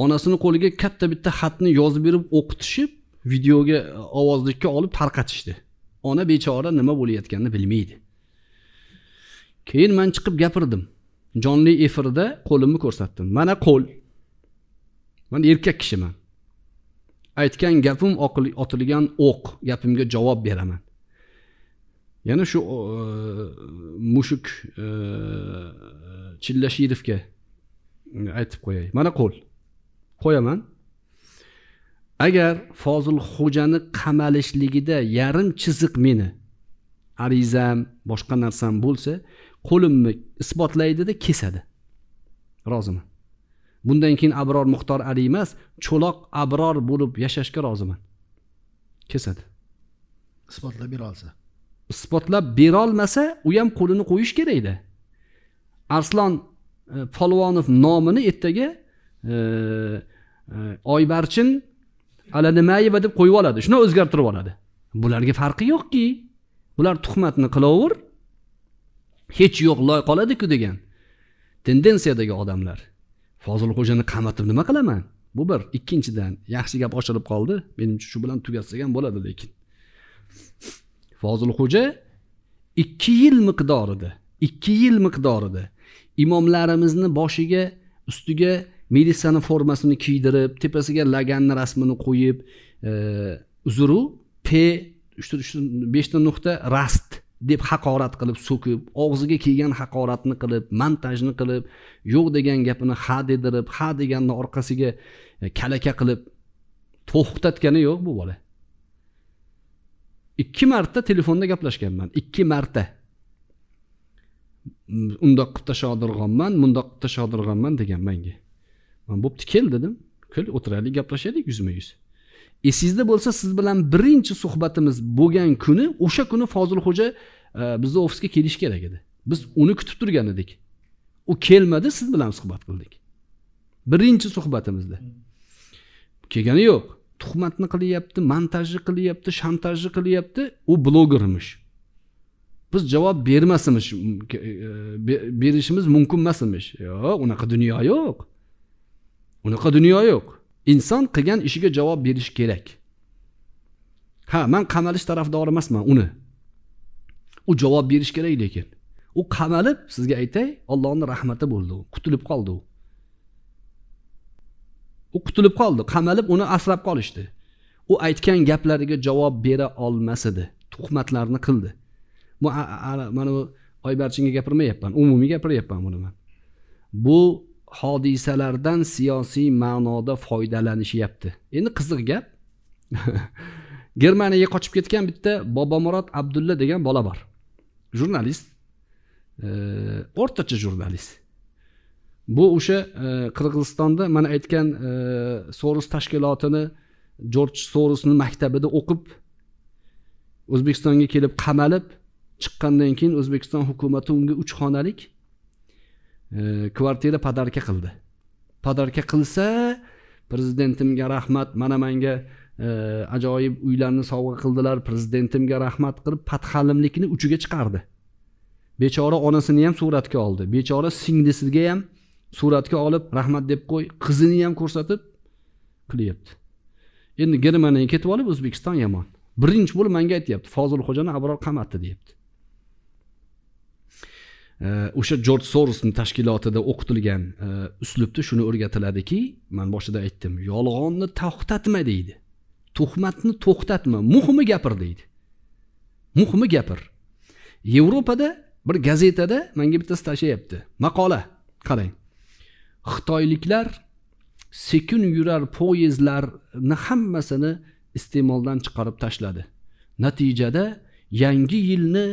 onasini qo'liga katta bitta xatni yozib berib o'qitishib videoga e, ovozlikka olib tarqatishdi ona bechora nima bo'layotganini bilmaydi keyin man chiqib gapirdim jonli efirda qo'limni ko'rsatdim mana qo'l man erkak kishiman aytgan gapim otilgan o'q gapimga javob beraman yana shu e, mushuk e, chillashirovga aytib qo'yay mana qo'l qo'yaman agar fozil xo'jani qamalishligida yarim chiziq meni arizam boshqa narsam bo'lsa qo'limni isbotlaydida kesadi roziman bundan keyin abror muxtor ali emas cho'loq abror bo'lib yashashga roziman kesadi isbotlab bera olsa isbotlab berolmasa u ham qo'lini qo'yish kerakda arslon e, polvonov nomini ertaga e, e, oybarchin alanimayeva deb qo'yib oladi shuni o'zgartirib oladi bularga farqi yo'qki bular tuhmatni qilaver hech yo'q loy qoladiku degan tendensiyadagi odamlar fozilxo'jani qamatib nima qilaman bu bir ikkinchidan yaxshi gap ochilib qoldi menimcha shu bilan tugatsak ham bo'ladi lekin fozilxo'ja ikki yil miqdorida ikki yil miqdorida imomlarimizni boshiga ustiga militsiyani formasini kiydirib tepasiga laganni rasmini qo'yib e, uzru p uchta beshta nuqta rast deb haqorat qilib so'kib og'ziga kelgan haqoratni qilib montajni qilib yo'q degan gapini ha dedirib ha deganni orqasiga e, kalaka qilib to'xtatgani yo'q bu bola ikki marta telefonda gaplashganman ikki marta undoq qilib tashodirg'onman bundoq qilib tashodirg'onman degan manga man bo'pti kel dedim kel o'tiraylik gaplashaylik yuzma yuz esingizda bo'lsa siz bilan birinchi suhbatimiz bo'lgan kuni o'sha kuni fozilxo'ja e, bizni ofisga kelishi kerak edi biz uni kutib turgan edik u kelmadi siz bilan suhbat qildik birinchi suhbatimizda kelgani yo'q tuhmatni qilyapti montajni qilyapti shantajni qilyapti u blogermish biz javob bermasimiz e, berishimiz mumkin emas emish yo'q unaqa dunyo yo'q unaqa dunyo yo'q inson qilgan ishiga javob berishi kerak ha man qamalish tarafdori emasman uni u javob berish kerak lekin u qamalib sizga aytay ollohni rahmati bo'ldi u qutulib qoldi u u qutulib qoldi qamalib uni asrab qolishdi u aytgan gaplariga javob bera olmas edi tuhmatlarni qildi bu mana bu oybarchinga gapirmayapman umumiy gapiryapman buni man bu hodisalardan siyosiy ma'noda foydalanishyapti endi qiziq gap germaniyaga qochib ketgan bitta bobomurod abdulla degan bola bor jurnalist e, o'rtacha jurnalist bu o'sha e, qirg'izistonda mana aytgan e, soros tashkilotini jorj sorusni maktabida o'qib o'zbekistonga kelib qamalib chiqqandan keyin o'zbekiston hukumati unga uch xonalik kvartira podarka qildi podarka qilsa prezidentimga rahmat mana manga e, ajoyib uylarni sovg'a qildilar prezidentimga rahmat qilib padhalimlikni uchiga chiqardi bechora onasini ham suratga oldi bechora singlisiga ham suratga olib rahmat deb qo'y qizini ham ko'rsatib qilyapti endi germaniyaga ketib olib o'zbekiston yomon birinchi bo'lib manga aytyapti fozilxo'jani abror qamatdi deyapti o'sha jorj sorosni tashkilotida o'qitilgan e, uslubda shuni o'rgatiladiki man boshida aytdim yolg'onni to'xtatma deydi tuhmatni to'xtatma muhimi gapir deydi muhimi gapir yevropada bir gazetada manga bittasi tashlayapti maqola qarang xitoyliklar sekin yurar poyezdlarni hammasini iste'moldan chiqarib tashladi natijada yangi yilni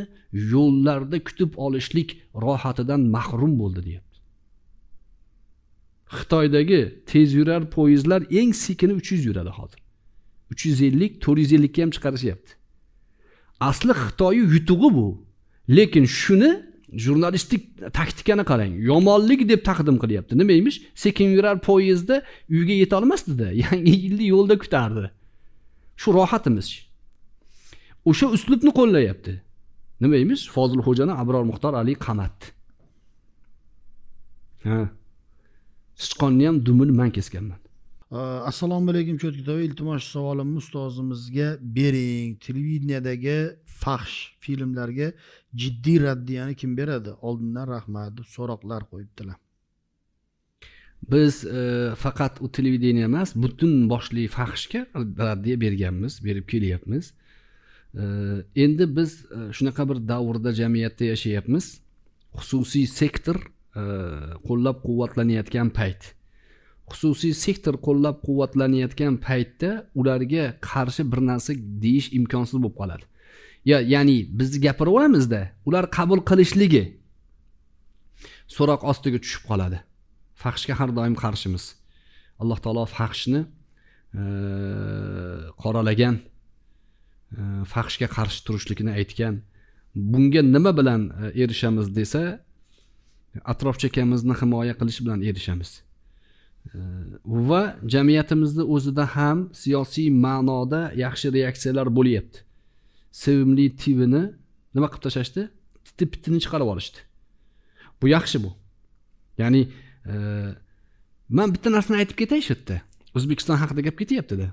yo'llarda kutib olishlik rohatidan mahrum bo'ldi deyapti xitoydagi tezyurar poyezdlar eng sekini uch yuz yuradi hozir uch yuz ellik to'rt yuz ellikka ham chiqarishyapti asli xitoyni yutug'i bu lekin shuni jurnalistik taktikani qarang yomonlik deb taqdim qilyapti nima emish sekin yurar poyezdda uyga yetolmasdida yangi yilni yo'lda kutardi shu rohatimiz o'sha uslubni qo'llayapti nima emish fozilxo'jani abror muxtor ali qamat ha sichqonni ham dumini man kesganman assalomu alaykum cho'tkit aka iltimos savolimni ustozimizga bering televideniyadagi faxsh filmlarga jiddiy raddiyani kim beradi oldindan rahmat deb so'roqlar qo'yibdilar biz e, faqat u televideniya emas butun boshli faxshga raddiya berganmiz berib kelyapmiz endi biz e, shunaqa bir davrda jamiyatda yashayapmiz xususiy sektor e, qo'llab quvvatlanayotgan payt xususiy sektor qo'llab quvvatlanayotgan paytda ularga qarshi bir narsa deyish imkonsiz bo'lib qoladi ya ya'ni biz gapiraveramizda ular qabul qilishligi so'roq ostiga tushib qoladi fahshga har doim qarshimiz alloh taolo fahshni e, qoralagan E, fahshga qarshi turishlikni aytgan bunga nima bilan e, erishamiz desa atrof chekamizni himoya qilish bilan erishamiz e, va jamiyatimizni o'zida ham siyosiy ma'noda yaxshi reaksiyalar bo'lyapti sevimli tivini nima qilib tashlashdi titi pitini chiqarib yuborishdi bu yaxshi bu ya'ni man bitta narsani aytib ketay shu yerda o'zbekiston haqida gap ketyaptida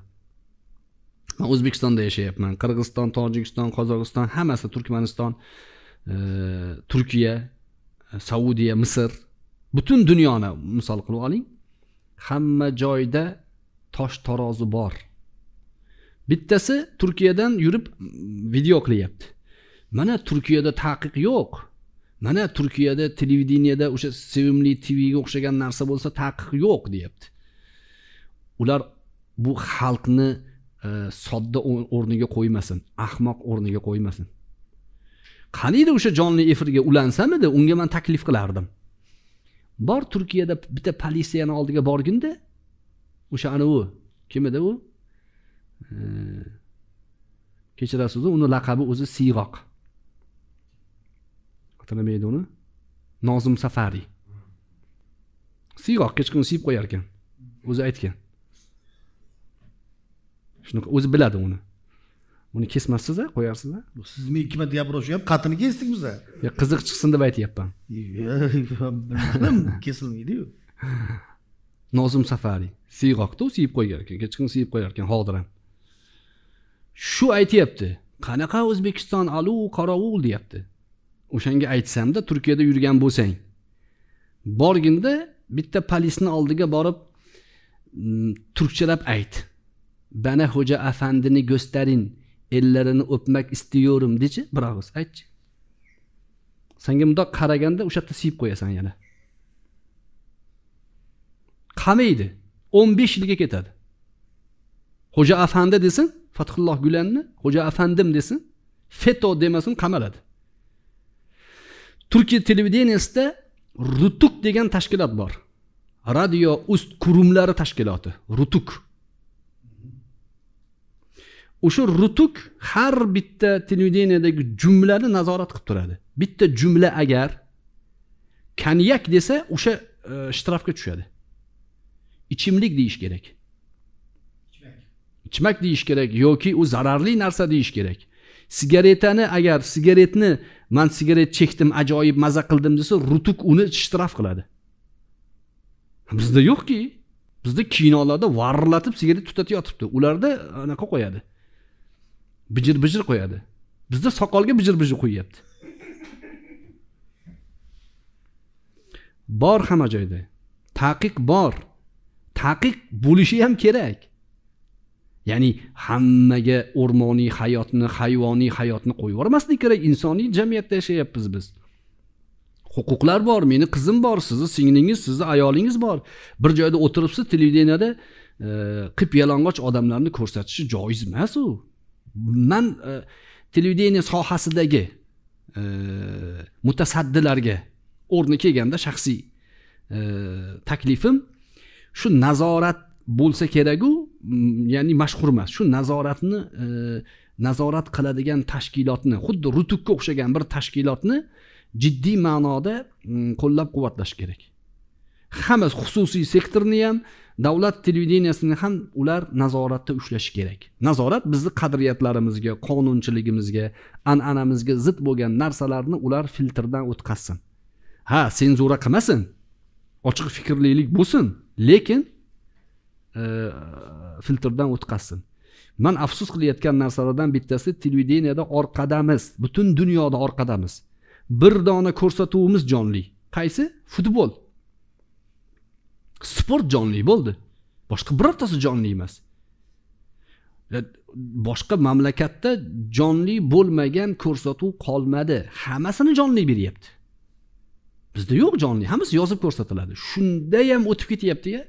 man o'zbekistonda yashayapman qirg'iziston tojikiston qozog'iston hammasi turkmaniston e, turkiya e, saudiya misr butun dunyoni misol qilib oling hamma joyda tosh tarozi bor bittasi turkiyadan yurib video qilyapti mana turkiyada taqiq yo'q mana turkiyada televideniyada o'sha sevimli tvga o'xshagan narsa bo'lsa taqiq yo'q deyapti ular bu xalqni sodda o'rniga qo'ymasin ahmoq o'rniga qo'ymasin qaniydi o'sha jonli efirga ulansamidi unga man taklif qilardim bor turkiyada bitta politsiyani oldiga borginda o'sha anavi kim edi u kechirasiz uni laqabi o'zi siyroq nima uni nozim safariy siyroq kechqurun siyib qo'yar ekan o'zi aytgan shunaqa o'zi biladi uni uni kesmassiz qo'yarsiza siz men ikki marta gapirishyapti qatini kesdik biza qiziq chiqsin deb aytyapman kesilmaydiyu nozim safariy siyg'oqda u siyib qo'ygan ekan kechqurun siyib qo'yar ekan hozir ham shu aytyapti qanaqa o'zbekiston aluv qorovul deyapti o'shanga aytsamda turkiyada yurgan bo'lsang borginda bitta polisni oldiga borib mm, turkchalab ayt bana hoca afandini gösterin ellerini öpmek istiyorum dechi bırakız og'iz aytchi sanga mundoq qaraganda o'sha yerda siyib qo'yasan yana qamaydi o'n besh yilga ketadi xo'ja afandi desin fathulloh gulanni hoca afandim desin feto demasin qamaladi turkiya televideniyasida rutuk degan tashkilot bor radio ust kurumlari tashkiloti rutuk o'sha rutuk har bitta televideniyadagi jumlani nazorat qilib turadi bitta jumla agar konyak desa o'sha e, shtrafga tushadi ichimlik deyish kerak ichmak deyish kerak yoki u zararli narsa deyish kerak sigaretani agar sigaretni man sigaret chekdim ajoyib maza qildim desa rutuk uni shtraf qiladi bizda yo'qki bizda kinolarda varrlatib sigaret tutatib yotibdi ularda anaqa qo'yadi bijir bijir qo'yadi bizda soqolga bijir bijir qo'yyapti bor hamma joyda taqiq bor taqiq bo'lishi ham kerak ya'ni hammaga o'rmoniy hayotni hayvoniy hayotni qo'yib yubormaslik kerak insoniy jamiyatda yashayapmiz biz huquqlar bor meni qizim bor sizni singlingiz sizni ayolingiz bor bir joyda o'tiribsiz televideniyada qip yalang'och odamlarni ko'rsatishi joiz emas u man e, televideniya sohasidagi e, mutasaddilarga o'rni kelganda shaxsiy e, taklifim shu nazorat bo'lsa keraku mm, ya'ni mashhur emas shu nazoratni e, nazorat qiladigan tashkilotni xuddi rutukka o'xshagan bir tashkilotni jiddiy ma'noda mm, qo'llab quvvatlash kerak hamma xususiy sektorni ham davlat televideniyasini ham ular nazoratda ushlashi kerak nazorat bizni qadriyatlarimizga qonunchiligimizga an'anamizga zid bo'lgan narsalarni ular filtrdan o'tkazsin ha senzura qilmasin ochiq fikrlilik bo'lsin lekin e, filtrdan o'tkazsin man afsus qilayotgan narsalardan bittasi televideniyada orqadamiz butun dunyoda orqadamiz bir dona ko'rsatuvimiz jonli qaysi futbol sport jonli bo'ldi boshqa birortasi jonli emas boshqa mamlakatda jonli bo'lmagan ko'rsatuv qolmadi hammasini jonli beryapti bizda yo'q jonli hammasi yozib ko'rsatiladi shunda ham o'tib ketyaptiya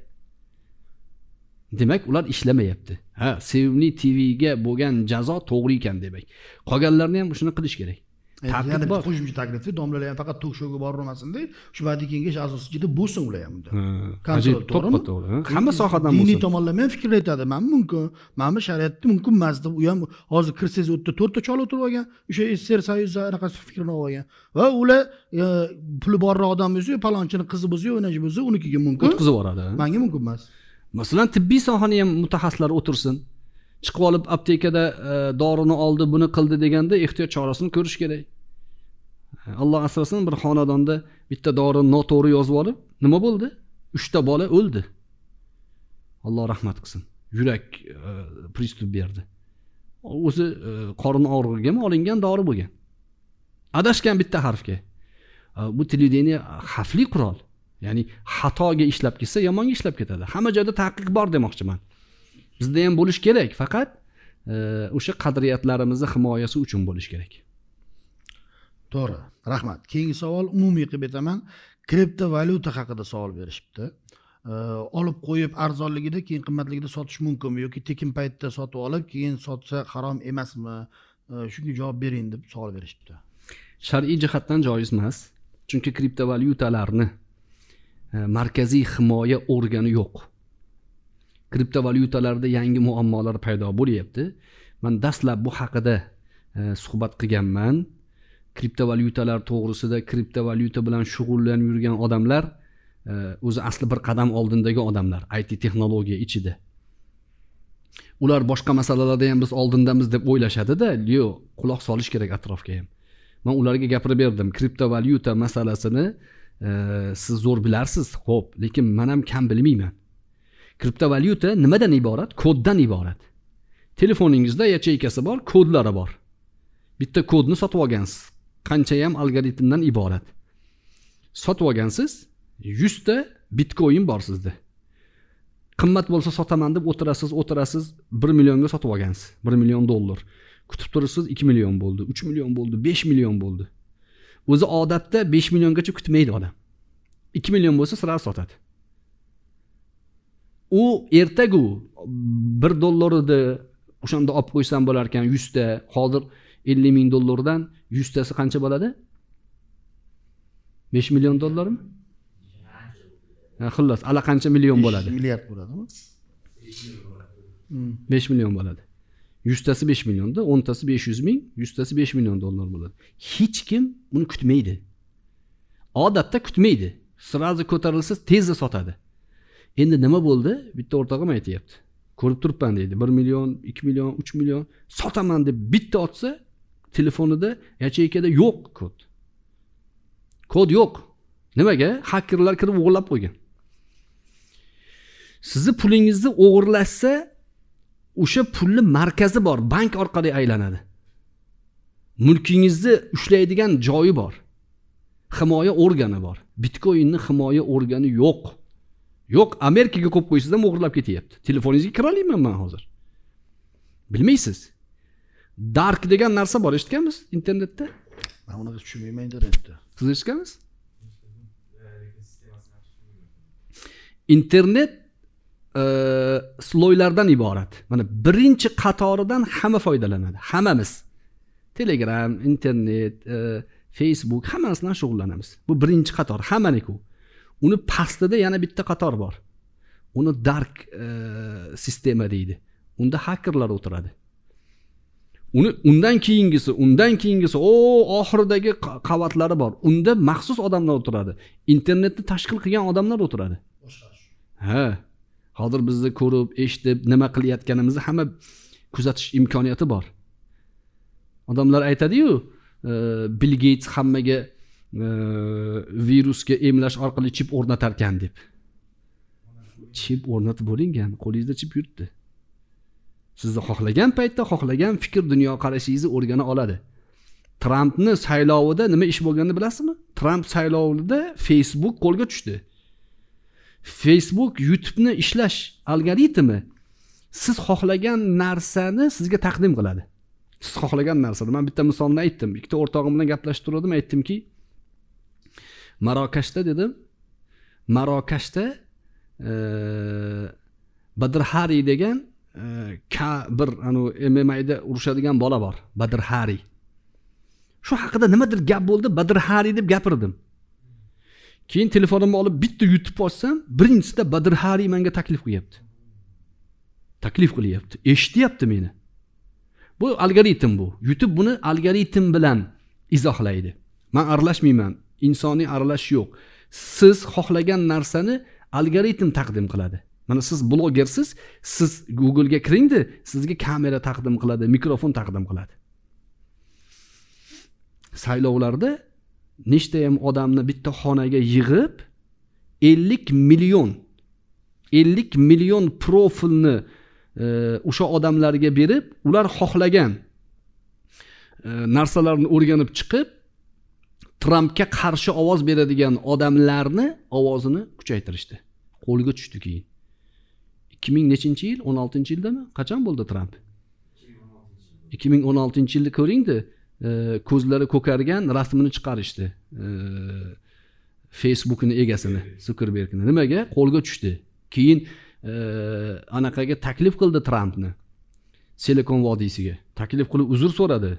demak ular ishlamayapti ha sevimli tvga bo'lgan jazo to'g'ri ekan demak qolganlarni ham shuni qilish kerak tartib bor qo'shimcha hujumchi taklifi domlalar ham faqat tok shouga boravermasinda shu vadiy kengash a'zosi ichida bo'lsin ular ham unda kontrol to'g'rimi hamma sohadan diniy tomonlama ham fikr aytadi mana mumkin mana bu shariatda mumkin emas deb u ham hozir kirsangiz u yerda to'rtta chol o'tirib olgan o'sha sssr soyuzi anaqasi fikrini olib olgan va ular puli borroq odam bo'lsa palonchini qizi bo'lsa o'ynachi bo'lsa unikiga mumkin o'tkazib yuboradi manga mumkin emas masalan tibbiy sohani ham mutaxassislar o'tirsin chiqib olib aptekada e, dorini oldi buni qildi deganda ehtiyot chorasini ko'rish kerak e, alloh asrasin bir xonadonda bitta dori noto'g'ri yozib olib nima bo'ldi uchta bola o'ldi alloh rahmat qilsin yurak e, pristup berdi o'zi e, qorin og'rig'igami olingan dori bo'lgan adashgan bitta harfga e, bu televideniya xavfli qurol ya'ni xatoga ishlab ketsa yomonga ishlab ketadi hamma joyda taqiq bor demoqchiman bizda ham bo'lishi kerak faqat e, o'sha qadriyatlarimizni himoyasi uchun bo'lishi kerak to'g'ri rahmat keyingi savol umumiy qilib aytaman kriptovalyuta haqida savol berishibdi e, olib qo'yib arzonligida keyin qimmatligida sotish mumkinmi yoki tekin paytda sotib olib keyin sotsa harom emasmi e, shunga javob bering deb savol berishibdi shar'iy jihatdan joiz emas chunki kriptovalyutalarni markaziy himoya organi yo'q kriptovalyutalarda yangi muammolar paydo bo'lyapti man dastlab bu haqida e, suhbat qilganman kriptovalyutalar to'g'risida kriptovalyuta bilan shug'ullanib yurgan odamlar e, o'zi asli bir qadam oldindagi odamlar it texnologiya ichida ular boshqa masalalarda ham biz oldindamiz deb o'ylashadida yo'q quloq solish kerak atrofga ham man ularga gapirib berdim kriptovalyuta masalasini e, siz zo'r bilarsiz ho'p lekin man ham kam bilmayman kriptovalyuta nimadan iborat koddan iborat telefoningizda yacheykasi bor kodlari bor bitta kodni sotib olgansiz qanchayam algoritmdan iborat sotib olgansiz yuzta bitcoin bor sizda qimmat bo'lsa sotaman deb o'tirasiz o'tirasiz bir millionga sotib olgansiz bir million dollar kutib turibsiz ikki million bo'ldi uch million bo'ldi besh million bo'ldi o'zi odatda besh milliongacha kutmaydi odam ikki million bo'lsa sira sotadi u ertagu bir dollar edi o'shanda olib qo'ysam bo'lar ekan yuzta hozir ellik ming dollardan yuztasi qancha bo'ladi besh million dollarmi xullas allaqancha million bo'ladi milliard bo'ladimi hmm. besh million bo'ladi yuztasi besh millionda o'ntasi besh yuz ming yuztasi besh million dollar bo'ladi hech kim buni kutmaydi odatda kutmaydi сразу ko'tarilsa tezda sotadi endi nima bo'ldi bitta o'rtog'im aytyapti ko'rib turibman deydi bir million ikki million uch million sotaman deb bitta otsa telefonida yacheykada yo'q kod kod yo'q nimaga hakerlar kirib o'g'irlab qo'ygan sizni pulingizni o'g'irlashsa o'sha pulni markazi bor bank orqali aylanadi mulkingizni ushlaydigan joyi bor himoya organi bor bitkoinni himoya organi yo'q yo'q amerikaga qo'yib qo'ysangiz ham o'g'irlab ketyapti telefoningizga kira olmayman man hozir bilmaysiz dark degan narsa bor eshitganmiz internetda man unaqa tushunmayman internetni siz eshitganmisiz internet e, sloylardan iborat mana birinchi qatoridan hamma foydalanadi hammamiz telegram internet e, facebook hammasini bilan shug'ullanamiz bu birinchi qator hammaniku uni pastida yana bitta qator bor uni dark e, sistema deydi unda hakerlar o'tiradi uni undan keyingisi undan keyingisi o oxiridagi qavatlari bor unda maxsus odamlar o'tiradi internetni tashkil qilgan odamlar o'tiradi ha hozir bizni ko'rib eshitib nima qilayotganimizni hamma kuzatish imkoniyati bor odamlar aytadiyu e, bill geyts hammaga virusga emlash orqali chip o'rnatar ekan deb chip o'rnatib bo'lingan qo'lingizda chip yuribdi sizni xohlagan paytda xohlagan fikr dunyoqarashingizni o'rgana oladi trampni saylovida nima ish bo'lganini bilasizmi tramp saylovida facebook qo'lga tushdi facebook youtubeni ishlash algoritmi siz xohlagan narsani sizga taqdim qiladi siz xohlagan narsani man bitta misolni aytdim ikkita o'rtog'im bilan gaplashib turgandim aytdimki marokashda dedim marokashda e, badrhari degan e, ka bir anavi mmada urushadigan bola bor badrhari shu haqida nimadir gap bo'ldi badrhari deb gapirdim keyin telefonimni olib bitta yutib ochsam birinchisida badrhari manga taklif qilyapti taklif qilyapti eshityapti meni bu algoritm bu youtube buni algoritm bilan izohlaydi man aralashmayman insoniy aralash yo'q siz xohlagan narsani algoritm taqdim qiladi mana siz blogersiz siz googlega kiringda sizga kamera taqdim qiladi mikrofon taqdim qiladi saylovlarda nechtayam odamni bitta xonaga yig'ib ellik million ellik million profilni e, o'sha e, odamlarga berib ular xohlagan e, narsalarni o'rganib chiqib trampga qarshi ovoz beradigan odamlarni ovozini kuchaytirishdi qo'lga tushdi keyin ikki ming nechinchi yil o'n oltinchi yildami qachon bo'ldi tramp ikki ming o'n oltinchi yilni ko'ringda ko'zlari ko'kargan rasmini chiqarishdi facebookni egasini sukerbergni nimaga qo'lga tushdi keyin anaqaga taklif qildi trampni silikon vodiysiga taklif qilib uzr so'radi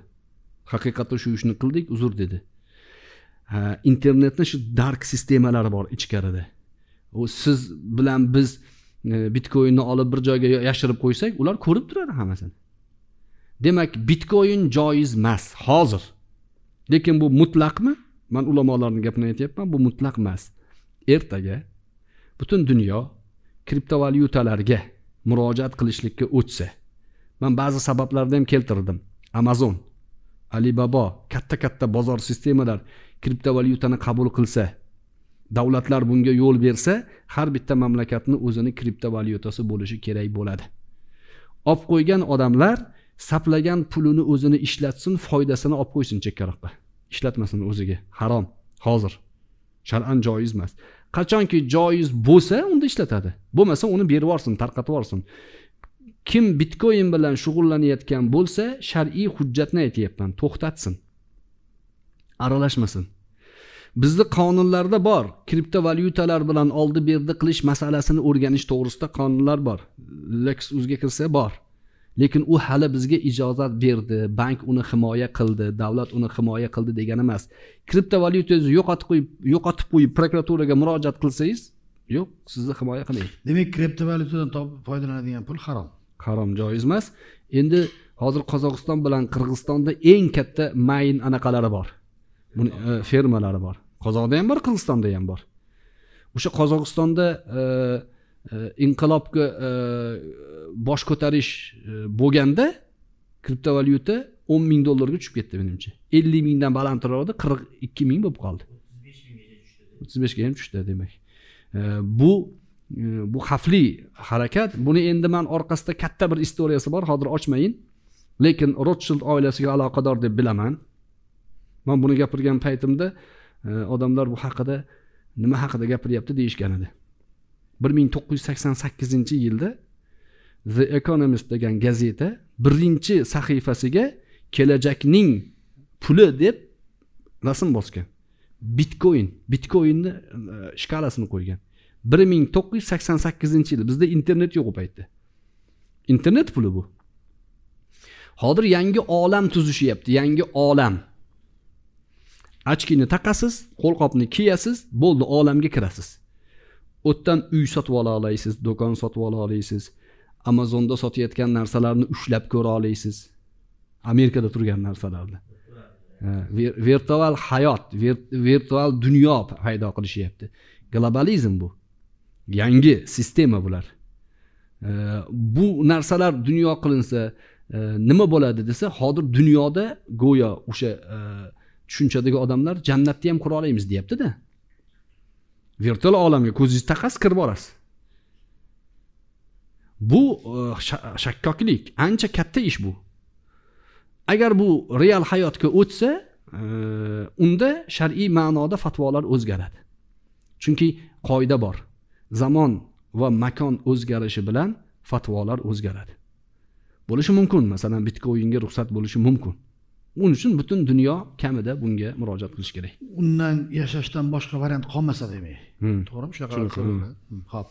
haqiqatda shu ishni qildik uzr dedi internetni shu dark sistemalari bor ichkarida u siz bilan biz e, bitkoinni olib bir joyga yashirib qo'ysak ular ko'rib turadi hammasini demak bitkoin joiz emas hozir lekin bu mutlaqmi man ulamolarni gapini aytyapman bu mutlaq emas ertaga butun dunyo kriptovalyutalarga murojaat qilishlikka o'tsa man ba'zi sabablarni ham keltirdim amazon alibaba katta katta bozor sistemalar kriptovalyutani qabul qilsa davlatlar bunga yo'l bersa har bitta mamlakatni o'zini kriptovalyutasi bo'lishi kerak bo'ladi olib qo'ygan odamlar saplagan pulini o'zini ishlatsin foydasini olib qo'ysin chekkaroqqa ishlatmasin o'ziga harom hozir shar'an joiz emas qachonki joiz bo'lsa unda ishlatadi bo'lmasa uni berib yuborsin tarqatib yuborsin kim bitcoin bilan shug'ullanayotgan bo'lsa shar'iy hujjatni aytyapman to'xtatsin aralashmasin bizni qonunlarda bor kriptovalyutalar bilan oldi berdi qilish masalasini o'rganish to'g'risida qonunlar bor lex uzga kirsa bor lekin u hali bizga ijozat berdi bank uni himoya qildi davlat uni himoya qildi degani emas kriptovalyutangizni yo'qotib qo'yib yo'qotib qo'yib prokuraturaga murojaat qilsangiz yo'q sizni himoya qilmaydi demak kriptovalyutadan topib foydalanadigan pul harom harom joiz emas endi hozir qozog'iston bilan qirg'izistonda eng katta mayn anaqalari bor buni e, fermalari bor qozog'da ham bor qirg'izistonda ham bor o'sha qozog'istonda e, e, inqilobga bosh ko'tarish bo'lganda kriptovalyuta o'n ming dollarga tushib ketdi menimcha ellik mingdan balandrog'ida qirq ikki ming bo'lib qoldi o'ttiz beshga ham tushdi demak bu bu xavfli harakat buni endi man orqasida katta bir istoriyasi bor hozir ochmayin lekin rotshild oilasiga aloqador deb bilaman man buni gapirgan paytimda e, odamlar bu haqida nima haqida gapiryapti deyishgan edi bir ming to'qqiz yuz sakson sakkizinchi yilda the economist degan gazeta birinchi sahifasiga kelajakning puli deb rasm bosgan bitcoin bitcoinni e, shkalasini qo'ygan bir ming to'qqiz yuz sakson sakkizinchi yil bizda internet yo'q u paytda internet puli bu hozir yangi olam tuzishyapti yangi olam ochkini taqasiz qo'lqopni kiyasiz bo'ldi olamga kirasiz yerdan uy sotib ola olasiz do'kon sotib ola olasiz amazonda sotayotgan narsalarni ushlab ko'ra olasiz amerikada turgan narsalarni virtual hayot virtual dunyo paydo qilishyapti globalizm bu yangi sistema bular bu narsalar dunyo qilinsa e, nima bo'ladi desa hozir dunyoda go'yo o'sha e, tushunchadagi odamlar jannatni ham qura olamiz deyaptida virtual olamga ko'zingizni taqasiz kirib borasiz bu shakkoklik ancha katta ish bu agar bu real hayotga o'tsa unda shar'iy ma'noda fatvolar o'zgaradi chunki qoida bor zamon va makon o'zgarishi bilan fatvolar o'zgaradi bo'lishi mumkin masalan bitkoinga ruxsat bo'lishi mumkin uning uchun butun dunyo kamida bunga murojaat qilish kerak undan yashashdan boshqa variant qolmasa demak hmm. to'g'rimi shunaqa hmm. Hmm, ho'p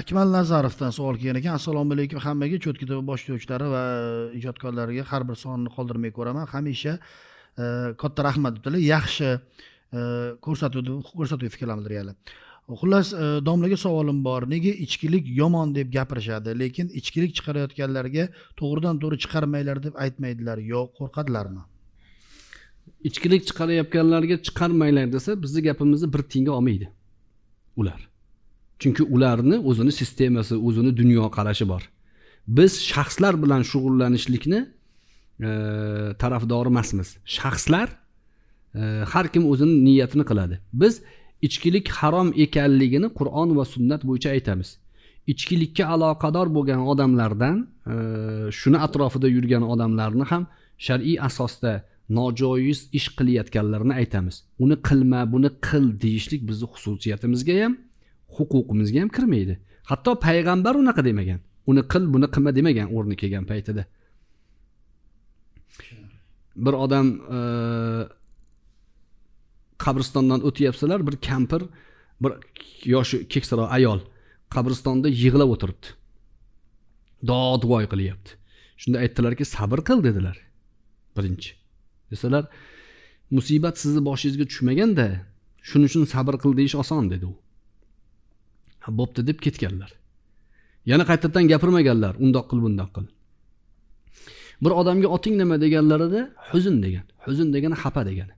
akmal nazarovdan savol kelgan ekan assalomu alaykum hammaga cho't kitobi boshlovchilari va ijodkorlariga har bir sonni qoldirmay ko'raman hamisha e, katta rahmat debdilar yaxshi ko'rsatuv e, ko'rsatuv fikrlar bildirganlar xullas e, domlaga savolim bor nega ichkilik yomon deb gapirishadi lekin ichkilik chiqarayotganlarga to'g'ridan to'g'ri chiqarmanglar deb aytmaydilar yo qo'rqadilarmi ichkilik chiqarayotganlarga chiqarmanglar desa bizni gapimizni bir tiyinga olmaydi ular chunki ularni o'zini sistemasi o'zini dunyoqarashi bor biz shaxslar bilan shug'ullanishlikni e, tarafdori emasmiz shaxslar e, har kim o'zini niyatini qiladi biz ichkilik harom ekanligini qur'on va sunnat bo'yicha aytamiz ichkilikka aloqador bo'lgan odamlardan e, shuni e, atrofida yurgan odamlarni ham shar'iy asosda nojoiz ish qilayotganlarini aytamiz uni qilma buni qil deyishlik bizni xususiyatimizga ham huquqimizga ham kirmaydi hatto payg'ambar unaqa demagan uni qil buni qilma demagan o'rni kelgan paytida bir odam e, qabristondan o'tyapsalar bir kampir bir yoshi keksaroq ayol qabristonda yig'lab o'tiribdi dodvoy qilyapti shunda aytdilarki sabr qil dedilar birinchi desalar musibat sizni boshingizga tushmaganda shuning uchun sabr qil deyish oson dedi u bo'pti deb ketganlar yana qaytadan gapirmaganlar undoq qil bundoq qil bir odamga oting nima deganlarida huzun degan huzun degani xafa degani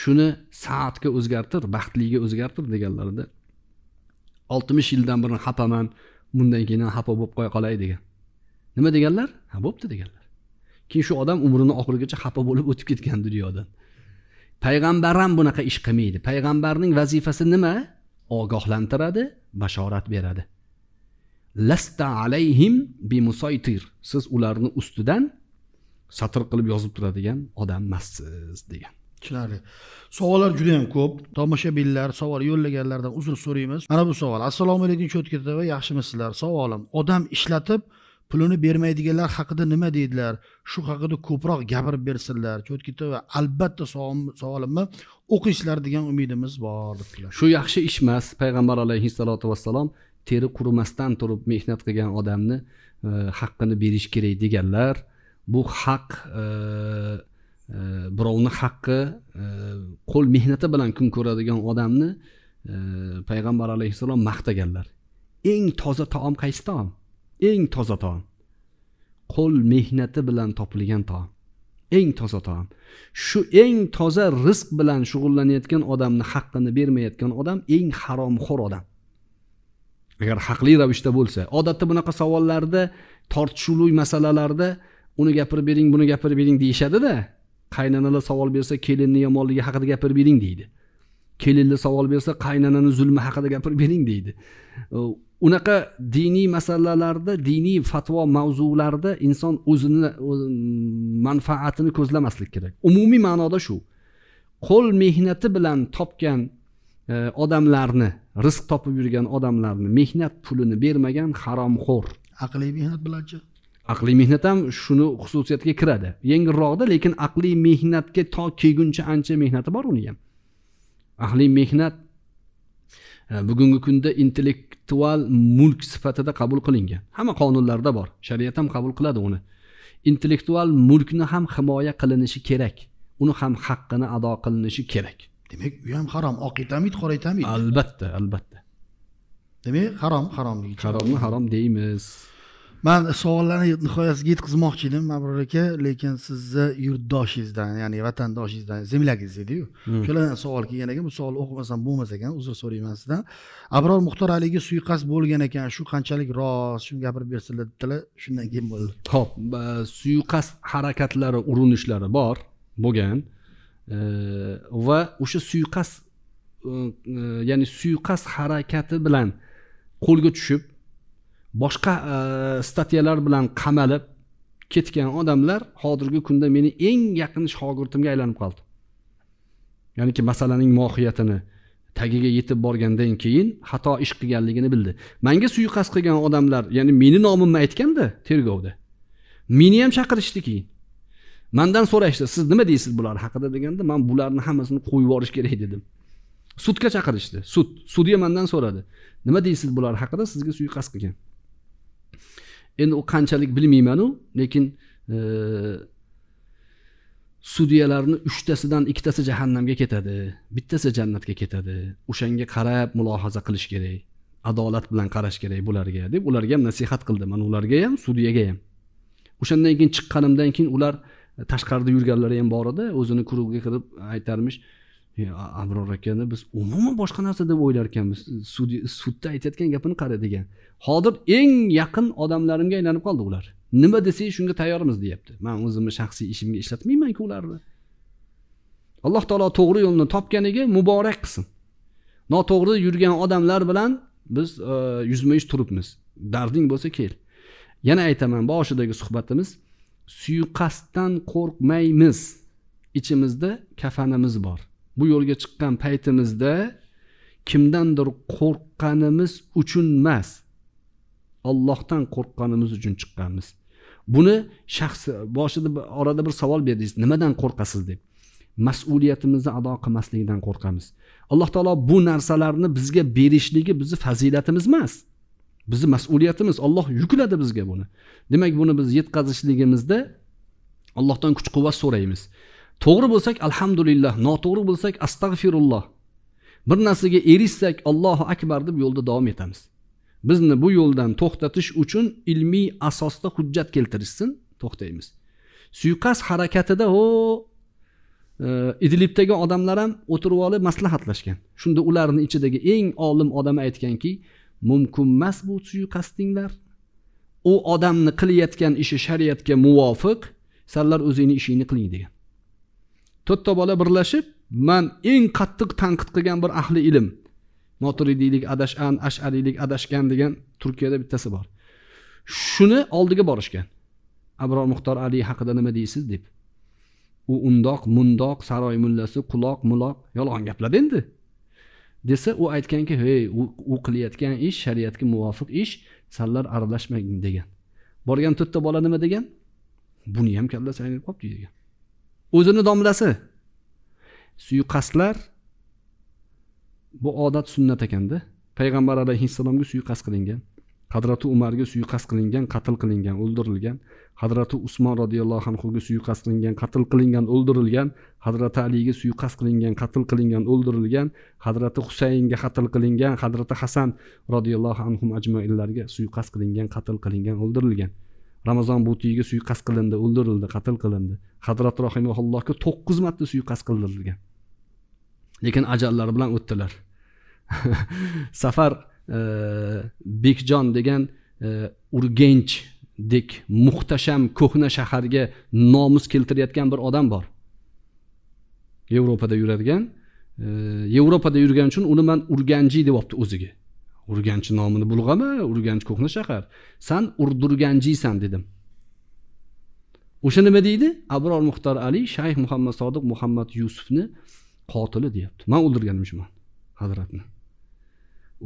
shuni soatga o'zgartir baxtliga o'zgartir deganlarida oltmish yildan burun xafaman bundan keyin ham xafa bo'lib qo'ya qolay degan nima deganlar ha bo'pti deganlar keyin shu odam umrini oxirigacha xafa bo'lib o'tib ketgan dunyodan payg'ambar ham bunaqa ish qilmaydi payg'ambarning vazifasi nima ogohlantiradi bashorat beradi lasta alayhim bimusaytir siz ularni ustidan satr qilib yozib turadigan odam emassiz degan tushunarli savollar juda yam ko'p tomoshabinlar savol yo'llaganlardan uzr so'raymiz mana bu savol assalomu alaykum cho'tka tv yaxshimisizlar savolim odam ishlatib pulini bermaydiganlar haqida nima deydilar shu haqida ko'proq gapirib bersinlar cho'tka tv albatta savolimni o'qiysizlar degan umidimiz bor shu yaxshi ish emas payg'ambar alayhissalotu vassalom teri qurimasdan turib mehnat qilgan odamni e, haqqini berish kerak deganlar bu haq e, birovni haqqi e, qo'l mehnati bilan kun ko'radigan odamni e, payg'ambar alayhissalom maqtaganlar eng toza taom qaysi taom eng toza taom qo'l mehnati bilan topilgan taom eng toza taom shu eng toza rizq bilan shug'ullanayotgan odamni haqqini bermayotgan odam eng haromxo'r odam agar haqli ravishda bo'lsa odatda bunaqa savollarda tortishuvli masalalarda uni gapirib bering buni gapirib bering deyishadida qaynonalar savol bersa kelinni yomonligi haqida gapirib bering deydi kelinlar savol bersa qaynonani zulmi haqida gapirib bering deydi unaqa diniy masalalarda diniy fatvo mavzularda inson o'zini manfaatini ko'zlamaslik kerak umumiy ma'noda shu qo'l mehnati bilan topgan odamlarni rizq topib yurgan odamlarni mehnat pulini bermagan haromxo'r aqliy mehnat bilanchi aqliy mehnat ham shuni xususiyatga kiradi yengilroqda lekin aqliy mehnatga to kelguncha ancha mehnati bor uni ham aqliy mehnat e, bugungi kunda intellektual mulk sifatida qabul qilingan hamma qonunlarda bor shariat ham qabul qiladi uni intellektual mulkni ham himoya qilinishi kerak uni ham haqqini ado qilinishi kerak demak u ham harom oq etamid qora etamid albatta albatta demak harom haromni haromni harom deymiz man savollarni nihoyasiga yetkazmoqchi edim mabrur aka lekin sizni yurtdoshingizdan ya'ni vatandoshingizdan землягingiz ediyu o'shalardan hmm. savol kelgan ekan bu savolni o'qimasam bo'lmas ekan uzr so'rayman sizdan abror muxtor aliga suiqasd bo'lgan ekan shu qanchalik rost shuni gapirib bersinlar debdilar shundan keyin bo'ldi ho'p suiqasd harakatlari urinishlari bor bo'lgan e, va o'sha suiqasd e, e, ya'ni suiqasd harakati bilan qo'lga tushib boshqa e, statyalar bilan qamalib ketgan odamlar hozirgi kunda meni eng yaqin shogirdimga aylanib qoldi ya'niki masalaning mohiyatini tagiga yetib borgandan keyin xato ish qilganligini bildi manga suiqasd qilgan odamlar ya'ni meni nomimni aytganda tergovda meni ham chaqirishdi keyin mandan so'rashdi siz nima deysiz bular haqida deganda man bularni hammasini qo'yib yuborish kerak dedim sudga chaqirishdi sud sudya mandan so'radi nima deysiz bular haqida sizga suiqasd qilgan endi u qanchalik bilmaymanu lekin e, sudyalarni uchtasidan ikkitasi jahannamga ketadi bittasi jannatga ketadi o'shanga qarab mulohaza qilish kerak adolat bilan qarash kerak bularga deb ularga ham nasihat qildi mana ularga ham sudyaga ham o'shandan keyin chiqqanimdan keyin ular e, tashqarida yurganlari ham bor edi o'zini krugiga kirib aytarmish E, abror akani biz umuman boshqa narsa deb o'ylar ekanmiz sudda aytayotgan gapini qara degan hozir eng yaqin odamlarimga aylanib qoldi ular nima desak shunga tayyormiz deyapti man o'zimni shaxsiy ishimga ishlatmaymanku ularni alloh taolo to'g'ri yo'lni topganiga muborak qilsin noto'g'ri yurgan odamlar bilan biz e, yuzma yuz turibmiz darding bo'lsa kel yana aytaman boshidagi suhbatimiz suiqasddan qo'rqmaymiz ichimizda kafanimiz bor bu yo'lga chiqqan paytimizda kimdandir qo'rqqanimiz uchun emas ollohdan qo'rqqanimiz uchun chiqqanmiz buni shaxsi boshida orada bir savol berdingiz nimadan qo'rqasiz deb mas'uliyatimizni ado qilmaslikdan qo'rqamiz alloh taolo bu narsalarni bizga berishligi bizni fazilatimiz emas bizni mas'uliyatimiz olloh yukladi bizga buni demak buni biz yetkazishligimizda allohdan kuch quvvat so'raymiz to'g'ri bo'lsak alhamdulillah noto'g'ri bo'lsak astag'firulloh bir narsaga erishsak allohu akbar deb yo'lda davom etamiz bizni bu yo'ldan to'xtatish uchun ilmiy asosda hujjat keltirishsin to'xtaymiz suiqasd harakatida o e, idlibdagi odamlar ham o'tirib olib maslahatlashgan shunda ularni ichidagi eng olim odam aytganki mumkinmas bu suiqasdinglar u odamni qilayotgan ishi shariatga muvofiq sanlar o'zingni ishingni qiling degan to'rtta bola birlashib man eng qattiq tanqid qilgan bir ahli ilm noturidiylik adashan ashariylik adashgan degan turkiyada bittasi bor shuni oldiga borishgan abror muxtor ali haqida nima deysiz deb u undoq mundoq saroy mullasi quloq muloq yolg'on gaplar endi desa u aytganki hey u, qilayotgan ish shariatga muvofiq ish sanlar aralashmang degan borgan to'rtta bola nima degan buni ham kallasi aylanib qolibdi degan o'zini domlasi suiqasdlar bu odat sunnat ekanda payg'ambar alayhissalomga suiqasd qilingan hadrati umarga suiqasd qilingan qatl qilingan o'ldirilgan hadrati usmon roziyallohu anhuga suiqasd qilingan qatl qilingan o'ldirilgan hadrati aliga suiqasd qilingan qatl qilingan o'ldirilgan hadrati husaynga qatl qilingan hadrati hasan roziyallohu anhu majmuinlarga suiqasd qilingan qatl qilingan o'ldirilgan ramazon butiyga suiqasd qilindi o'ldirildi qatl qilindi hazrat rohimaullohga to'qqiz marta suiqasd qildirilgan lekin ajallari bilan o'tdilar safar e, bekjon degan e, urgench muhtasham ko'hna shaharga nomus keltirayotgan bir odam bor yevropada yuradigan e, yevropada yurgani uchun uni man urganji olibdi o'ziga urganchi nomini bulg'ama urganch ko'hna shahar san urdurganjiysan dedim o'sha nima deydi abror muxtor ali shayx muhammad sodiq muhammad yusufni qotili deyapti man o'ldirganim hazratni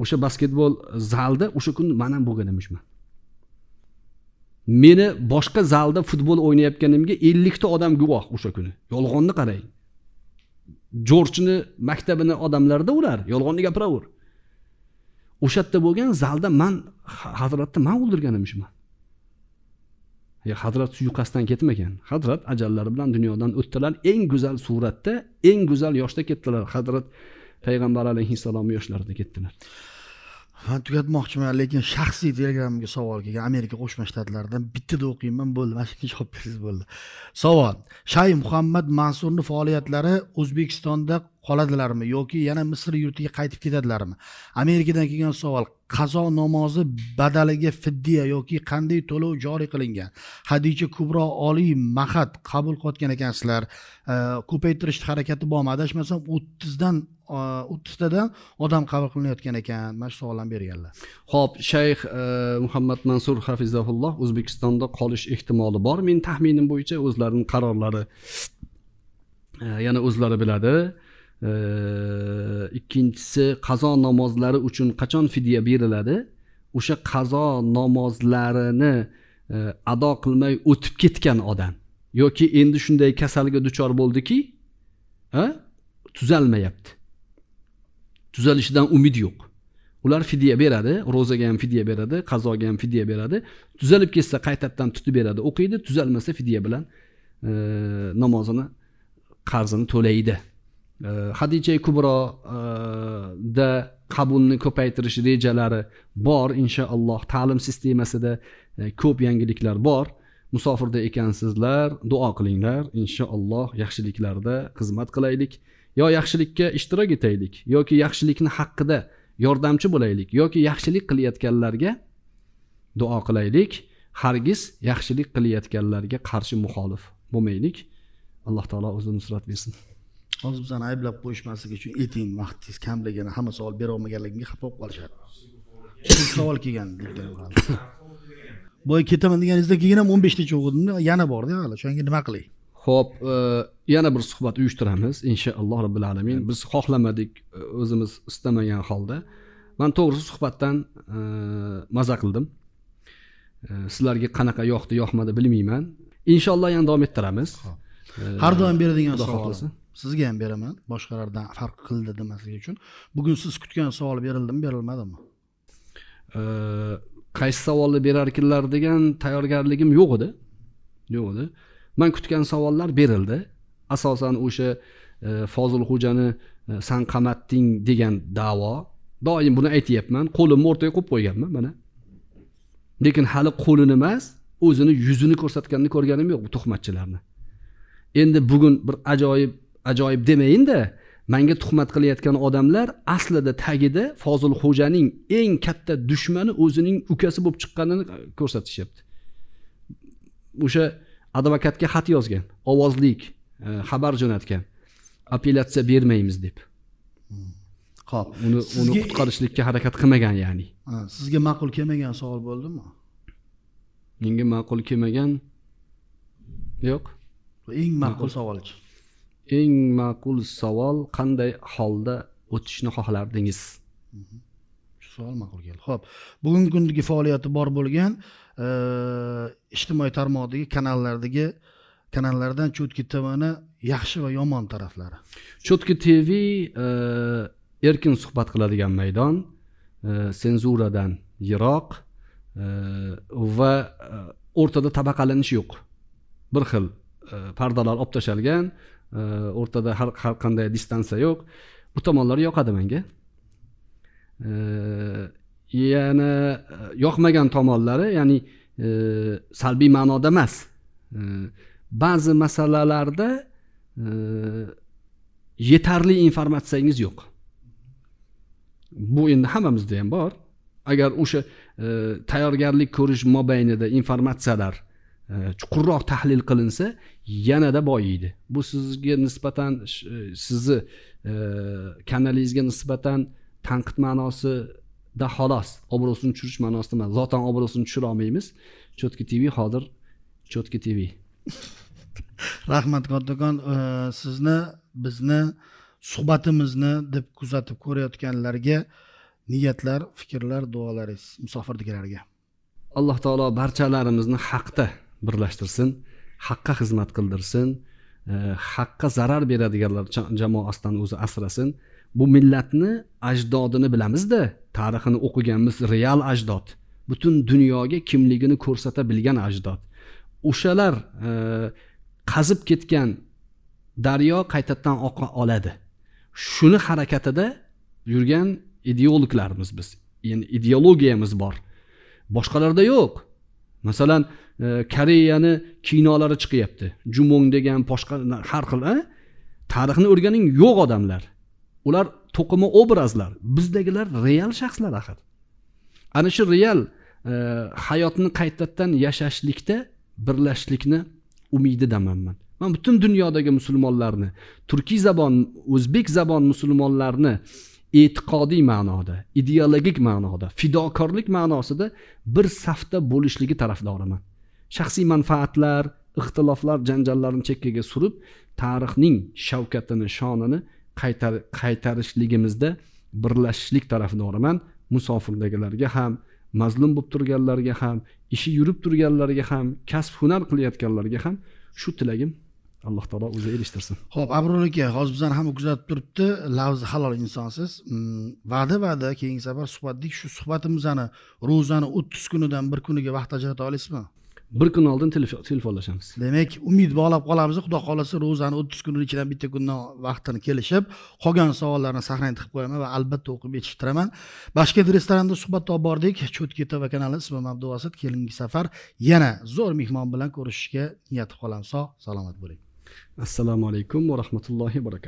o'sha basketbol zalda o'sha kuni man ham bo'lganim shuman meni boshqa zalda futbol o'ynayotganimga ellikta odam guvoh o'sha kuni yolg'onni qarang jorjni maktabini odamlarida ular yolg'onni gapiraver o'sha yerda bo'lgan zalda man hazratni man o'ldirganimishman hazrat suyuqasdan ketmagan hazrat ajallari bilan dunyodan o'tdilar eng go'zal suratda eng go'zal yoshda ketdilar hazrat payg'ambar alayhissalomni yoshlarida ketdilar man tugatmoqchiman lekin shaxsiy telegramga savol kelgan amerika qo'shma shtatlaridan bittada o'qiyman bo'ldi mana shunga javob bersangiz bo'ldi savol shay muhammad mansurni faoliyatlari o'zbekistonda qoladilarmi yoki yana misr yurtiga qaytib ketadilarmi amerikadan kelgan savol qazo namozi badaliga fiddiya yoki qanday to'lov joriy qilingan hadicha kubro oliy mahad qabul qilayotgan ekansizlar e, ko'paytirishni harakati bormi adashmasam o'ttizdan e, o'ttiztadan odam qabul qilinayotgan ekan mana shu savollarni berganlar ho'p shayx e, muhammad mansur hafizaulloh o'zbekistonda qolish ehtimoli bor meni taxminim bo'yicha o'zlarini qarorlari yana o'zlari biladi ikkinchisi qazo namozlari uchun qachon fidya beriladi o'sha qazo namozlarini e, ado qilmay o'tib ketgan odam yoki endi shunday kasalga duchor bo'ldiki tuzalmayapti tuzalishidan umid yo'q ular fidya beradi ro'zaga ham fidya beradi qazoga ham fidya beradi tuzalib ketsa qaytadan tutib beradi o'qiydi tuzalmasa fidya bilan e, namozini qarzini to'laydi hadicha e, kubroda e, qabulni ko'paytirish rejalari bor inshaalloh ta'lim sistemasida e, ko'p yangiliklar bor musofirda ekansizlar duo qilinglar inshaalloh yaxshiliklarda xizmat qilaylik yo yaxshilikka ishtirok etaylik yoki yaxshilikni haqqida yordamchi bo'laylik yoki yaxshilik qilayotganlarga duo qilaylik hargiz yaxshilik qilayotganlarga qarshi muxolif bo'lmaylik alloh taolo o'zi nusrat bersin hozir bizani ayblab qo'yishmasligi uchun ayting vaqtingiz kamligini hamma savol berolmaganligimga xafa bo'lib qolishadi savol kelgan boya ketaman deganingizdan keyin ham o'n beshtacha o'qidimda yana borda hali o'shanga nima qilay ho'p e, yana bir suhbat uyushtiramiz inshaalloh robbil alamin biz xohlamadik e, o'zimiz istamagan holda man to'g'risi suhbatdan e, maza qildim sizlarga qanaqa yoqdi yoqmadi bilmayman inshaalloh yana davom ettiramiz har doim beradigan savol sizga ham beraman boshqalardan farq qildi demaslik uchun bugun siz kutgan savol berildimi berilmadimi qaysi savolni berarkinlar degan tayyorgarligim yo'q edi yo'q edi man kutgan savollar berildi asosan o'sha e, fozilxo'jani e, san qamatding degan davo doim buni aytyapman qo'limni o'rtaga qo'yib qo'yganman mana lekin hali qo'lini emas o'zini yuzini ko'rsatganini ko'rganim yo'q bu tuhmatchilarni endi bugun bir ajoyib ajoyib demayinda manga tuhmat qilayotgan odamlar aslida tagida fozilxo'janing eng katta dushmani o'zining ukasi bo'lib chiqqanini ko'rsatishyapti o'sha advokatga xat yozgan ovozlik e, xabar jo'natgan apellyatsiya bermaymiz deb ho'p hmm. uni uni qutqarishlikka harakat qilmagan ya'ni sizga ma'qul kelmagan savol bo'ldimi menga ma'qul kelmagan yo'q eng ma'qul savolchi eng ma'qul savol qanday holda o'tishni xohlardingiz shu savol ma'qul keldi ho'p bugungi kundagi faoliyati bor bo'lgan e, ijtimoiy tarmoqdagi kanallardagi kanallardan cho'tki tvni yaxshi va yomon taraflari cho'tki tv e, erkin suhbat qiladigan maydon e, senzuradan yiroq va o'rtada tabaqalanish yo'q bir xil pardalar olib tashlangan o'rtada har qanday distansiya yo'q bu tomonlari yoqadi menga yana e, yoqmagan tomonlari ya'ni e, salbiy ma'noda emas ba'zi masalalarda e, yetarli informatsiyangiz yo'q bu endi hammamizda ham bor agar o'sha tayyorgarlik ko'rish mobaynida informatsiyalar chuqurroq tahlil qilinsa yanada boyiydi bu sizga nisbatan e, sizni e, kanalingizga nisbatan tanqid ma'nosida xolos obro'sini tushirish ma'nosida emas zotan obro'sini tushira olmaymiz cho'tki tv hozir cho'tki tv rahmat kattakon e, sizni bizni suhbatimizni deb kuzatib ko'rayotganlarga niyatlar fikrlar duolaringiz musofirdikilarga alloh taolo barchalarimizni haqda birlashtirsin haqqa xizmat qildirsin e, haqqa zarar beradiganlar jamoasidan o'zi asrasin bu millatni ajdodini bilamizda tarixini o'qiganmiz real ajdod butun dunyoga kimligini ko'rsata bilgan ajdod o'shalar e, qazib ketgan daryo qaytadan oqa oladi shuni harakatida yurgan ideologlarmiz biz ya'ni ideologiyamiz bor boshqalarda yo'q masalan E, koreyani kinolari chiqyapti jumong degan boshqa har xil tarixni o'rganing yo'q odamlar ular to'qima obrazlar bizdagilar real shaxslar axir ana shu real e, hayotni qaytadan yashashlikda birlashishlikni umididaman man man butun dunyodagi musulmonlarni turkiy zabon o'zbek zabon musulmonlarni e'tiqodiy ma'noda ideologik ma'noda fidokorlik ma'nosida bir safda bo'lishligi tarafdoriman shaxsiy manfaatlar ixtiloflar janjallarni chekkaga surib tarixning shavkatini shonini qaytar qaytarishligimizda birlashishlik tarafdoriman musofirdagilarga ham mazlum bo'lib turganlarga ham ishi yurib turganlarga ham kasb hunar qilayotganlarga ham shu tilagim alloh taolo o'zi erishtirsin ho'p abror aka hozir bizani hamma kuzatib turibdi lavzi halol insonsiz mm, va'da va'da keyingi safar suhbatdik shu suhbatimizni ro'zani o'ttiz kunidan bir kuniga vaqt ajrata olasizmi bir kun oldin telefonlashamiz demak umid bog'lab qolamiz xudo xohlasa ro'zani o'ttiz kunni ichidan bitta kundan vaqtini kelishib qolgan savollarni sahnaga tiqib qo'yaman va albatta o'qib yetishtiraman bashket restoranda suhbatda olib bordik cho'tki tv kanali ismim abduvasit keyingi safar yana zo'r mehmon bilan ko'rishishga niyat qolamiz sog' salomat bo'ling assalomu alaykum va rahmatullohi va barakatuh